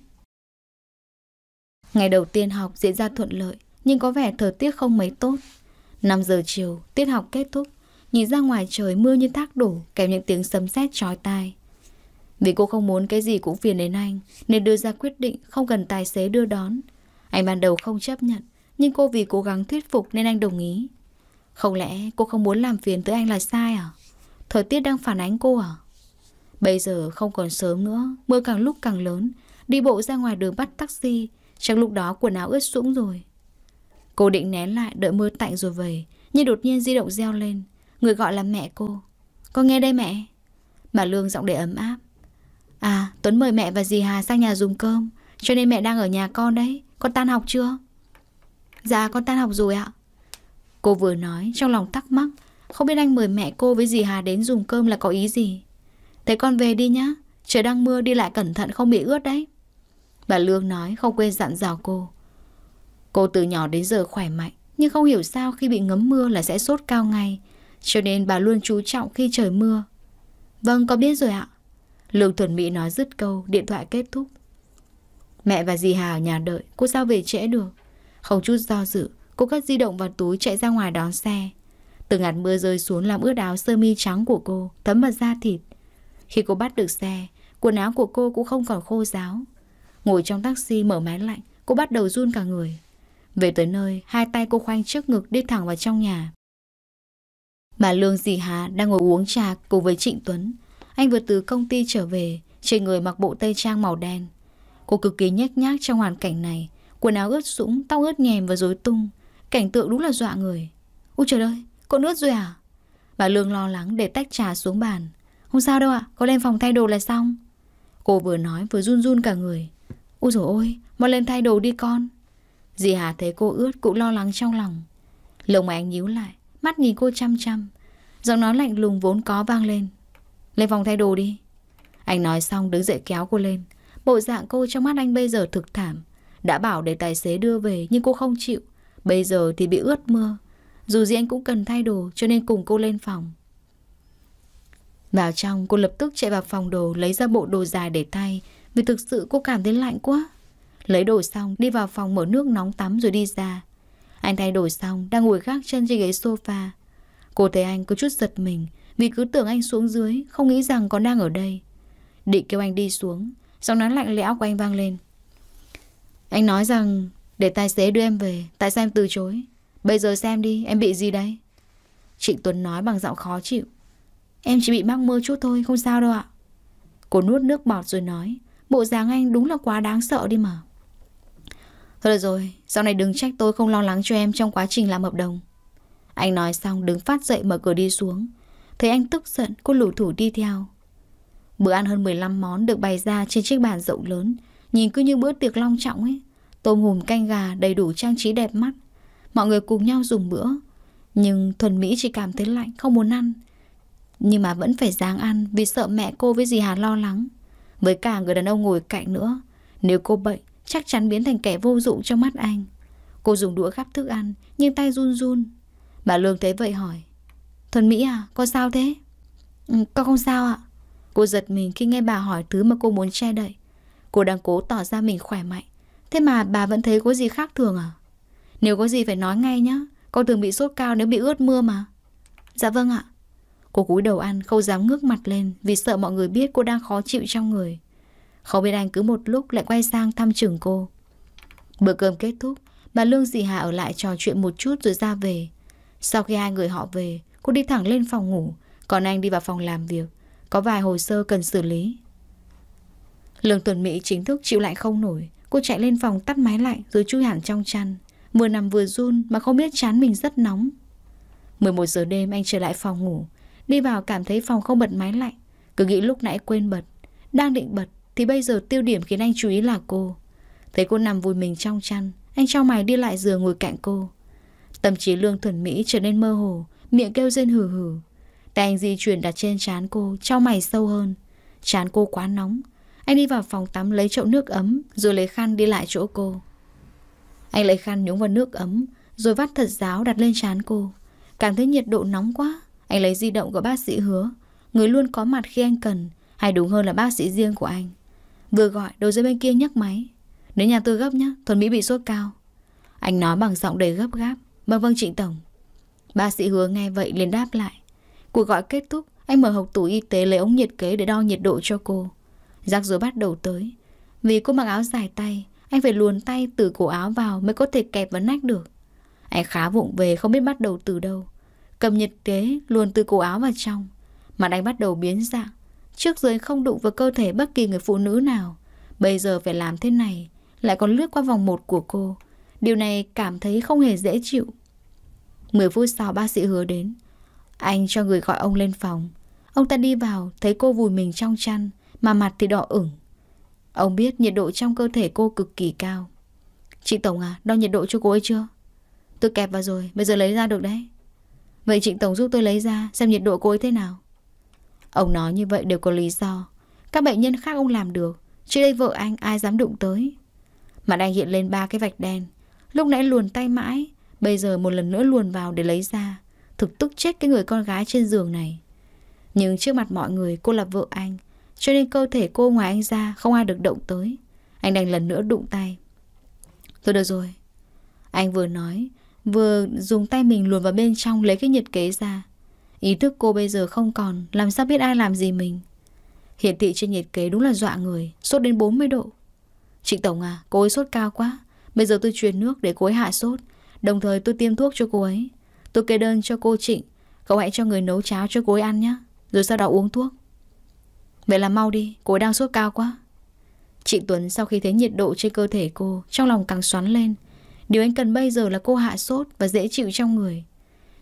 Ngày đầu tiên học diễn ra thuận lợi nhưng có vẻ thời tiết không mấy tốt. 5 giờ chiều, tiết học kết thúc, nhìn ra ngoài trời mưa như thác đổ kèm những tiếng sấm sét chói tai. Vì cô không muốn cái gì cũng phiền đến anh, nên đưa ra quyết định không cần tài xế đưa đón. Anh ban đầu không chấp nhận, nhưng cô vì cố gắng thuyết phục nên anh đồng ý. Không lẽ cô không muốn làm phiền tới anh là sai à? Thời tiết đang phản ánh cô à? Bây giờ không còn sớm nữa, mưa càng lúc càng lớn, đi bộ ra ngoài đường bắt taxi, trong lúc đó quần áo ướt sũng rồi. Cô định nén lại đợi mưa tạnh rồi về Nhưng đột nhiên di động reo lên Người gọi là mẹ cô Con nghe đây mẹ Bà Lương giọng để ấm áp À Tuấn mời mẹ và dì Hà sang nhà dùng cơm Cho nên mẹ đang ở nhà con đấy Con tan học chưa Dạ con tan học rồi ạ Cô vừa nói trong lòng thắc mắc Không biết anh mời mẹ cô với dì Hà đến dùng cơm là có ý gì thấy con về đi nhá Trời đang mưa đi lại cẩn thận không bị ướt đấy Bà Lương nói không quên dặn dò cô Cô từ nhỏ đến giờ khỏe mạnh, nhưng không hiểu sao khi bị ngấm mưa là sẽ sốt cao ngay, cho nên bà luôn chú trọng khi trời mưa. Vâng, có biết rồi ạ. Lương Thuần Mỹ nói dứt câu, điện thoại kết thúc. Mẹ và dì Hà ở nhà đợi, cô sao về trễ được? Không chút do dự, cô cất di động vào túi chạy ra ngoài đón xe. Từng hạt mưa rơi xuống làm ướt áo sơ mi trắng của cô, thấm vào da thịt. Khi cô bắt được xe, quần áo của cô cũng không còn khô ráo. Ngồi trong taxi mở máy lạnh, cô bắt đầu run cả người. Về tới nơi, hai tay cô khoanh trước ngực đi thẳng vào trong nhà. Bà Lương dì Hà đang ngồi uống trà cùng với Trịnh Tuấn. Anh vừa từ công ty trở về, trên người mặc bộ tây trang màu đen. Cô cực kỳ nhếch nhác trong hoàn cảnh này, quần áo ướt sũng, tóc ướt nhèm và rối tung. Cảnh tượng đúng là dọa người. Úi trời ơi, cô ướt rồi à? Bà Lương lo lắng để tách trà xuống bàn. Không sao đâu ạ, có lên phòng thay đồ là xong. Cô vừa nói vừa run run cả người. Úi dồi ôi, mau lên thay đồ đi con. Dì Hà thấy cô ướt cũng lo lắng trong lòng Lồng anh nhíu lại Mắt nhìn cô chăm chăm Giọng nói lạnh lùng vốn có vang lên Lên phòng thay đồ đi Anh nói xong đứng dậy kéo cô lên Bộ dạng cô trong mắt anh bây giờ thực thảm Đã bảo để tài xế đưa về nhưng cô không chịu Bây giờ thì bị ướt mưa Dù gì anh cũng cần thay đồ cho nên cùng cô lên phòng Vào trong cô lập tức chạy vào phòng đồ lấy ra bộ đồ dài để thay Vì thực sự cô cảm thấy lạnh quá Lấy đồ xong đi vào phòng mở nước nóng tắm rồi đi ra Anh thay đổi xong đang ngồi gác chân trên ghế sofa Cô thấy anh có chút giật mình Vì cứ tưởng anh xuống dưới Không nghĩ rằng còn đang ở đây Định kêu anh đi xuống Giọng nói lạnh lẽo của anh vang lên Anh nói rằng để tài xế đưa em về Tại sao em từ chối Bây giờ xem đi em bị gì đấy Trịnh Tuấn nói bằng giọng khó chịu Em chỉ bị mắc mơ chút thôi không sao đâu ạ Cô nuốt nước bọt rồi nói Bộ dáng anh đúng là quá đáng sợ đi mà Thôi được rồi, sau này đừng trách tôi không lo lắng cho em trong quá trình làm hợp đồng. Anh nói xong đứng phát dậy mở cửa đi xuống. Thấy anh tức giận, cô lủ thủ đi theo. Bữa ăn hơn 15 món được bày ra trên chiếc bàn rộng lớn, nhìn cứ như bữa tiệc long trọng ấy. Tôm hùm canh gà đầy đủ trang trí đẹp mắt. Mọi người cùng nhau dùng bữa. Nhưng Thuần Mỹ chỉ cảm thấy lạnh, không muốn ăn. Nhưng mà vẫn phải dáng ăn vì sợ mẹ cô với dì Hà lo lắng. Với cả người đàn ông ngồi cạnh nữa, nếu cô bệnh chắc chắn biến thành kẻ vô dụng trong mắt anh. Cô dùng đũa gắp thức ăn, nhưng tay run run. Bà Lương thấy vậy hỏi. Thuần Mỹ à, con sao thế? Ừ, con không sao ạ. Cô giật mình khi nghe bà hỏi thứ mà cô muốn che đậy. Cô đang cố tỏ ra mình khỏe mạnh. Thế mà bà vẫn thấy có gì khác thường à? Nếu có gì phải nói ngay nhá. Con thường bị sốt cao nếu bị ướt mưa mà. Dạ vâng ạ. Cô cúi đầu ăn, không dám ngước mặt lên vì sợ mọi người biết cô đang khó chịu trong người. Không biết anh cứ một lúc lại quay sang thăm trường cô. Bữa cơm kết thúc, bà Lương dì Hà ở lại trò chuyện một chút rồi ra về. Sau khi hai người họ về, cô đi thẳng lên phòng ngủ, còn anh đi vào phòng làm việc. Có vài hồ sơ cần xử lý. Lương Tuần Mỹ chính thức chịu lại không nổi. Cô chạy lên phòng tắt máy lạnh rồi chui hẳn trong chăn. Vừa nằm vừa run mà không biết chán mình rất nóng. 11 giờ đêm anh trở lại phòng ngủ. Đi vào cảm thấy phòng không bật máy lạnh. Cứ nghĩ lúc nãy quên bật. Đang định bật thì bây giờ tiêu điểm khiến anh chú ý là cô Thấy cô nằm vùi mình trong chăn Anh trong mày đi lại giường ngồi cạnh cô Tâm trí lương thuần Mỹ trở nên mơ hồ Miệng kêu rên hừ hừ Tay anh di chuyển đặt trên chán cô Trong mày sâu hơn Chán cô quá nóng Anh đi vào phòng tắm lấy chậu nước ấm Rồi lấy khăn đi lại chỗ cô Anh lấy khăn nhúng vào nước ấm Rồi vắt thật giáo đặt lên chán cô Cảm thấy nhiệt độ nóng quá Anh lấy di động của bác sĩ hứa Người luôn có mặt khi anh cần Hay đúng hơn là bác sĩ riêng của anh Vừa gọi, đầu dây bên kia nhấc máy. Đến nhà tôi gấp nhá, Thuần Mỹ bị sốt cao. Anh nói bằng giọng đầy gấp gáp. Vâng vâng trịnh tổng. Bác sĩ hứa nghe vậy liền đáp lại. Cuộc gọi kết thúc, anh mở hộp tủ y tế lấy ống nhiệt kế để đo nhiệt độ cho cô. Rắc rối bắt đầu tới. Vì cô mặc áo dài tay, anh phải luồn tay từ cổ áo vào mới có thể kẹp và nách được. Anh khá vụng về không biết bắt đầu từ đâu. Cầm nhiệt kế luồn từ cổ áo vào trong. Mặt anh bắt đầu biến dạng, Trước dưới không đụng vào cơ thể bất kỳ người phụ nữ nào Bây giờ phải làm thế này Lại còn lướt qua vòng một của cô Điều này cảm thấy không hề dễ chịu mười phút sau bác sĩ hứa đến Anh cho người gọi ông lên phòng Ông ta đi vào Thấy cô vùi mình trong chăn Mà mặt thì đỏ ửng Ông biết nhiệt độ trong cơ thể cô cực kỳ cao Chị Tổng à Đo nhiệt độ cho cô ấy chưa Tôi kẹp vào rồi Bây giờ lấy ra được đấy Vậy chị Tổng giúp tôi lấy ra Xem nhiệt độ cô ấy thế nào Ông nói như vậy đều có lý do. Các bệnh nhân khác ông làm được. Chứ đây vợ anh ai dám đụng tới. Mặt anh hiện lên ba cái vạch đen. Lúc nãy luồn tay mãi. Bây giờ một lần nữa luồn vào để lấy ra. Thực tức chết cái người con gái trên giường này. Nhưng trước mặt mọi người cô là vợ anh. Cho nên cơ thể cô ngoài anh ra không ai được động tới. Anh đành lần nữa đụng tay. Thôi được rồi. Anh vừa nói, vừa dùng tay mình luồn vào bên trong lấy cái nhiệt kế ra. Ý thức cô bây giờ không còn, làm sao biết ai làm gì mình. Hiển thị trên nhiệt kế đúng là dọa người, sốt đến 40 độ. chị Tổng à, cô ấy sốt cao quá. Bây giờ tôi truyền nước để cô ấy hạ sốt. Đồng thời tôi tiêm thuốc cho cô ấy. Tôi kê đơn cho cô Trịnh. Cậu hãy cho người nấu cháo cho cô ấy ăn nhé. Rồi sau đó uống thuốc. Vậy là mau đi, cô ấy đang sốt cao quá. Trịnh Tuấn sau khi thấy nhiệt độ trên cơ thể cô, trong lòng càng xoắn lên. Điều anh cần bây giờ là cô hạ sốt và dễ chịu trong người.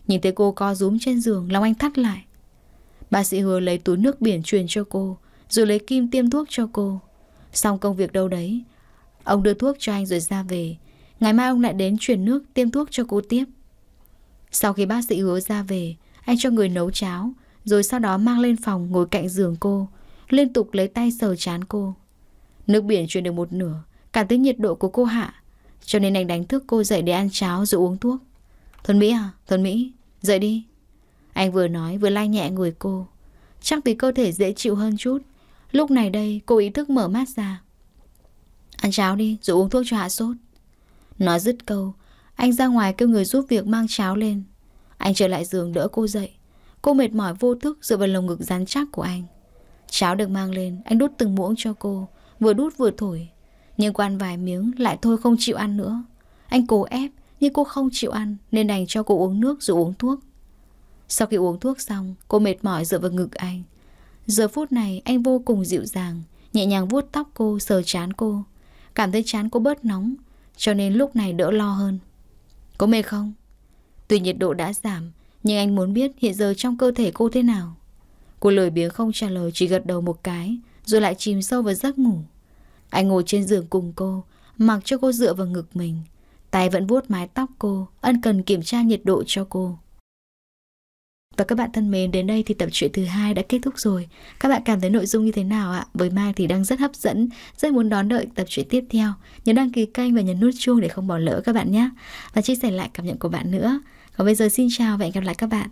Nhìn thấy cô co rúm trên giường Lòng anh thắt lại Bác sĩ hứa lấy túi nước biển truyền cho cô Rồi lấy kim tiêm thuốc cho cô Xong công việc đâu đấy Ông đưa thuốc cho anh rồi ra về Ngày mai ông lại đến truyền nước tiêm thuốc cho cô tiếp Sau khi bác sĩ hứa ra về Anh cho người nấu cháo Rồi sau đó mang lên phòng ngồi cạnh giường cô Liên tục lấy tay sờ chán cô Nước biển truyền được một nửa cảm thấy nhiệt độ của cô hạ Cho nên anh đánh thức cô dậy để ăn cháo rồi uống thuốc Thuần Mỹ à, Thuần Mỹ, dậy đi. Anh vừa nói vừa lai nhẹ người cô. Chắc vì cơ thể dễ chịu hơn chút. Lúc này đây cô ý thức mở mắt ra. Ăn cháo đi rồi uống thuốc cho hạ sốt. Nói dứt câu, anh ra ngoài kêu người giúp việc mang cháo lên. Anh trở lại giường đỡ cô dậy. Cô mệt mỏi vô thức dựa vào lồng ngực rắn chắc của anh. Cháo được mang lên, anh đút từng muỗng cho cô, vừa đút vừa thổi. Nhưng qua ăn vài miếng lại thôi không chịu ăn nữa. Anh cố ép, nhưng cô không chịu ăn nên đành cho cô uống nước rồi uống thuốc. Sau khi uống thuốc xong, cô mệt mỏi dựa vào ngực anh. Giờ phút này anh vô cùng dịu dàng, nhẹ nhàng vuốt tóc cô, sờ chán cô. Cảm thấy chán cô bớt nóng, cho nên lúc này đỡ lo hơn. Có mệt không? Tuy nhiệt độ đã giảm, nhưng anh muốn biết hiện giờ trong cơ thể cô thế nào. Cô lười biếng không trả lời chỉ gật đầu một cái, rồi lại chìm sâu vào giấc ngủ. Anh ngồi trên giường cùng cô, mặc cho cô dựa vào ngực mình, Tay vẫn vuốt mái tóc cô, ân cần kiểm tra nhiệt độ cho cô. Và các bạn thân mến, đến đây thì tập truyện thứ hai đã kết thúc rồi. Các bạn cảm thấy nội dung như thế nào ạ? Với Mai thì đang rất hấp dẫn, rất muốn đón đợi tập truyện tiếp theo. Nhớ đăng ký kênh và nhấn nút chuông để không bỏ lỡ các bạn nhé. Và chia sẻ lại cảm nhận của bạn nữa. Còn bây giờ xin chào và hẹn gặp lại các bạn.